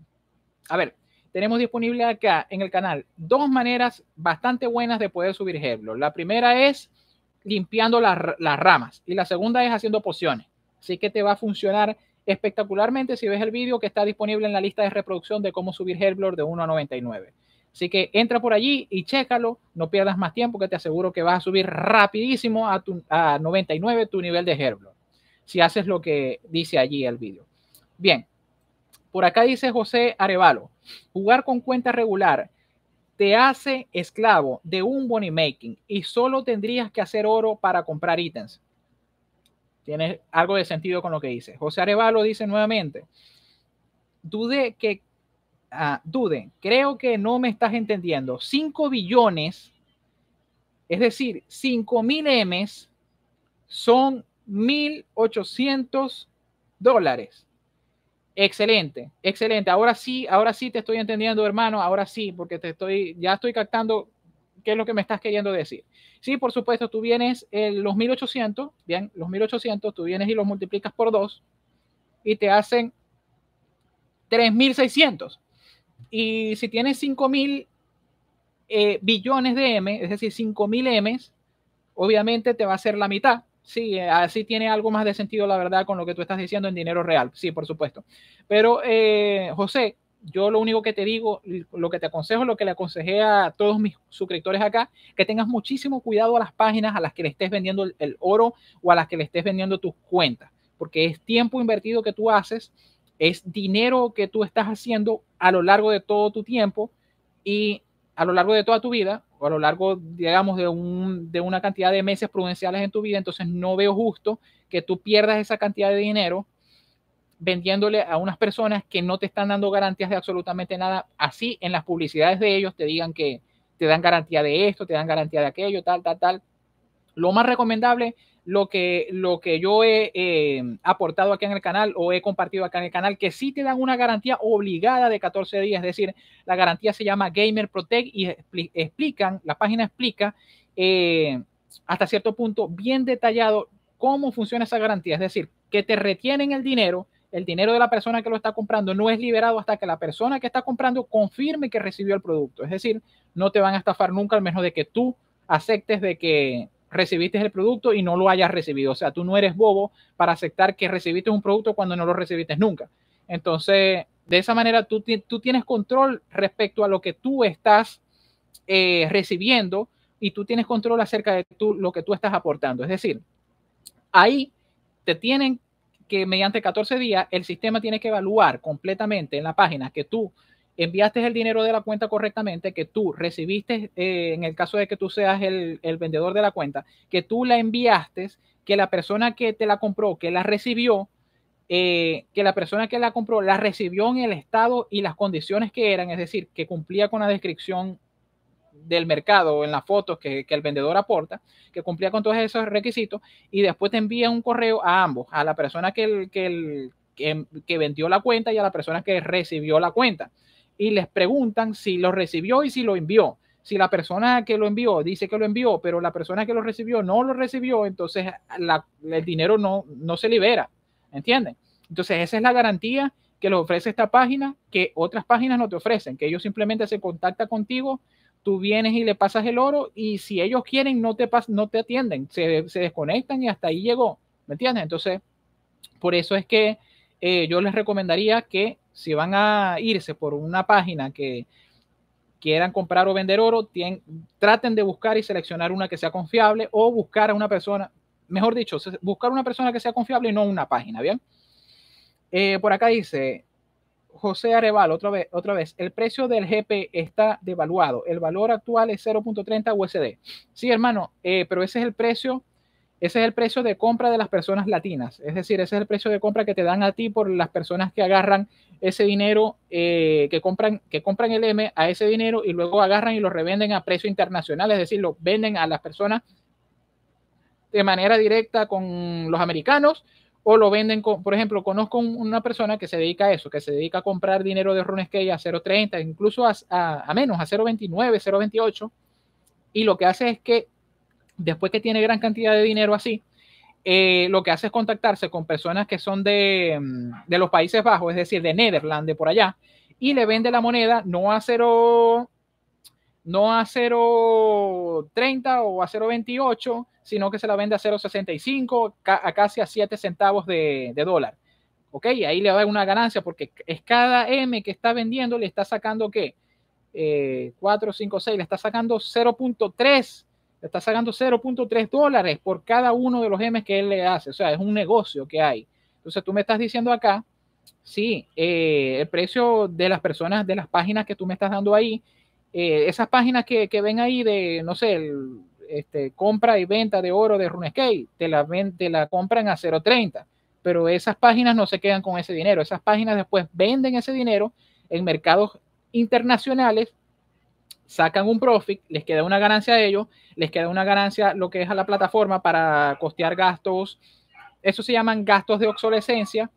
a ver, tenemos disponible acá en el canal dos maneras bastante buenas de poder subir ejemplo La primera es limpiando las, ramas y la segunda es haciendo pociones. Así que te va a funcionar espectacularmente si ves el vídeo que está disponible en la lista de reproducción de cómo subir herblo de 1 a 99. Así que entra por allí y chécalo, no pierdas más tiempo que te aseguro que vas a subir rapidísimo a, tu, 99 tu nivel de Helblor si haces lo que dice allí el vídeo. Bien, por acá dice José Arevalo, jugar con cuenta regular te hace esclavo de un money making y solo tendrías que hacer oro para comprar ítems. Tiene algo de sentido con lo que dice. José Arevalo dice nuevamente, dude que, ah, dude, creo que no me estás entendiendo. 5 billones, es decir, cinco mil M's son 1.800 dólares. Excelente, excelente. Ahora sí, ahora sí te estoy entendiendo, hermano. Ahora sí, porque te estoy, ya estoy captando qué es lo que me estás queriendo decir. Sí, por supuesto, tú vienes los los 1800, bien, los 1800, tú vienes y los multiplicas por 2 y te hacen 3600. Y si tienes 5000 mil eh, billones de M, es decir, 5000 M, obviamente te va a ser la mitad Sí, así tiene algo más de sentido, la verdad, con lo que tú estás diciendo en dinero real. Sí, por supuesto. Pero, eh, José, yo lo único que te digo, lo que te aconsejo, lo que le aconsejé a todos mis suscriptores acá, que tengas muchísimo cuidado a las páginas a las que le estés vendiendo el, el oro o a las que le estés vendiendo tus cuentas, porque es tiempo invertido que tú haces, es dinero que tú estás haciendo a lo largo de todo tu tiempo y a lo largo de toda tu vida, o a lo largo, digamos, de, un, de una cantidad de meses prudenciales en tu vida, entonces no veo justo que tú pierdas esa cantidad de dinero vendiéndole a unas personas que no te están dando garantías de absolutamente nada. Así en las publicidades de ellos te digan que te dan garantía de esto, te dan garantía de aquello, tal, tal, tal. Lo más recomendable lo que, lo que yo he eh, aportado aquí en el canal o he compartido acá en el canal, que sí te dan una garantía obligada de 14 días, es decir, la garantía se llama Gamer Protect y explican, la página explica eh, hasta cierto punto bien detallado cómo funciona esa garantía, es decir, que te retienen el dinero, el dinero de la persona que lo está comprando no es liberado hasta que la persona que está comprando confirme que recibió el producto, es decir, no te van a estafar nunca al menos de que tú aceptes de que recibiste el producto y no lo hayas recibido. O sea, tú no eres bobo para aceptar que recibiste un producto cuando no lo recibiste nunca. Entonces, de esa manera tú, tienes control respecto a lo que tú estás eh, recibiendo y tú tienes control acerca de lo que tú estás aportando. Es decir, ahí te tienen que mediante 14 días el sistema tiene que evaluar completamente en la página que tú enviaste el dinero de la cuenta correctamente, que tú recibiste, eh, en el caso de que tú seas el, vendedor de la cuenta, que tú la enviaste, que la persona que te la compró, que la recibió, eh, que la persona que la compró la recibió en el estado y las condiciones que eran, es decir, que cumplía con la descripción del mercado en las fotos que, el vendedor aporta, que cumplía con todos esos requisitos, y después te envía un correo a ambos, a la persona que, el, que, que vendió la cuenta y a la persona que recibió la cuenta y les preguntan si lo recibió y si lo envió. Si la persona que lo envió dice que lo envió, pero la persona que lo recibió no lo recibió, entonces el dinero no, no se libera. ¿Entienden? Entonces esa es la garantía que les ofrece esta página que otras páginas no te ofrecen, que ellos simplemente se contactan contigo, tú vienes y le pasas el oro y si ellos quieren no te, pas no te atienden, se, se desconectan y hasta ahí llegó. ¿Me entiendes? Entonces, por eso es que eh, yo les recomendaría que si van a irse por una página que quieran comprar o vender oro, traten de buscar y seleccionar una que sea confiable o buscar a una persona, mejor dicho, buscar una persona que sea confiable y no una página, ¿bien? Eh, por acá dice, José Areval, otra vez, otra vez, el precio del GP está devaluado. El valor actual es 0.30 USD. Sí, hermano, eh, pero ese es el precio ese es el precio de compra de las personas latinas, es decir, ese es el precio de compra que te dan a ti por las personas que agarran ese dinero, eh, que, compran, que compran el M a ese dinero y luego agarran y lo revenden a precio internacional, es decir, lo venden a las personas de manera directa con los americanos o lo venden, con, por ejemplo, conozco una persona que se dedica a eso, que se dedica a comprar dinero de RuneScape a 0.30, incluso a, a menos, a 0.29, 0.28, y lo que hace es que después que tiene gran cantidad de dinero así, eh, lo que hace es contactarse con personas que son de, mm, de los Países Bajos, es decir, de Nederland de por allá, y le vende la moneda no a cero no a 0.30 o a 0.28, sino que se la vende a 0.65, a casi a 7 centavos de, dólar. ¿Ok? Ahí le da una ganancia porque es cada M que está vendiendo, le está sacando qué? Eh, 4, 5, 6, le está sacando 0.3 está sacando 0.3 dólares por cada uno de los M's que él le hace. O sea, es un negocio que hay. Entonces tú me estás diciendo acá, sí, eh, el precio de las personas, de las páginas que tú me estás dando ahí, eh, esas páginas que, ven ahí de, no sé, el, este, compra y venta de oro de RuneScape, te la, la compran a 0.30, pero esas páginas no se quedan con ese dinero. Esas páginas después venden ese dinero en mercados internacionales sacan un profit, les queda una ganancia a ellos, les queda una ganancia lo que es a la plataforma para costear gastos, eso se llaman gastos de obsolescencia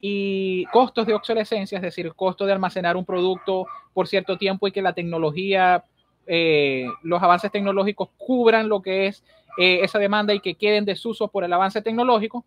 y costos de obsolescencia, es decir, costo de almacenar un producto por cierto tiempo y que la tecnología, eh, los avances tecnológicos cubran lo que es eh, esa demanda y que queden desusos por el avance tecnológico.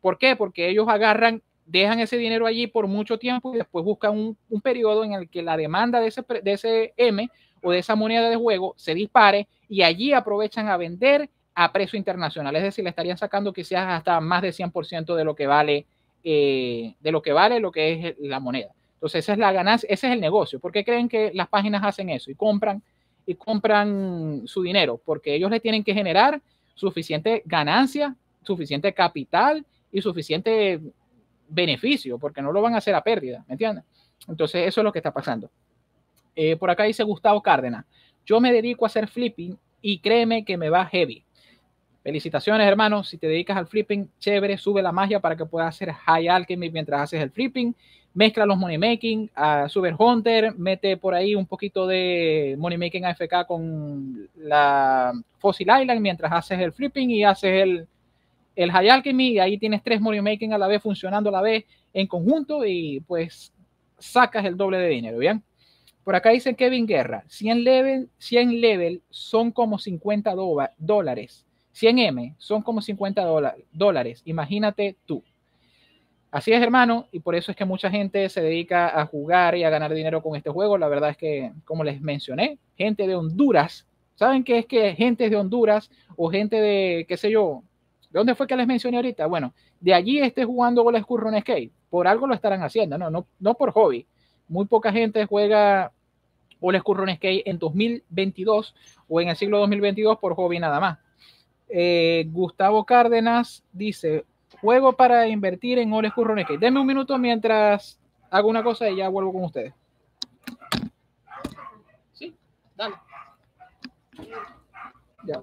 ¿Por qué? Porque ellos agarran dejan ese dinero allí por mucho tiempo y después buscan un, periodo en el que la demanda de ese, de ese M o de esa moneda de juego se dispare y allí aprovechan a vender a precio internacional. Es decir, le estarían sacando quizás hasta más de 100% de lo que vale eh, de lo que vale lo que es la moneda. Entonces, esa es la ganancia, ese es el negocio. ¿Por qué creen que las páginas hacen eso y compran y compran su dinero? Porque ellos le tienen que generar suficiente ganancia, suficiente capital y suficiente beneficio, porque no lo van a hacer a pérdida, ¿me entiendes? Entonces, eso es lo que está pasando. Eh, por acá dice Gustavo Cárdenas. Yo me dedico a hacer flipping y créeme que me va heavy. Felicitaciones, hermano. Si te dedicas al flipping, chévere, sube la magia para que puedas hacer high alchemy mientras haces el flipping. Mezcla los money making, ah, sube el hunter, mete por ahí un poquito de money making AFK con la Fossil Island mientras haces el flipping y haces el, el high alchemy. Y ahí tienes tres money making a la vez funcionando a la vez en conjunto y pues sacas el doble de dinero, ¿bien? Por acá dice Kevin Guerra, 100 level, 100 level son como 50 dólares. 100 M son como 50 dólares. Imagínate tú. Así es, hermano, y por eso es que mucha gente se dedica a jugar y a ganar dinero con este juego. La verdad es que, como les mencioné, gente de Honduras, ¿saben qué es que gente de Honduras o gente de, qué sé yo, ¿de dónde fue que les mencioné ahorita? Bueno, de allí esté jugando curro en Skate. Por algo lo estarán haciendo, no, no, no por hobby. Muy poca gente juega Oles que en 2022 o en el siglo 2022 por hobby nada más. Eh, Gustavo Cárdenas dice, juego para invertir en Oles currones Denme un minuto mientras hago una cosa y ya vuelvo con ustedes. Sí, dale. Ya.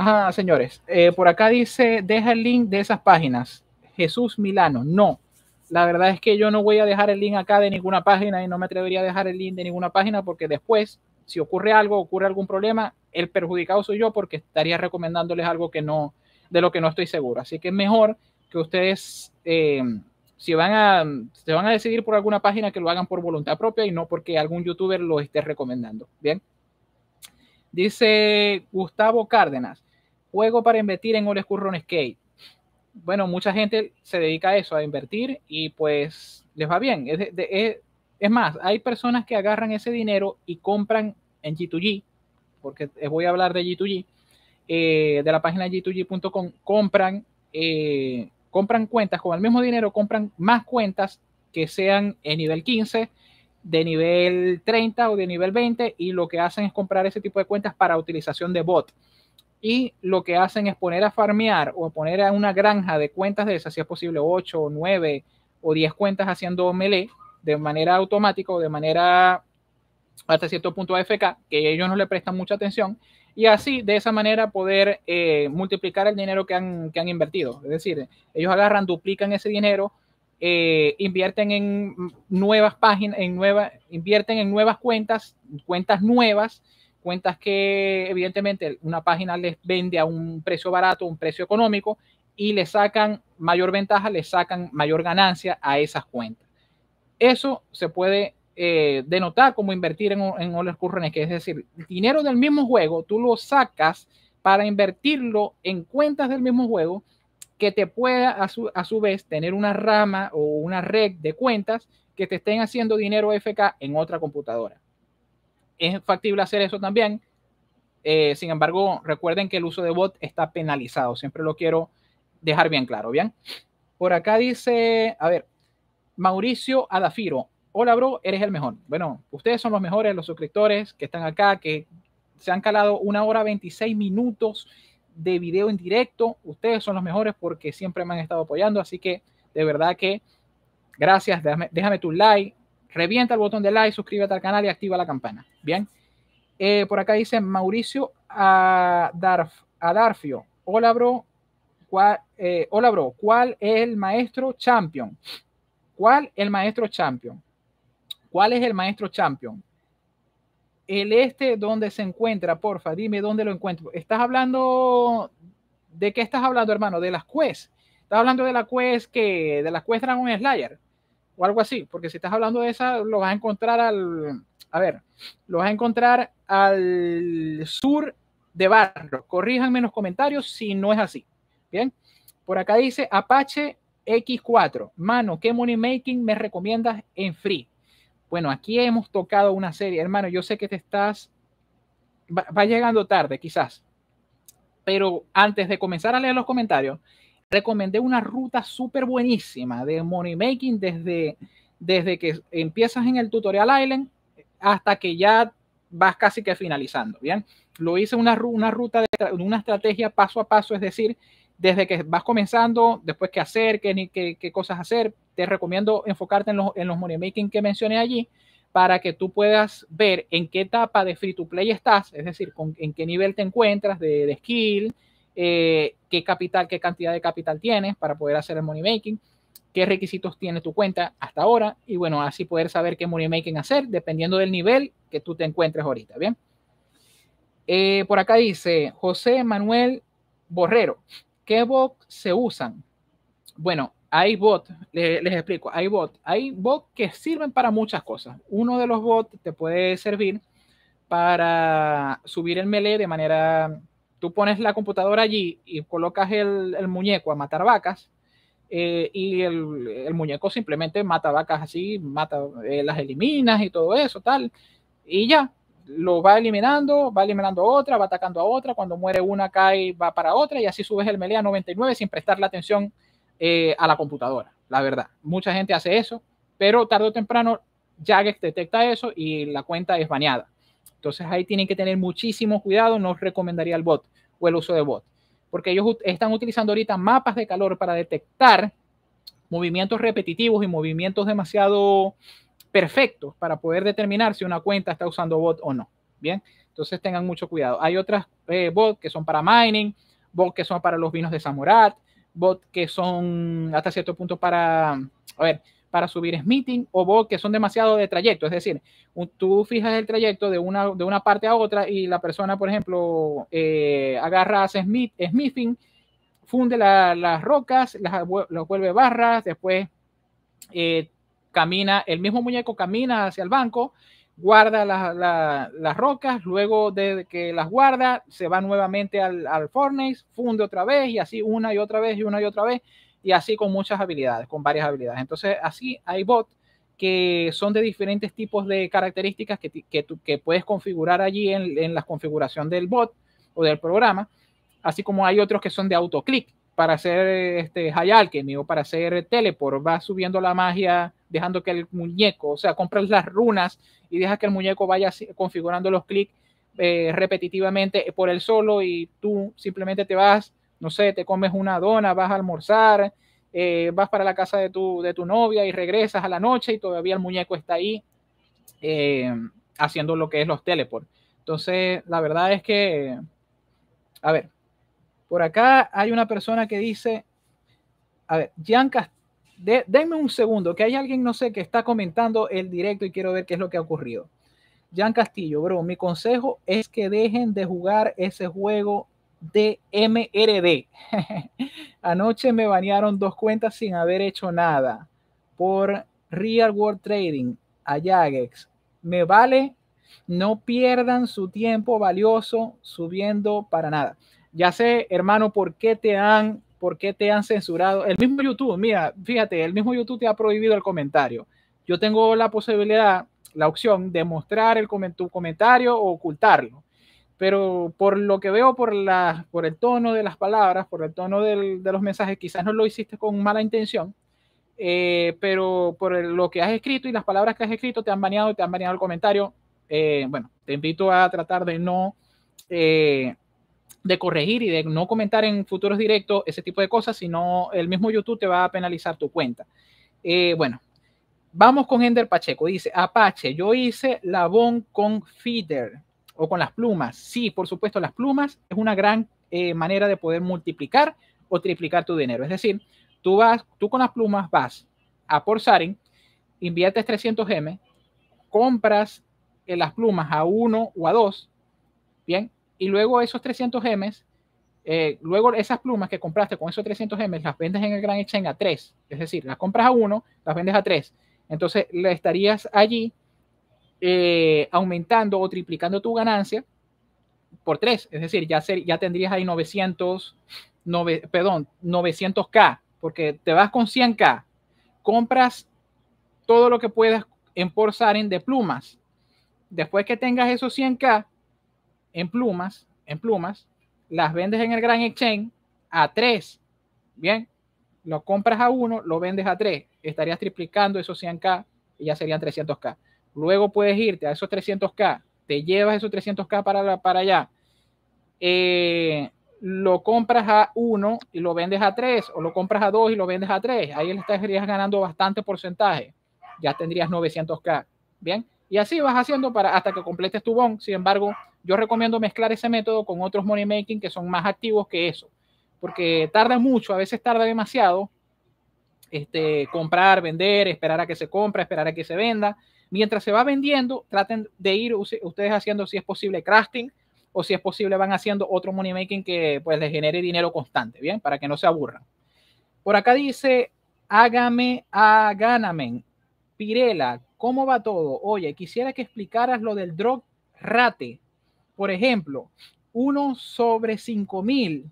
Ajá, señores. Eh, por acá dice, deja el link de esas páginas. Jesús Milano. No. La verdad es que yo no voy a dejar el link acá de ninguna página y no me atrevería a dejar el link de ninguna página porque después, si ocurre algo, ocurre algún problema, el perjudicado soy yo porque estaría recomendándoles algo que no, de lo que no estoy seguro. Así que es mejor que ustedes, eh, si van a, se van a decidir por alguna página, que lo hagan por voluntad propia y no porque algún youtuber lo esté recomendando. Bien. Dice Gustavo Cárdenas juego para invertir en Old School Skate. Bueno, mucha gente se dedica a eso, a invertir y pues les va bien. Es, más, hay personas que agarran ese dinero y compran en G2G, porque eh, voy a hablar de G2G, eh, de la página g2g.com, compran, eh, compran cuentas con el mismo dinero, compran más cuentas que sean en nivel 15, de nivel 30 o de nivel 20 y lo que hacen es comprar ese tipo de cuentas para utilización de bot y lo que hacen es poner a farmear o poner a una granja de cuentas de esas, si es posible 8, 9 o 10 cuentas haciendo melee de manera automática o de manera hasta cierto punto AFK, que ellos no le prestan mucha atención, y así de esa manera poder eh, multiplicar el dinero que han, invertido. Es decir, ellos agarran, duplican ese dinero, eh, invierten en nuevas páginas, en invierten en nuevas cuentas, cuentas nuevas, cuentas que evidentemente una página les vende a un precio barato, un precio económico, y le sacan mayor ventaja, le sacan mayor ganancia a esas cuentas. Eso se puede eh, denotar como invertir en, en All que es decir, dinero del mismo juego, tú lo sacas para invertirlo en cuentas del mismo juego que te pueda a su, a su vez tener una rama o una red de cuentas que te estén haciendo dinero FK en otra computadora es factible hacer eso también. Eh, sin embargo, recuerden que el uso de bot está penalizado. Siempre lo quiero dejar bien claro, ¿bien? Por acá dice, a ver, Mauricio Adafiro. Hola, bro, eres el mejor. Bueno, ustedes son los mejores, los suscriptores que están acá, que se han calado una hora 26 minutos de video en directo. Ustedes son los mejores porque siempre me han estado apoyando. Así que, de verdad que, gracias. Déjame, déjame tu like, revienta el botón de like, suscríbete al canal y activa la campana. Bien. Eh, por acá dice Mauricio a Darfio. Hola, bro. ¿Cuál, eh, hola, bro. ¿Cuál es el maestro champion? ¿Cuál el maestro champion? ¿Cuál es el maestro champion? El este donde se encuentra, porfa, dime dónde lo encuentro. ¿Estás hablando de qué estás hablando, hermano? ¿De las quests? ¿Estás hablando de la quest que de las quest Dragon Slayer? o algo así, porque si estás hablando de esa, lo vas a encontrar al, a ver, lo vas a encontrar al sur de Barro. Corríjanme en los comentarios si no es así. Bien, por acá dice Apache X4. Mano, ¿qué money making me recomiendas en free? Bueno, aquí hemos tocado una serie, hermano. Yo sé que te estás. va llegando tarde, quizás. Pero antes de comenzar a leer los comentarios, recomendé una ruta súper buenísima de money making desde, desde que empiezas en el tutorial Island hasta que ya vas casi que finalizando, ¿bien? Lo hice una, una ruta de una estrategia paso a paso, es decir, desde que vas comenzando, después qué hacer, qué, cosas hacer, te recomiendo enfocarte en los, en money making que mencioné allí para que tú puedas ver en qué etapa de free to play estás, es decir, en qué nivel te encuentras de, de skill, eh, qué capital, qué cantidad de capital tienes para poder hacer el money making, qué requisitos tiene tu cuenta hasta ahora y bueno, así poder saber qué money making hacer dependiendo del nivel que tú te encuentres ahorita, ¿bien? Eh, por acá dice José Manuel Borrero, ¿qué bots se usan? Bueno, hay bots, les, explico, hay bot hay bots que sirven para muchas cosas. Uno de los bots te puede servir para subir el melee de manera tú pones la computadora allí y colocas el, muñeco a matar vacas eh, y el, muñeco simplemente mata vacas así, mata, eh, las eliminas y todo eso, tal, y ya, lo va eliminando, va eliminando otra, va atacando a otra, cuando muere una cae, va para otra y así subes el melee a 99 sin prestar la atención eh, a la computadora, la verdad. Mucha gente hace eso, pero tarde o temprano Jagex detecta eso y la cuenta es baneada. Entonces ahí tienen que tener muchísimo cuidado, no recomendaría el bot o el uso de bot, porque ellos están utilizando ahorita mapas de calor para detectar movimientos repetitivos y movimientos demasiado perfectos para poder determinar si una cuenta está usando bot o no. Bien, entonces tengan mucho cuidado. Hay otras eh, bots que son para mining, bots que son para los vinos de Zamorat, bots que son hasta cierto punto para, para subir Smithing o vos que son demasiado de trayecto. Es decir, tú fijas el trayecto de una, de una parte a otra y la persona, por ejemplo, eh, agarra, hace Smith, Smithing, funde las rocas, las, vuelve barras, después eh, camina, el mismo muñeco camina hacia el banco, guarda las rocas, luego de que las guarda, se va nuevamente al, al funde otra vez y así una y otra vez y una y otra vez y así con muchas habilidades, con varias habilidades. Entonces, así hay bots que son de diferentes tipos de características que, que, que puedes configurar allí en, la configuración del bot o del programa, así como hay otros que son de autoclick para hacer este high que o para hacer teleport, va subiendo la magia, dejando que el muñeco, o sea, compras las runas y dejas que el muñeco vaya configurando los clics eh, repetitivamente por el solo y tú simplemente te vas no sé, te comes una dona, vas a almorzar, eh, vas para la casa de tu, de tu novia y regresas a la noche y todavía el muñeco está ahí eh, haciendo lo que es los teleport. Entonces, la verdad es que, a ver, por acá hay una persona que dice, a ver, Jan Castillo, denme un segundo, que hay alguien, no sé, que está comentando el directo y quiero ver qué es lo que ha ocurrido. Jan Castillo, bro, mi consejo es que dejen de jugar ese juego DMRD. Anoche me banearon dos cuentas sin haber hecho nada por Real World Trading a Jagex. Me vale, no pierdan su tiempo valioso subiendo para nada. Ya sé, hermano, por qué te han, por qué te han censurado. El mismo YouTube, mira, fíjate, el mismo YouTube te ha prohibido el comentario. Yo tengo la posibilidad, la opción de mostrar el, tu comentario o ocultarlo pero por lo que veo, por, el tono de las palabras, por el tono de los mensajes, quizás no lo hiciste con mala intención, eh, pero por lo que has escrito y las palabras que has escrito te han baneado, te han baneado el comentario. Eh, bueno, te invito a tratar de no, eh, de corregir y de no comentar en futuros directos ese tipo de cosas, sino el mismo YouTube te va a penalizar tu cuenta. bueno, vamos con Ender Pacheco. Dice, Apache, yo hice la bon con Feeder o con las plumas. Sí, por supuesto, las plumas es una gran eh, manera de poder multiplicar o triplicar tu dinero. Es decir, tú vas, tú con las plumas vas a por Saring, inviertes 300M, compras eh, las plumas a uno o a dos, bien, y luego esos 300M, eh, luego esas plumas que compraste con esos 300M las vendes en el Gran Exchange a tres, es decir, las compras a uno, las vendes a tres, Entonces le estarías allí eh, aumentando o triplicando tu ganancia por 3, es decir, ya, tendrías ahí 900, perdón, 900K, porque te vas con 100K, compras todo lo que puedas en de plumas. Después que tengas esos 100K en plumas, en plumas, las vendes en el Gran Exchange a 3, ¿bien? Lo compras a 1, lo vendes a 3, estarías triplicando esos 100K y ya serían 300K. Luego puedes irte a esos 300K, te llevas esos 300K para, para allá. Eh, lo compras a uno y lo vendes a tres o lo compras a dos y lo vendes a tres. Ahí estarías ganando bastante porcentaje. Ya tendrías 900K. Bien. Y así vas haciendo para, hasta que completes tu bond. Sin embargo, yo recomiendo mezclar ese método con otros money making que son más activos que eso. Porque tarda mucho, a veces tarda demasiado. Este, comprar, vender, esperar a que se compra, esperar a que se venda. Mientras se va vendiendo, traten de ir ustedes haciendo, si es posible, crafting o si es posible, van haciendo otro money making que pues les genere dinero constante, ¿bien? Para que no se aburran. Por acá dice, hágame a Ganamen. Pirela, ¿cómo va todo? Oye, quisiera que explicaras lo del drop rate. Por ejemplo, uno sobre 5000,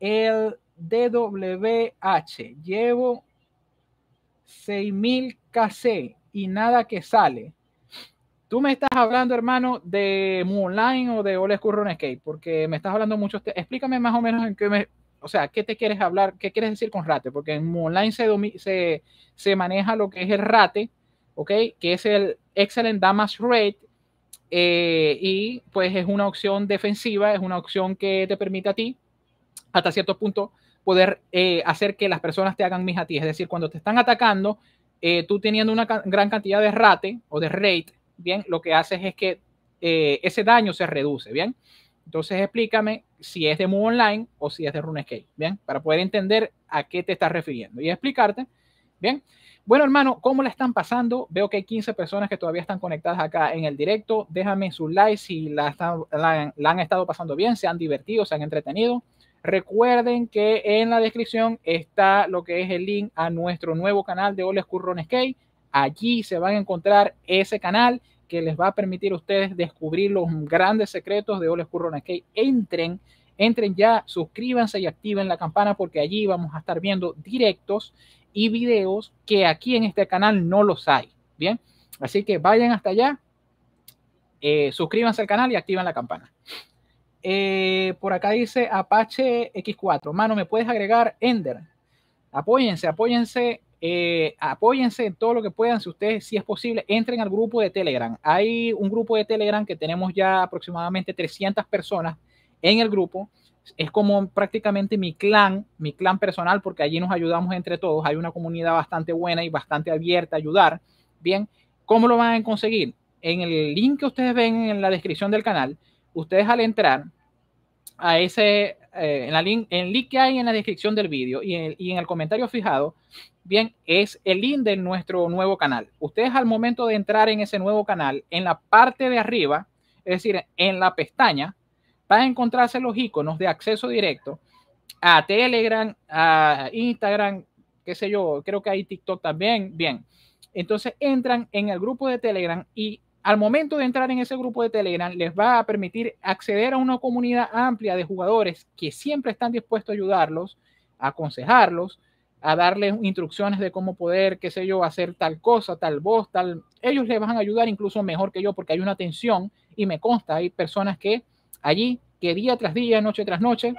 el DWH, llevo 6000 KC y nada que sale. Tú me estás hablando, hermano, de Moonline o de Old School Escape, porque me estás hablando mucho. Explícame más o menos en qué me, o sea, ¿qué te quieres hablar? ¿Qué quieres decir con rate? Porque en Moonline se, se, se, maneja lo que es el rate, ¿ok? Que es el Excellent Damage Rate. Eh, y pues es una opción defensiva, es una opción que te permite a ti, hasta cierto punto, poder eh, hacer que las personas te hagan mis a ti. Es decir, cuando te están atacando, eh, tú teniendo una gran cantidad de rate o de rate, bien, lo que haces es que eh, ese daño se reduce, bien. Entonces explícame si es de Move Online o si es de RuneScape, bien, para poder entender a qué te estás refiriendo y explicarte, bien. Bueno, hermano, ¿cómo la están pasando? Veo que hay 15 personas que todavía están conectadas acá en el directo. Déjame su like si la han estado pasando bien, se han divertido, se han entretenido. Recuerden que en la descripción está lo que es el link a nuestro nuevo canal de Oles Currones Allí se van a encontrar ese canal que les va a permitir a ustedes descubrir los grandes secretos de Oles Currones Entren, entren ya, suscríbanse y activen la campana porque allí vamos a estar viendo directos y videos que aquí en este canal no los hay. Bien, así que vayan hasta allá, eh, suscríbanse al canal y activen la campana. Eh, por acá dice Apache X4. Mano, ¿me puedes agregar Ender? Apóyense, apóyense, eh, apóyense en todo lo que puedan. Si ustedes, si es posible, entren al grupo de Telegram. Hay un grupo de Telegram que tenemos ya aproximadamente 300 personas en el grupo. Es como prácticamente mi clan, mi clan personal, porque allí nos ayudamos entre todos. Hay una comunidad bastante buena y bastante abierta a ayudar. Bien, ¿cómo lo van a conseguir? En el link que ustedes ven en la descripción del canal ustedes al entrar a ese, eh, en la link, link que hay en la descripción del vídeo y, en, y en el comentario fijado, bien, es el link de nuestro nuevo canal. Ustedes al momento de entrar en ese nuevo canal, en la parte de arriba, es decir, en la pestaña, van a encontrarse los iconos de acceso directo a Telegram, a Instagram, qué sé yo, creo que hay TikTok también, bien. Entonces entran en el grupo de Telegram y al momento de entrar en ese grupo de Telegram, les va a permitir acceder a una comunidad amplia de jugadores que siempre están dispuestos a ayudarlos, a aconsejarlos, a darles instrucciones de cómo poder, qué sé yo, hacer tal cosa, tal voz, tal. Ellos les van a ayudar incluso mejor que yo porque hay una atención y me consta, hay personas que allí, que día tras día, noche tras noche,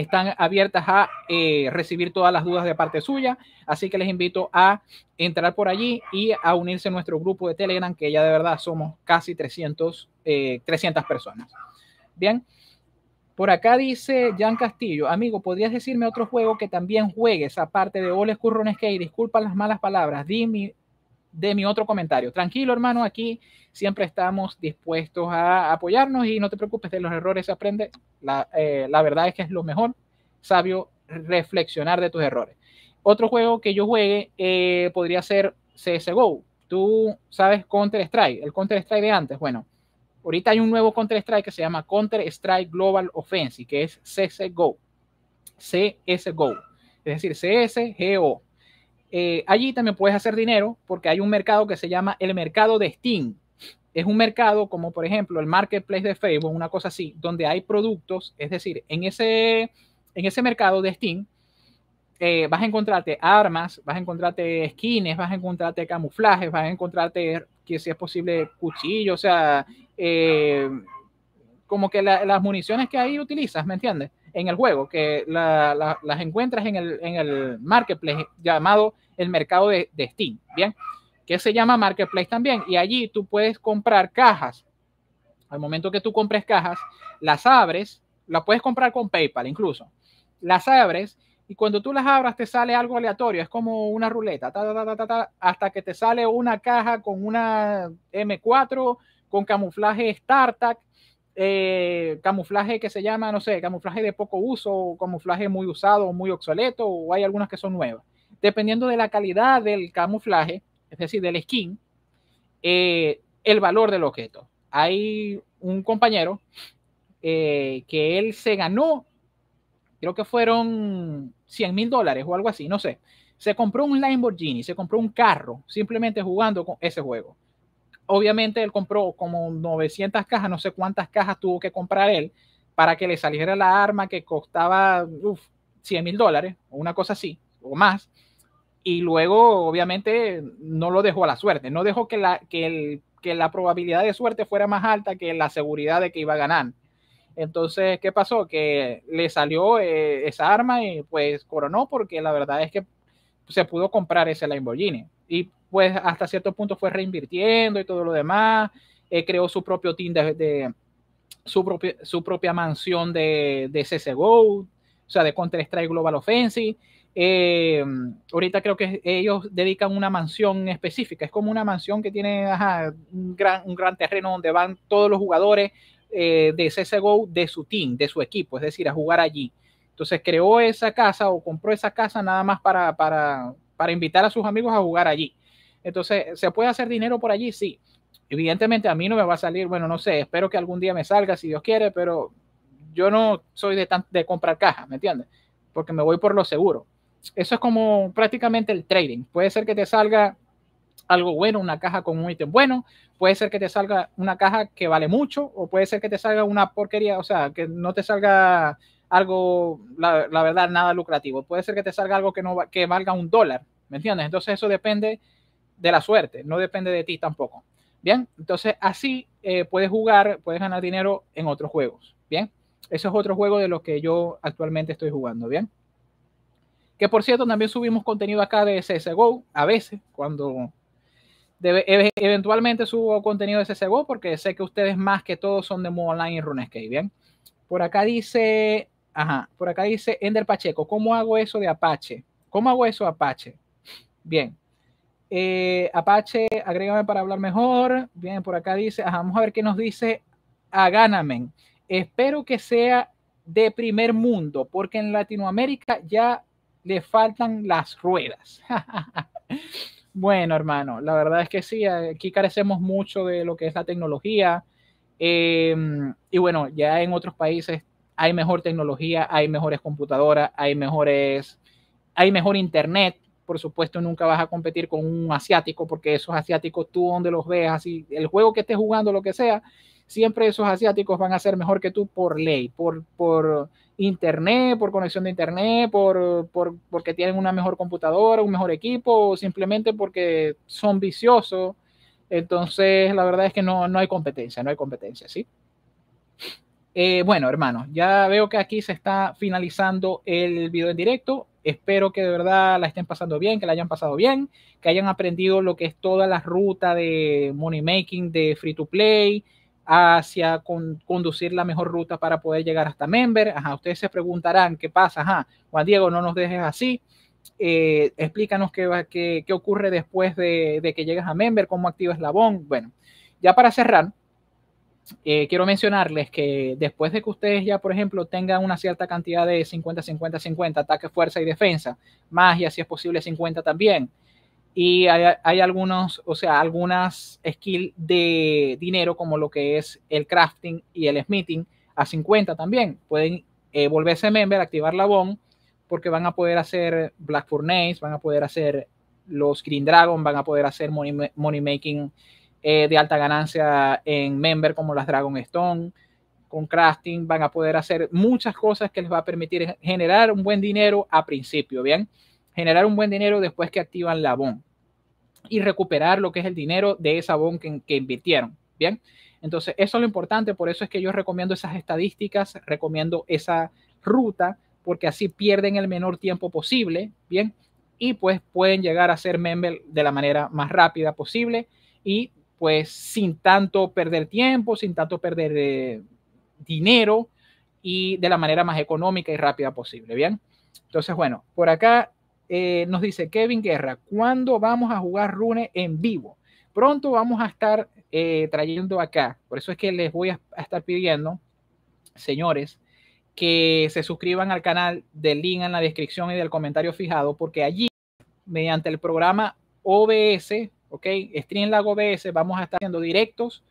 están abiertas a eh, recibir todas las dudas de parte suya, así que les invito a entrar por allí y a unirse a nuestro grupo de Telegram, que ya de verdad somos casi 300, eh, personas. Bien, por acá dice Jan Castillo, amigo, ¿podrías decirme otro juego que también juegues aparte de Oles Currones hay, Disculpa las malas palabras, dime de mi otro comentario. Tranquilo, hermano, aquí siempre estamos dispuestos a apoyarnos y no te preocupes, de los errores se aprende. La, eh, verdad es que es lo mejor, sabio, reflexionar de tus errores. Otro juego que yo juegue eh, podría ser CSGO. Tú sabes Counter-Strike, el Counter-Strike de antes. Bueno, ahorita hay un nuevo Counter-Strike que se llama Counter-Strike Global Offensive, que es CSGO. CSGO, es decir, CSGO. Eh, allí también puedes hacer dinero porque hay un mercado que se llama el mercado de Steam. Es un mercado como por ejemplo el marketplace de Facebook, una cosa así, donde hay productos, es decir, en ese, en ese mercado de Steam eh, vas a encontrarte armas, vas a encontrarte skins, vas a encontrarte camuflajes, vas a encontrarte, que si es posible, cuchillos, o sea, eh, como que las municiones que ahí utilizas, ¿me entiendes? en el juego, que las encuentras en el, en el, marketplace llamado el mercado de, Steam, ¿bien? Que se llama marketplace también. Y allí tú puedes comprar cajas. Al momento que tú compres cajas, las abres, las puedes comprar con PayPal incluso. Las abres y cuando tú las abras te sale algo aleatorio, es como una ruleta, hasta que te sale una caja con una M4 con camuflaje Startup, eh, camuflaje que se llama, no sé, camuflaje de poco uso, o camuflaje muy usado, muy obsoleto, o hay algunas que son nuevas. Dependiendo de la calidad del camuflaje, es decir, del skin, eh, el valor del objeto. Hay un compañero eh, que él se ganó, creo que fueron 100 mil dólares o algo así, no sé. Se compró un Lamborghini, se compró un carro, simplemente jugando con ese juego obviamente él compró como 900 cajas, no sé cuántas cajas tuvo que comprar él para que le saliera la arma que costaba 100 mil dólares o una cosa así o más. Y luego, obviamente, no lo dejó a la suerte, no dejó que la, que, el, que la probabilidad de suerte fuera más alta que la seguridad de que iba a ganar. Entonces, ¿qué pasó? Que le salió eh, esa arma y pues coronó porque la verdad es que se pudo comprar ese Lamborghini. Y pues hasta cierto punto fue reinvirtiendo y todo lo demás, eh, creó su propio team de, su, propia, su propia mansión de, de CSGO, o sea, de Counter-Strike Global Offensive. Eh, ahorita creo que ellos dedican una mansión específica, es como una mansión que tiene ajá, un, gran, un gran terreno donde van todos los jugadores eh, de CSGO de su team, de su equipo, es decir, a jugar allí. Entonces creó esa casa o compró esa casa nada más para, para, para invitar a sus amigos a jugar allí. Entonces, ¿se puede hacer dinero por allí? Sí. Evidentemente a mí no me va a salir, bueno, no sé, espero que algún día me salga si Dios quiere, pero yo no soy de, de comprar cajas, ¿me entiendes? Porque me voy por lo seguro. Eso es como prácticamente el trading. Puede ser que te salga algo bueno, una caja con un ítem bueno, puede ser que te salga una caja que vale mucho o puede ser que te salga una porquería, o sea, que no te salga algo, la, la verdad, nada lucrativo. Puede ser que te salga algo que, no, que valga un dólar, ¿me entiendes? Entonces eso depende de la suerte, no depende de ti tampoco. Bien, entonces así eh, puedes jugar, puedes ganar dinero en otros juegos. Bien, eso es otro juego de los que yo actualmente estoy jugando. Bien, que por cierto, también subimos contenido acá de CSGO a veces, cuando debe, eventualmente subo contenido de CSGO, porque sé que ustedes más que todos son de modo online y RuneScape. Bien, por acá dice, ajá, por acá dice Ender Pacheco, ¿cómo hago eso de Apache? ¿Cómo hago eso Apache? Bien, eh, Apache, agrégame para hablar mejor. viene por acá dice, vamos a ver qué nos dice Agánamen. Espero que sea de primer mundo, porque en Latinoamérica ya le faltan las ruedas. bueno, hermano, la verdad es que sí, aquí carecemos mucho de lo que es la tecnología. Em, y bueno, ya en otros países hay mejor tecnología, hay mejores computadoras, hay mejores, hay mejor internet por supuesto nunca vas a competir con un asiático, porque esos asiáticos tú donde los veas, y el juego que estés jugando, lo que sea, siempre esos asiáticos van a ser mejor que tú por ley, por, por internet, por conexión de internet, por, porque tienen una mejor computadora, un mejor equipo, o simplemente porque son viciosos. Entonces, la verdad es que no, hay competencia, no hay competencia, ¿sí? Eh, bueno, hermanos, ya veo que aquí se está finalizando el video en directo. Espero que de verdad la estén pasando bien, que la hayan pasado bien, que hayan aprendido lo que es toda la ruta de money making, de free to play, hacia conducir la mejor ruta para poder llegar hasta member. Ajá, ustedes se preguntarán qué pasa. Ajá, Juan Diego, no nos dejes así. Eh, explícanos qué, qué, ocurre después de, que llegas a member, cómo activas la Bueno, ya para cerrar, eh, quiero mencionarles que después de que ustedes ya, por ejemplo, tengan una cierta cantidad de 50, 50, 50, ataque, fuerza y defensa, magia, si es posible, 50 también. Y hay, algunos, o sea, algunas skills de dinero, como lo que es el crafting y el smithing, a 50 también. Pueden eh, volverse member, activar la bomb, porque van a poder hacer Black Furnace, van a poder hacer los Green Dragon, van a poder hacer money making eh, de alta ganancia en member como las Dragon Stone. Con crafting van a poder hacer muchas cosas que les va a permitir generar un buen dinero a principio, ¿bien? Generar un buen dinero después que activan la bond y recuperar lo que es el dinero de esa bond que, que invirtieron, ¿bien? Entonces, eso es lo importante, por eso es que yo recomiendo esas estadísticas, recomiendo esa ruta, porque así pierden el menor tiempo posible, ¿bien? Y pues pueden llegar a ser member de la manera más rápida posible y pues sin tanto perder tiempo, sin tanto perder eh, dinero y de la manera más económica y rápida posible, ¿bien? Entonces, bueno, por acá eh, nos dice Kevin Guerra, ¿cuándo vamos a jugar Rune en vivo? Pronto vamos a estar eh, trayendo acá, por eso es que les voy a, a estar pidiendo, señores, que se suscriban al canal del link en la descripción y del comentario fijado, porque allí, mediante el programa OBS, ¿ok? Lago OBS, vamos a estar haciendo directos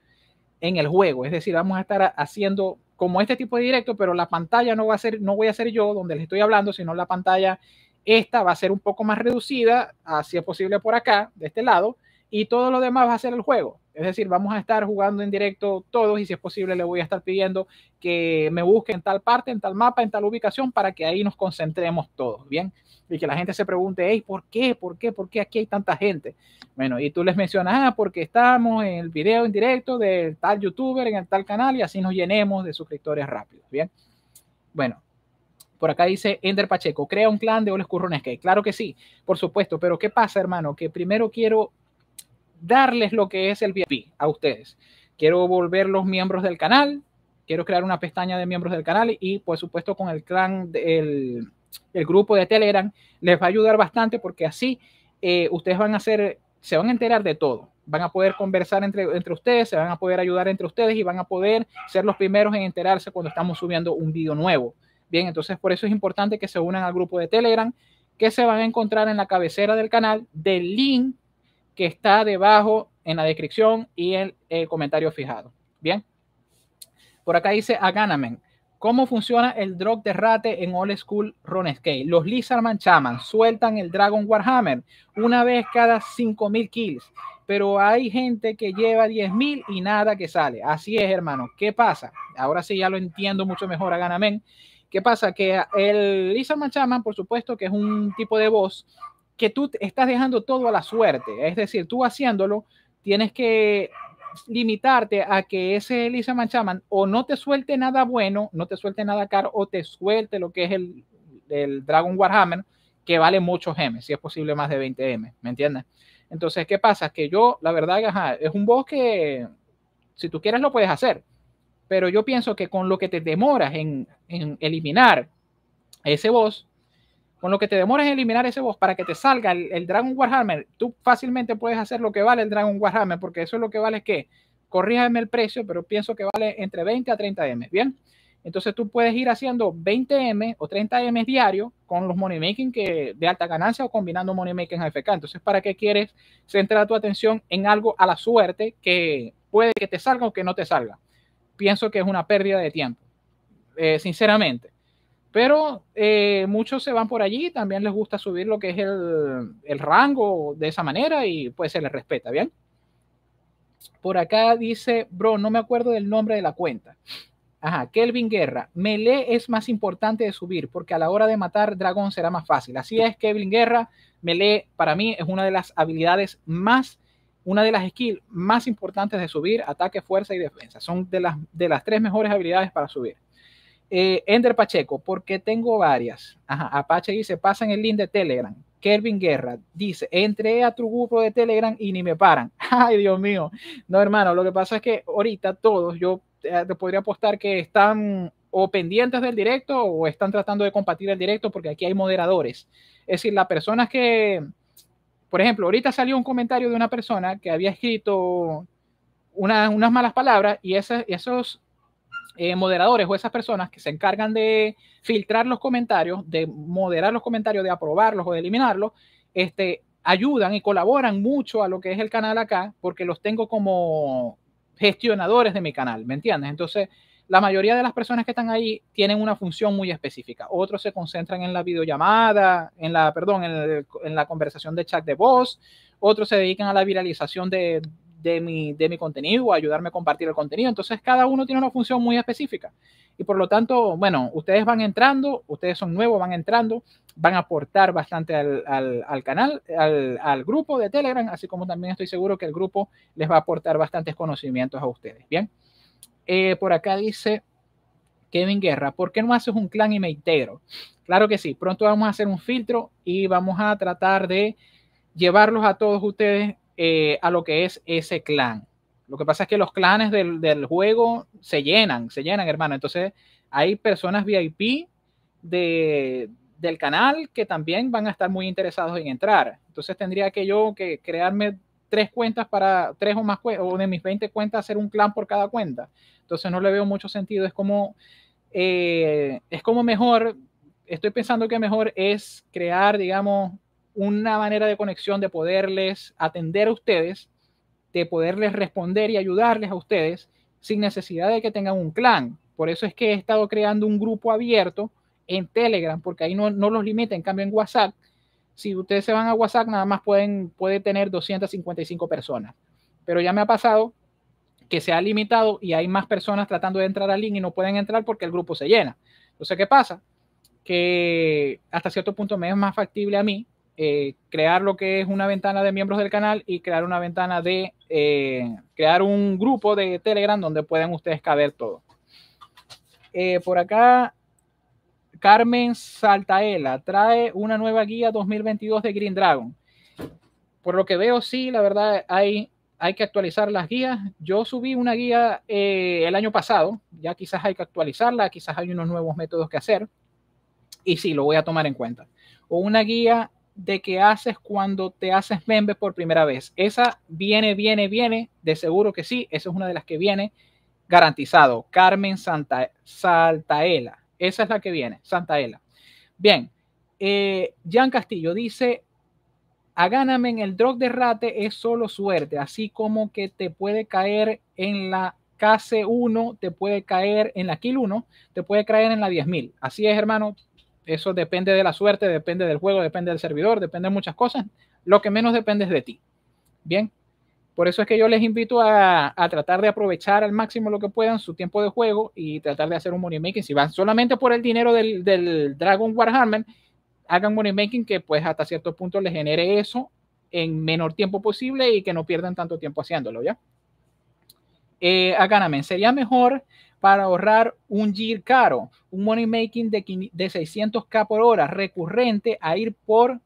en el juego, es decir, vamos a estar haciendo como este tipo de directo, pero la pantalla no va a ser, no voy a ser yo donde les estoy hablando, sino la pantalla esta va a ser un poco más reducida, así es posible por acá, de este lado, y todo lo demás va a ser el juego. Es decir, vamos a estar jugando en directo todos y si es posible le voy a estar pidiendo que me busque en tal parte, en tal mapa, en tal ubicación para que ahí nos concentremos todos, ¿bien? Y que la gente se pregunte, ¿por qué? ¿Por qué? ¿Por qué aquí hay tanta gente? Bueno, y tú les mencionas, ah, porque estamos en el video en directo de tal youtuber en el tal canal y así nos llenemos de suscriptores rápidos, ¿bien? Bueno, por acá dice Ender Pacheco, crea un clan de Oles Currones que claro que sí, por supuesto, pero ¿qué pasa, hermano? Que primero quiero darles lo que es el VIP a ustedes. Quiero volver los miembros del canal, quiero crear una pestaña de miembros del canal y por supuesto con el clan, del grupo de Telegram, les va a ayudar bastante porque así eh, ustedes van a ser, se van a enterar de todo. Van a poder conversar entre, entre ustedes, se van a poder ayudar entre ustedes y van a poder ser los primeros en enterarse cuando estamos subiendo un video nuevo. Bien, entonces por eso es importante que se unan al grupo de Telegram, que se van a encontrar en la cabecera del canal del link que está debajo en la descripción y en el comentario fijado. Bien. Por acá dice Aganamen. ¿Cómo funciona el drop de rate en Old School Runescape? Los Lizardman Chaman sueltan el Dragon Warhammer una vez cada 5000 kills, pero hay gente que lleva 10000 y nada que sale. Así es, hermano. ¿Qué pasa? Ahora sí ya lo entiendo mucho mejor a Ganamen. ¿Qué pasa? Que el Lizardman Chaman, por supuesto, que es un tipo de boss que tú estás dejando todo a la suerte. Es decir, tú haciéndolo, tienes que limitarte a que ese Elisa Manchaman o no te suelte nada bueno, no te suelte nada caro, o te suelte lo que es el, Dragon Warhammer, que vale muchos M, si es posible más de 20 M, ¿me entiendes? Entonces, ¿qué pasa? Que yo, la verdad, es un boss que, si tú quieres, lo puedes hacer, pero yo pienso que con lo que te demoras en, en eliminar ese boss, con lo que te demoras en eliminar ese boss para que te salga el, Dragon Warhammer, tú fácilmente puedes hacer lo que vale el Dragon Warhammer, porque eso es lo que vale es que, corríjame el precio, pero pienso que vale entre 20 a 30 M, ¿bien? Entonces tú puedes ir haciendo 20 M o 30 M diario con los money making que, de alta ganancia o combinando money making AFK. Entonces, ¿para qué quieres centrar tu atención en algo a la suerte que puede que te salga o que no te salga? Pienso que es una pérdida de tiempo, eh, sinceramente. Pero eh, muchos se van por allí, también les gusta subir lo que es el, el rango de esa manera y pues se les respeta, ¿bien? Por acá dice, bro, no me acuerdo del nombre de la cuenta. Ajá, Kelvin Guerra. Melee es más importante de subir porque a la hora de matar dragón será más fácil. Así es, Kelvin Guerra. Melee para mí es una de las habilidades más, una de las skills más importantes de subir. Ataque, fuerza y defensa. Son de las, de las tres mejores habilidades para subir. Eh, Ender Pacheco, porque tengo varias. Apache dice, pasan el link de Telegram. Kervin Guerra dice, entré a tu grupo de Telegram y ni me paran. Ay, Dios mío. No, hermano, lo que pasa es que ahorita todos, yo eh, te podría apostar que están o pendientes del directo o están tratando de compartir el directo porque aquí hay moderadores. Es decir, las personas que, por ejemplo, ahorita salió un comentario de una persona que había escrito unas malas palabras y esas, esos eh, moderadores o esas personas que se encargan de filtrar los comentarios, de moderar los comentarios, de aprobarlos o de eliminarlos, este, ayudan y colaboran mucho a lo que es el canal acá, porque los tengo como gestionadores de mi canal, ¿me entiendes? Entonces, la mayoría de las personas que están ahí tienen una función muy específica. Otros se concentran en la videollamada, en la, perdón, en la conversación de chat de voz. Otros se dedican a la viralización de, de mi, contenido o ayudarme a compartir el contenido. Entonces, cada uno tiene una función muy específica. Y por lo tanto, bueno, ustedes van entrando, ustedes son nuevos, van entrando, van a aportar bastante al, canal, al, grupo de Telegram, así como también estoy seguro que el grupo les va a aportar bastantes conocimientos a ustedes. Bien, eh, por acá dice Kevin Guerra, ¿por qué no haces un clan y me integro? Claro que sí, pronto vamos a hacer un filtro y vamos a tratar de llevarlos a todos ustedes eh, a lo que es ese clan. Lo que pasa es que los clanes del, juego se llenan, se llenan, hermano. Entonces, hay personas VIP del canal que también van a estar muy interesados en entrar. Entonces, tendría que yo que crearme tres cuentas para tres o más o de mis 20 cuentas hacer un clan por cada cuenta. Entonces, no le veo mucho sentido. Es como, eh, es como mejor, estoy pensando que mejor es crear, digamos, una manera de conexión, de poderles atender a ustedes, de poderles responder y ayudarles a ustedes sin necesidad de que tengan un clan. Por eso es que he estado creando un grupo abierto en Telegram, porque ahí no, no los limita. En cambio, en WhatsApp, si ustedes se van a WhatsApp, nada más pueden puede tener 255 personas. Pero ya me ha pasado que se ha limitado y hay más personas tratando de entrar al link y no pueden entrar porque el grupo se llena. Entonces, ¿qué pasa? Que hasta cierto punto me es más factible a mí eh, crear lo que es una ventana de miembros del canal y crear una ventana de eh, crear un grupo de Telegram donde pueden ustedes caber todo. Eh, por acá, Carmen Saltaela trae una nueva guía 2022 de Green Dragon. Por lo que veo, sí, la verdad hay, hay que actualizar las guías. Yo subí una guía el año pasado, ya quizás hay que actualizarla, quizás hay unos nuevos métodos que hacer. Y sí, lo voy a tomar en cuenta. O una guía de qué haces cuando te haces membe por primera vez. Esa viene, viene, viene, de seguro que sí, esa es una de las que viene, garantizado. Carmen Santa, Saltaela, esa es la que viene, Santaela. Bien, eh, Jan Castillo dice, a en el drop de rate es solo suerte, así como que te puede caer en la case 1, te puede caer en la kil 1, te puede caer en la 10.000. Así es, hermano, eso depende de la suerte, depende del juego, depende del servidor, depende de muchas cosas. Lo que menos depende es de ti. Bien, por eso es que yo les invito a, tratar de aprovechar al máximo lo que puedan su tiempo de juego y tratar de hacer un money making. Si van solamente por el dinero del, del Dragon Warhammer, hagan money making que pues hasta cierto punto les genere eso en menor tiempo posible y que no pierdan tanto tiempo haciéndolo, ¿ya? Eh, a sería mejor para ahorrar un gear caro, un money making de, de 600k por hora recurrente a ir por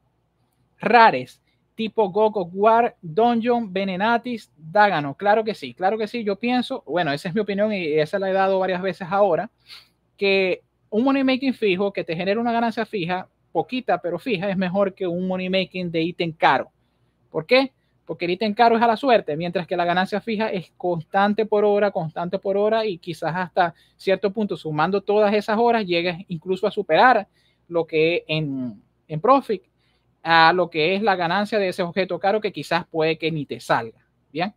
rares tipo Goku, War, Dungeon, Venenatis, Dagano. Claro que sí, claro que sí. Yo pienso, bueno, esa es mi opinión y esa la he dado varias veces ahora, que un money making fijo que te genera una ganancia fija, poquita pero fija, es mejor que un money making de ítem caro. ¿Por qué? porque el en caro es a la suerte, mientras que la ganancia fija es constante por hora, constante por hora y quizás hasta cierto punto, sumando todas esas horas, llegues incluso a superar lo que en, en profit a lo que es la ganancia de ese objeto caro que quizás puede que ni te salga. Bien.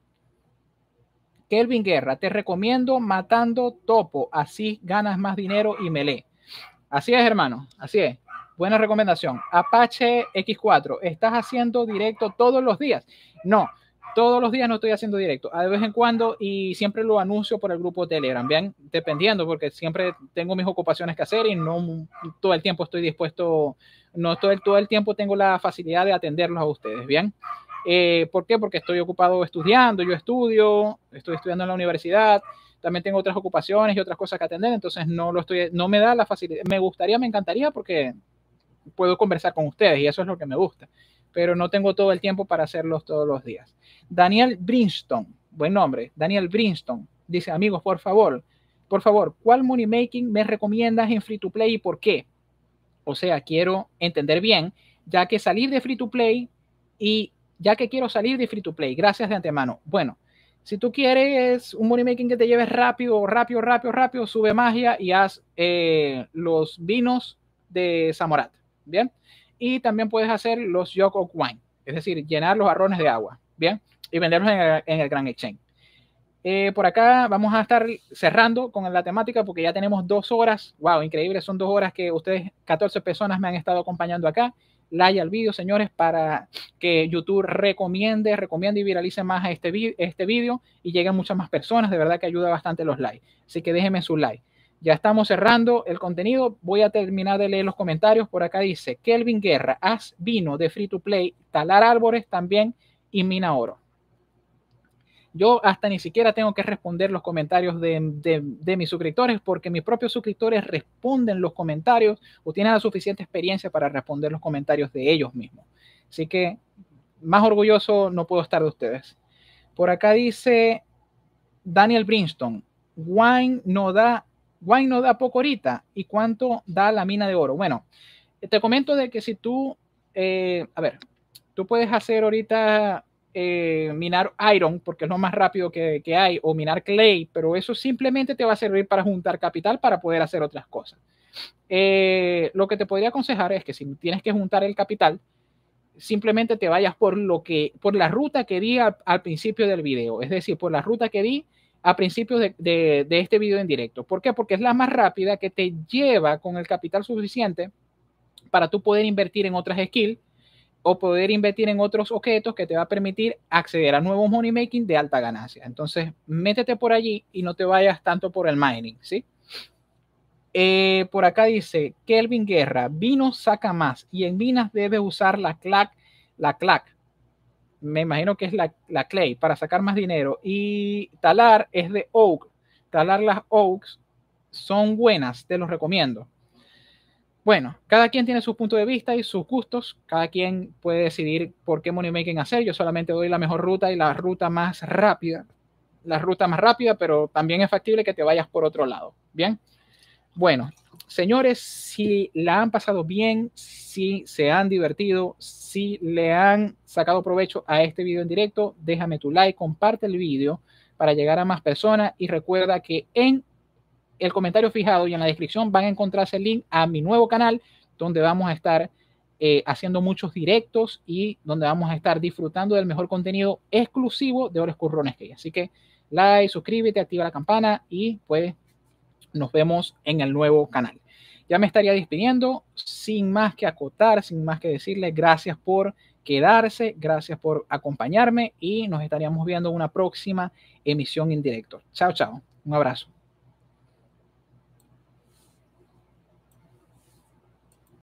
Kelvin Guerra, te recomiendo matando topo, así ganas más dinero y melee. Así es, hermano, así es buena recomendación. Apache X4, ¿estás haciendo directo todos los días? No, todos los días no estoy haciendo directo, ah, de vez en cuando y siempre lo anuncio por el grupo Telegram, ¿bien? dependiendo, porque siempre tengo mis ocupaciones que hacer y no todo el tiempo estoy dispuesto, no todo el, todo el tiempo tengo la facilidad de atenderlos a ustedes, bien. Eh, ¿Por qué? Porque estoy ocupado estudiando, yo estudio, estoy estudiando en la universidad, también tengo otras ocupaciones y otras cosas que atender, entonces no lo estoy, no me da la facilidad, me gustaría, me encantaría porque puedo conversar con ustedes y eso es lo que me gusta, pero no tengo todo el tiempo para hacerlos todos los días. Daniel Brinston, buen nombre, Daniel Brinston, dice, amigos, por favor, por favor, ¿cuál money making me recomiendas en free to play y por qué? O sea, quiero entender bien, ya que salir de free to play y ya que quiero salir de free to play, gracias de antemano. Bueno, si tú quieres un money making que te lleves rápido, rápido, rápido, rápido, sube magia y haz eh, los vinos de Zamorat. Bien. Y también puedes hacer los yoko wine, es decir, llenar los arrones de agua. Bien. Y venderlos en el, gran Exchange. Eh, por acá vamos a estar cerrando con la temática porque ya tenemos dos horas. Wow, increíble. Son dos horas que ustedes, 14 personas, me han estado acompañando acá. Like al vídeo, señores, para que YouTube recomiende, recomiende y viralice más este, este vídeo y lleguen muchas más personas. De verdad que ayuda bastante los likes. Así que déjenme su like. Ya estamos cerrando el contenido. Voy a terminar de leer los comentarios. Por acá dice Kelvin Guerra, haz Vino de Free to Play, Talar Árboles también y Mina Oro. Yo hasta ni siquiera tengo que responder los comentarios de, de, mis suscriptores porque mis propios suscriptores responden los comentarios o tienen la suficiente experiencia para responder los comentarios de ellos mismos. Así que más orgulloso no puedo estar de ustedes. Por acá dice Daniel Brinston, Wine no da Wine no da poco ahorita. ¿Y cuánto da la mina de oro? Bueno, eh, te comento de que si tú, eh, a ver, tú puedes hacer ahorita eh, minar iron, porque es lo más rápido que, que, hay, o minar clay, pero eso simplemente te va a servir para juntar capital para poder hacer otras cosas. lo que te podría aconsejar es que si tienes que juntar el capital, simplemente te vayas por lo que, por la ruta que di al, principio del video, es decir, por la ruta que di a principios de, este video en directo. ¿Por qué? Porque es la más rápida que te lleva con el capital suficiente para tú poder invertir en otras skills o poder invertir en otros objetos que te va a permitir acceder a nuevos money making de alta ganancia. Entonces, métete por allí y no te vayas tanto por el mining, ¿sí? Eh, por acá dice Kelvin Guerra, vino saca más y en Minas debes usar la CLAC, la CLAC, me imagino que es la, la, clay, para sacar más dinero. Y talar es de oak. Talar las oaks son buenas, te los recomiendo. Bueno, cada quien tiene su punto de vista y sus gustos. Cada quien puede decidir por qué money making hacer. Yo solamente doy la mejor ruta y la ruta más rápida. La ruta más rápida, pero también es factible que te vayas por otro lado. Bien. Bueno, señores, si la han pasado bien, si se han divertido, si le han sacado provecho a este video en directo, déjame tu like, comparte el video para llegar a más personas y recuerda que en el comentario fijado y en la descripción van a encontrarse el link a mi nuevo canal donde vamos a estar eh, haciendo muchos directos y donde vamos a estar disfrutando del mejor contenido exclusivo de Ores Currones que hay. Así que like, suscríbete, activa la campana y pues nos vemos en el nuevo canal. Ya me estaría despidiendo, sin más que acotar, sin más que decirle gracias por quedarse, gracias por acompañarme y nos estaríamos viendo en una próxima emisión en directo. Chao, chao. Un abrazo.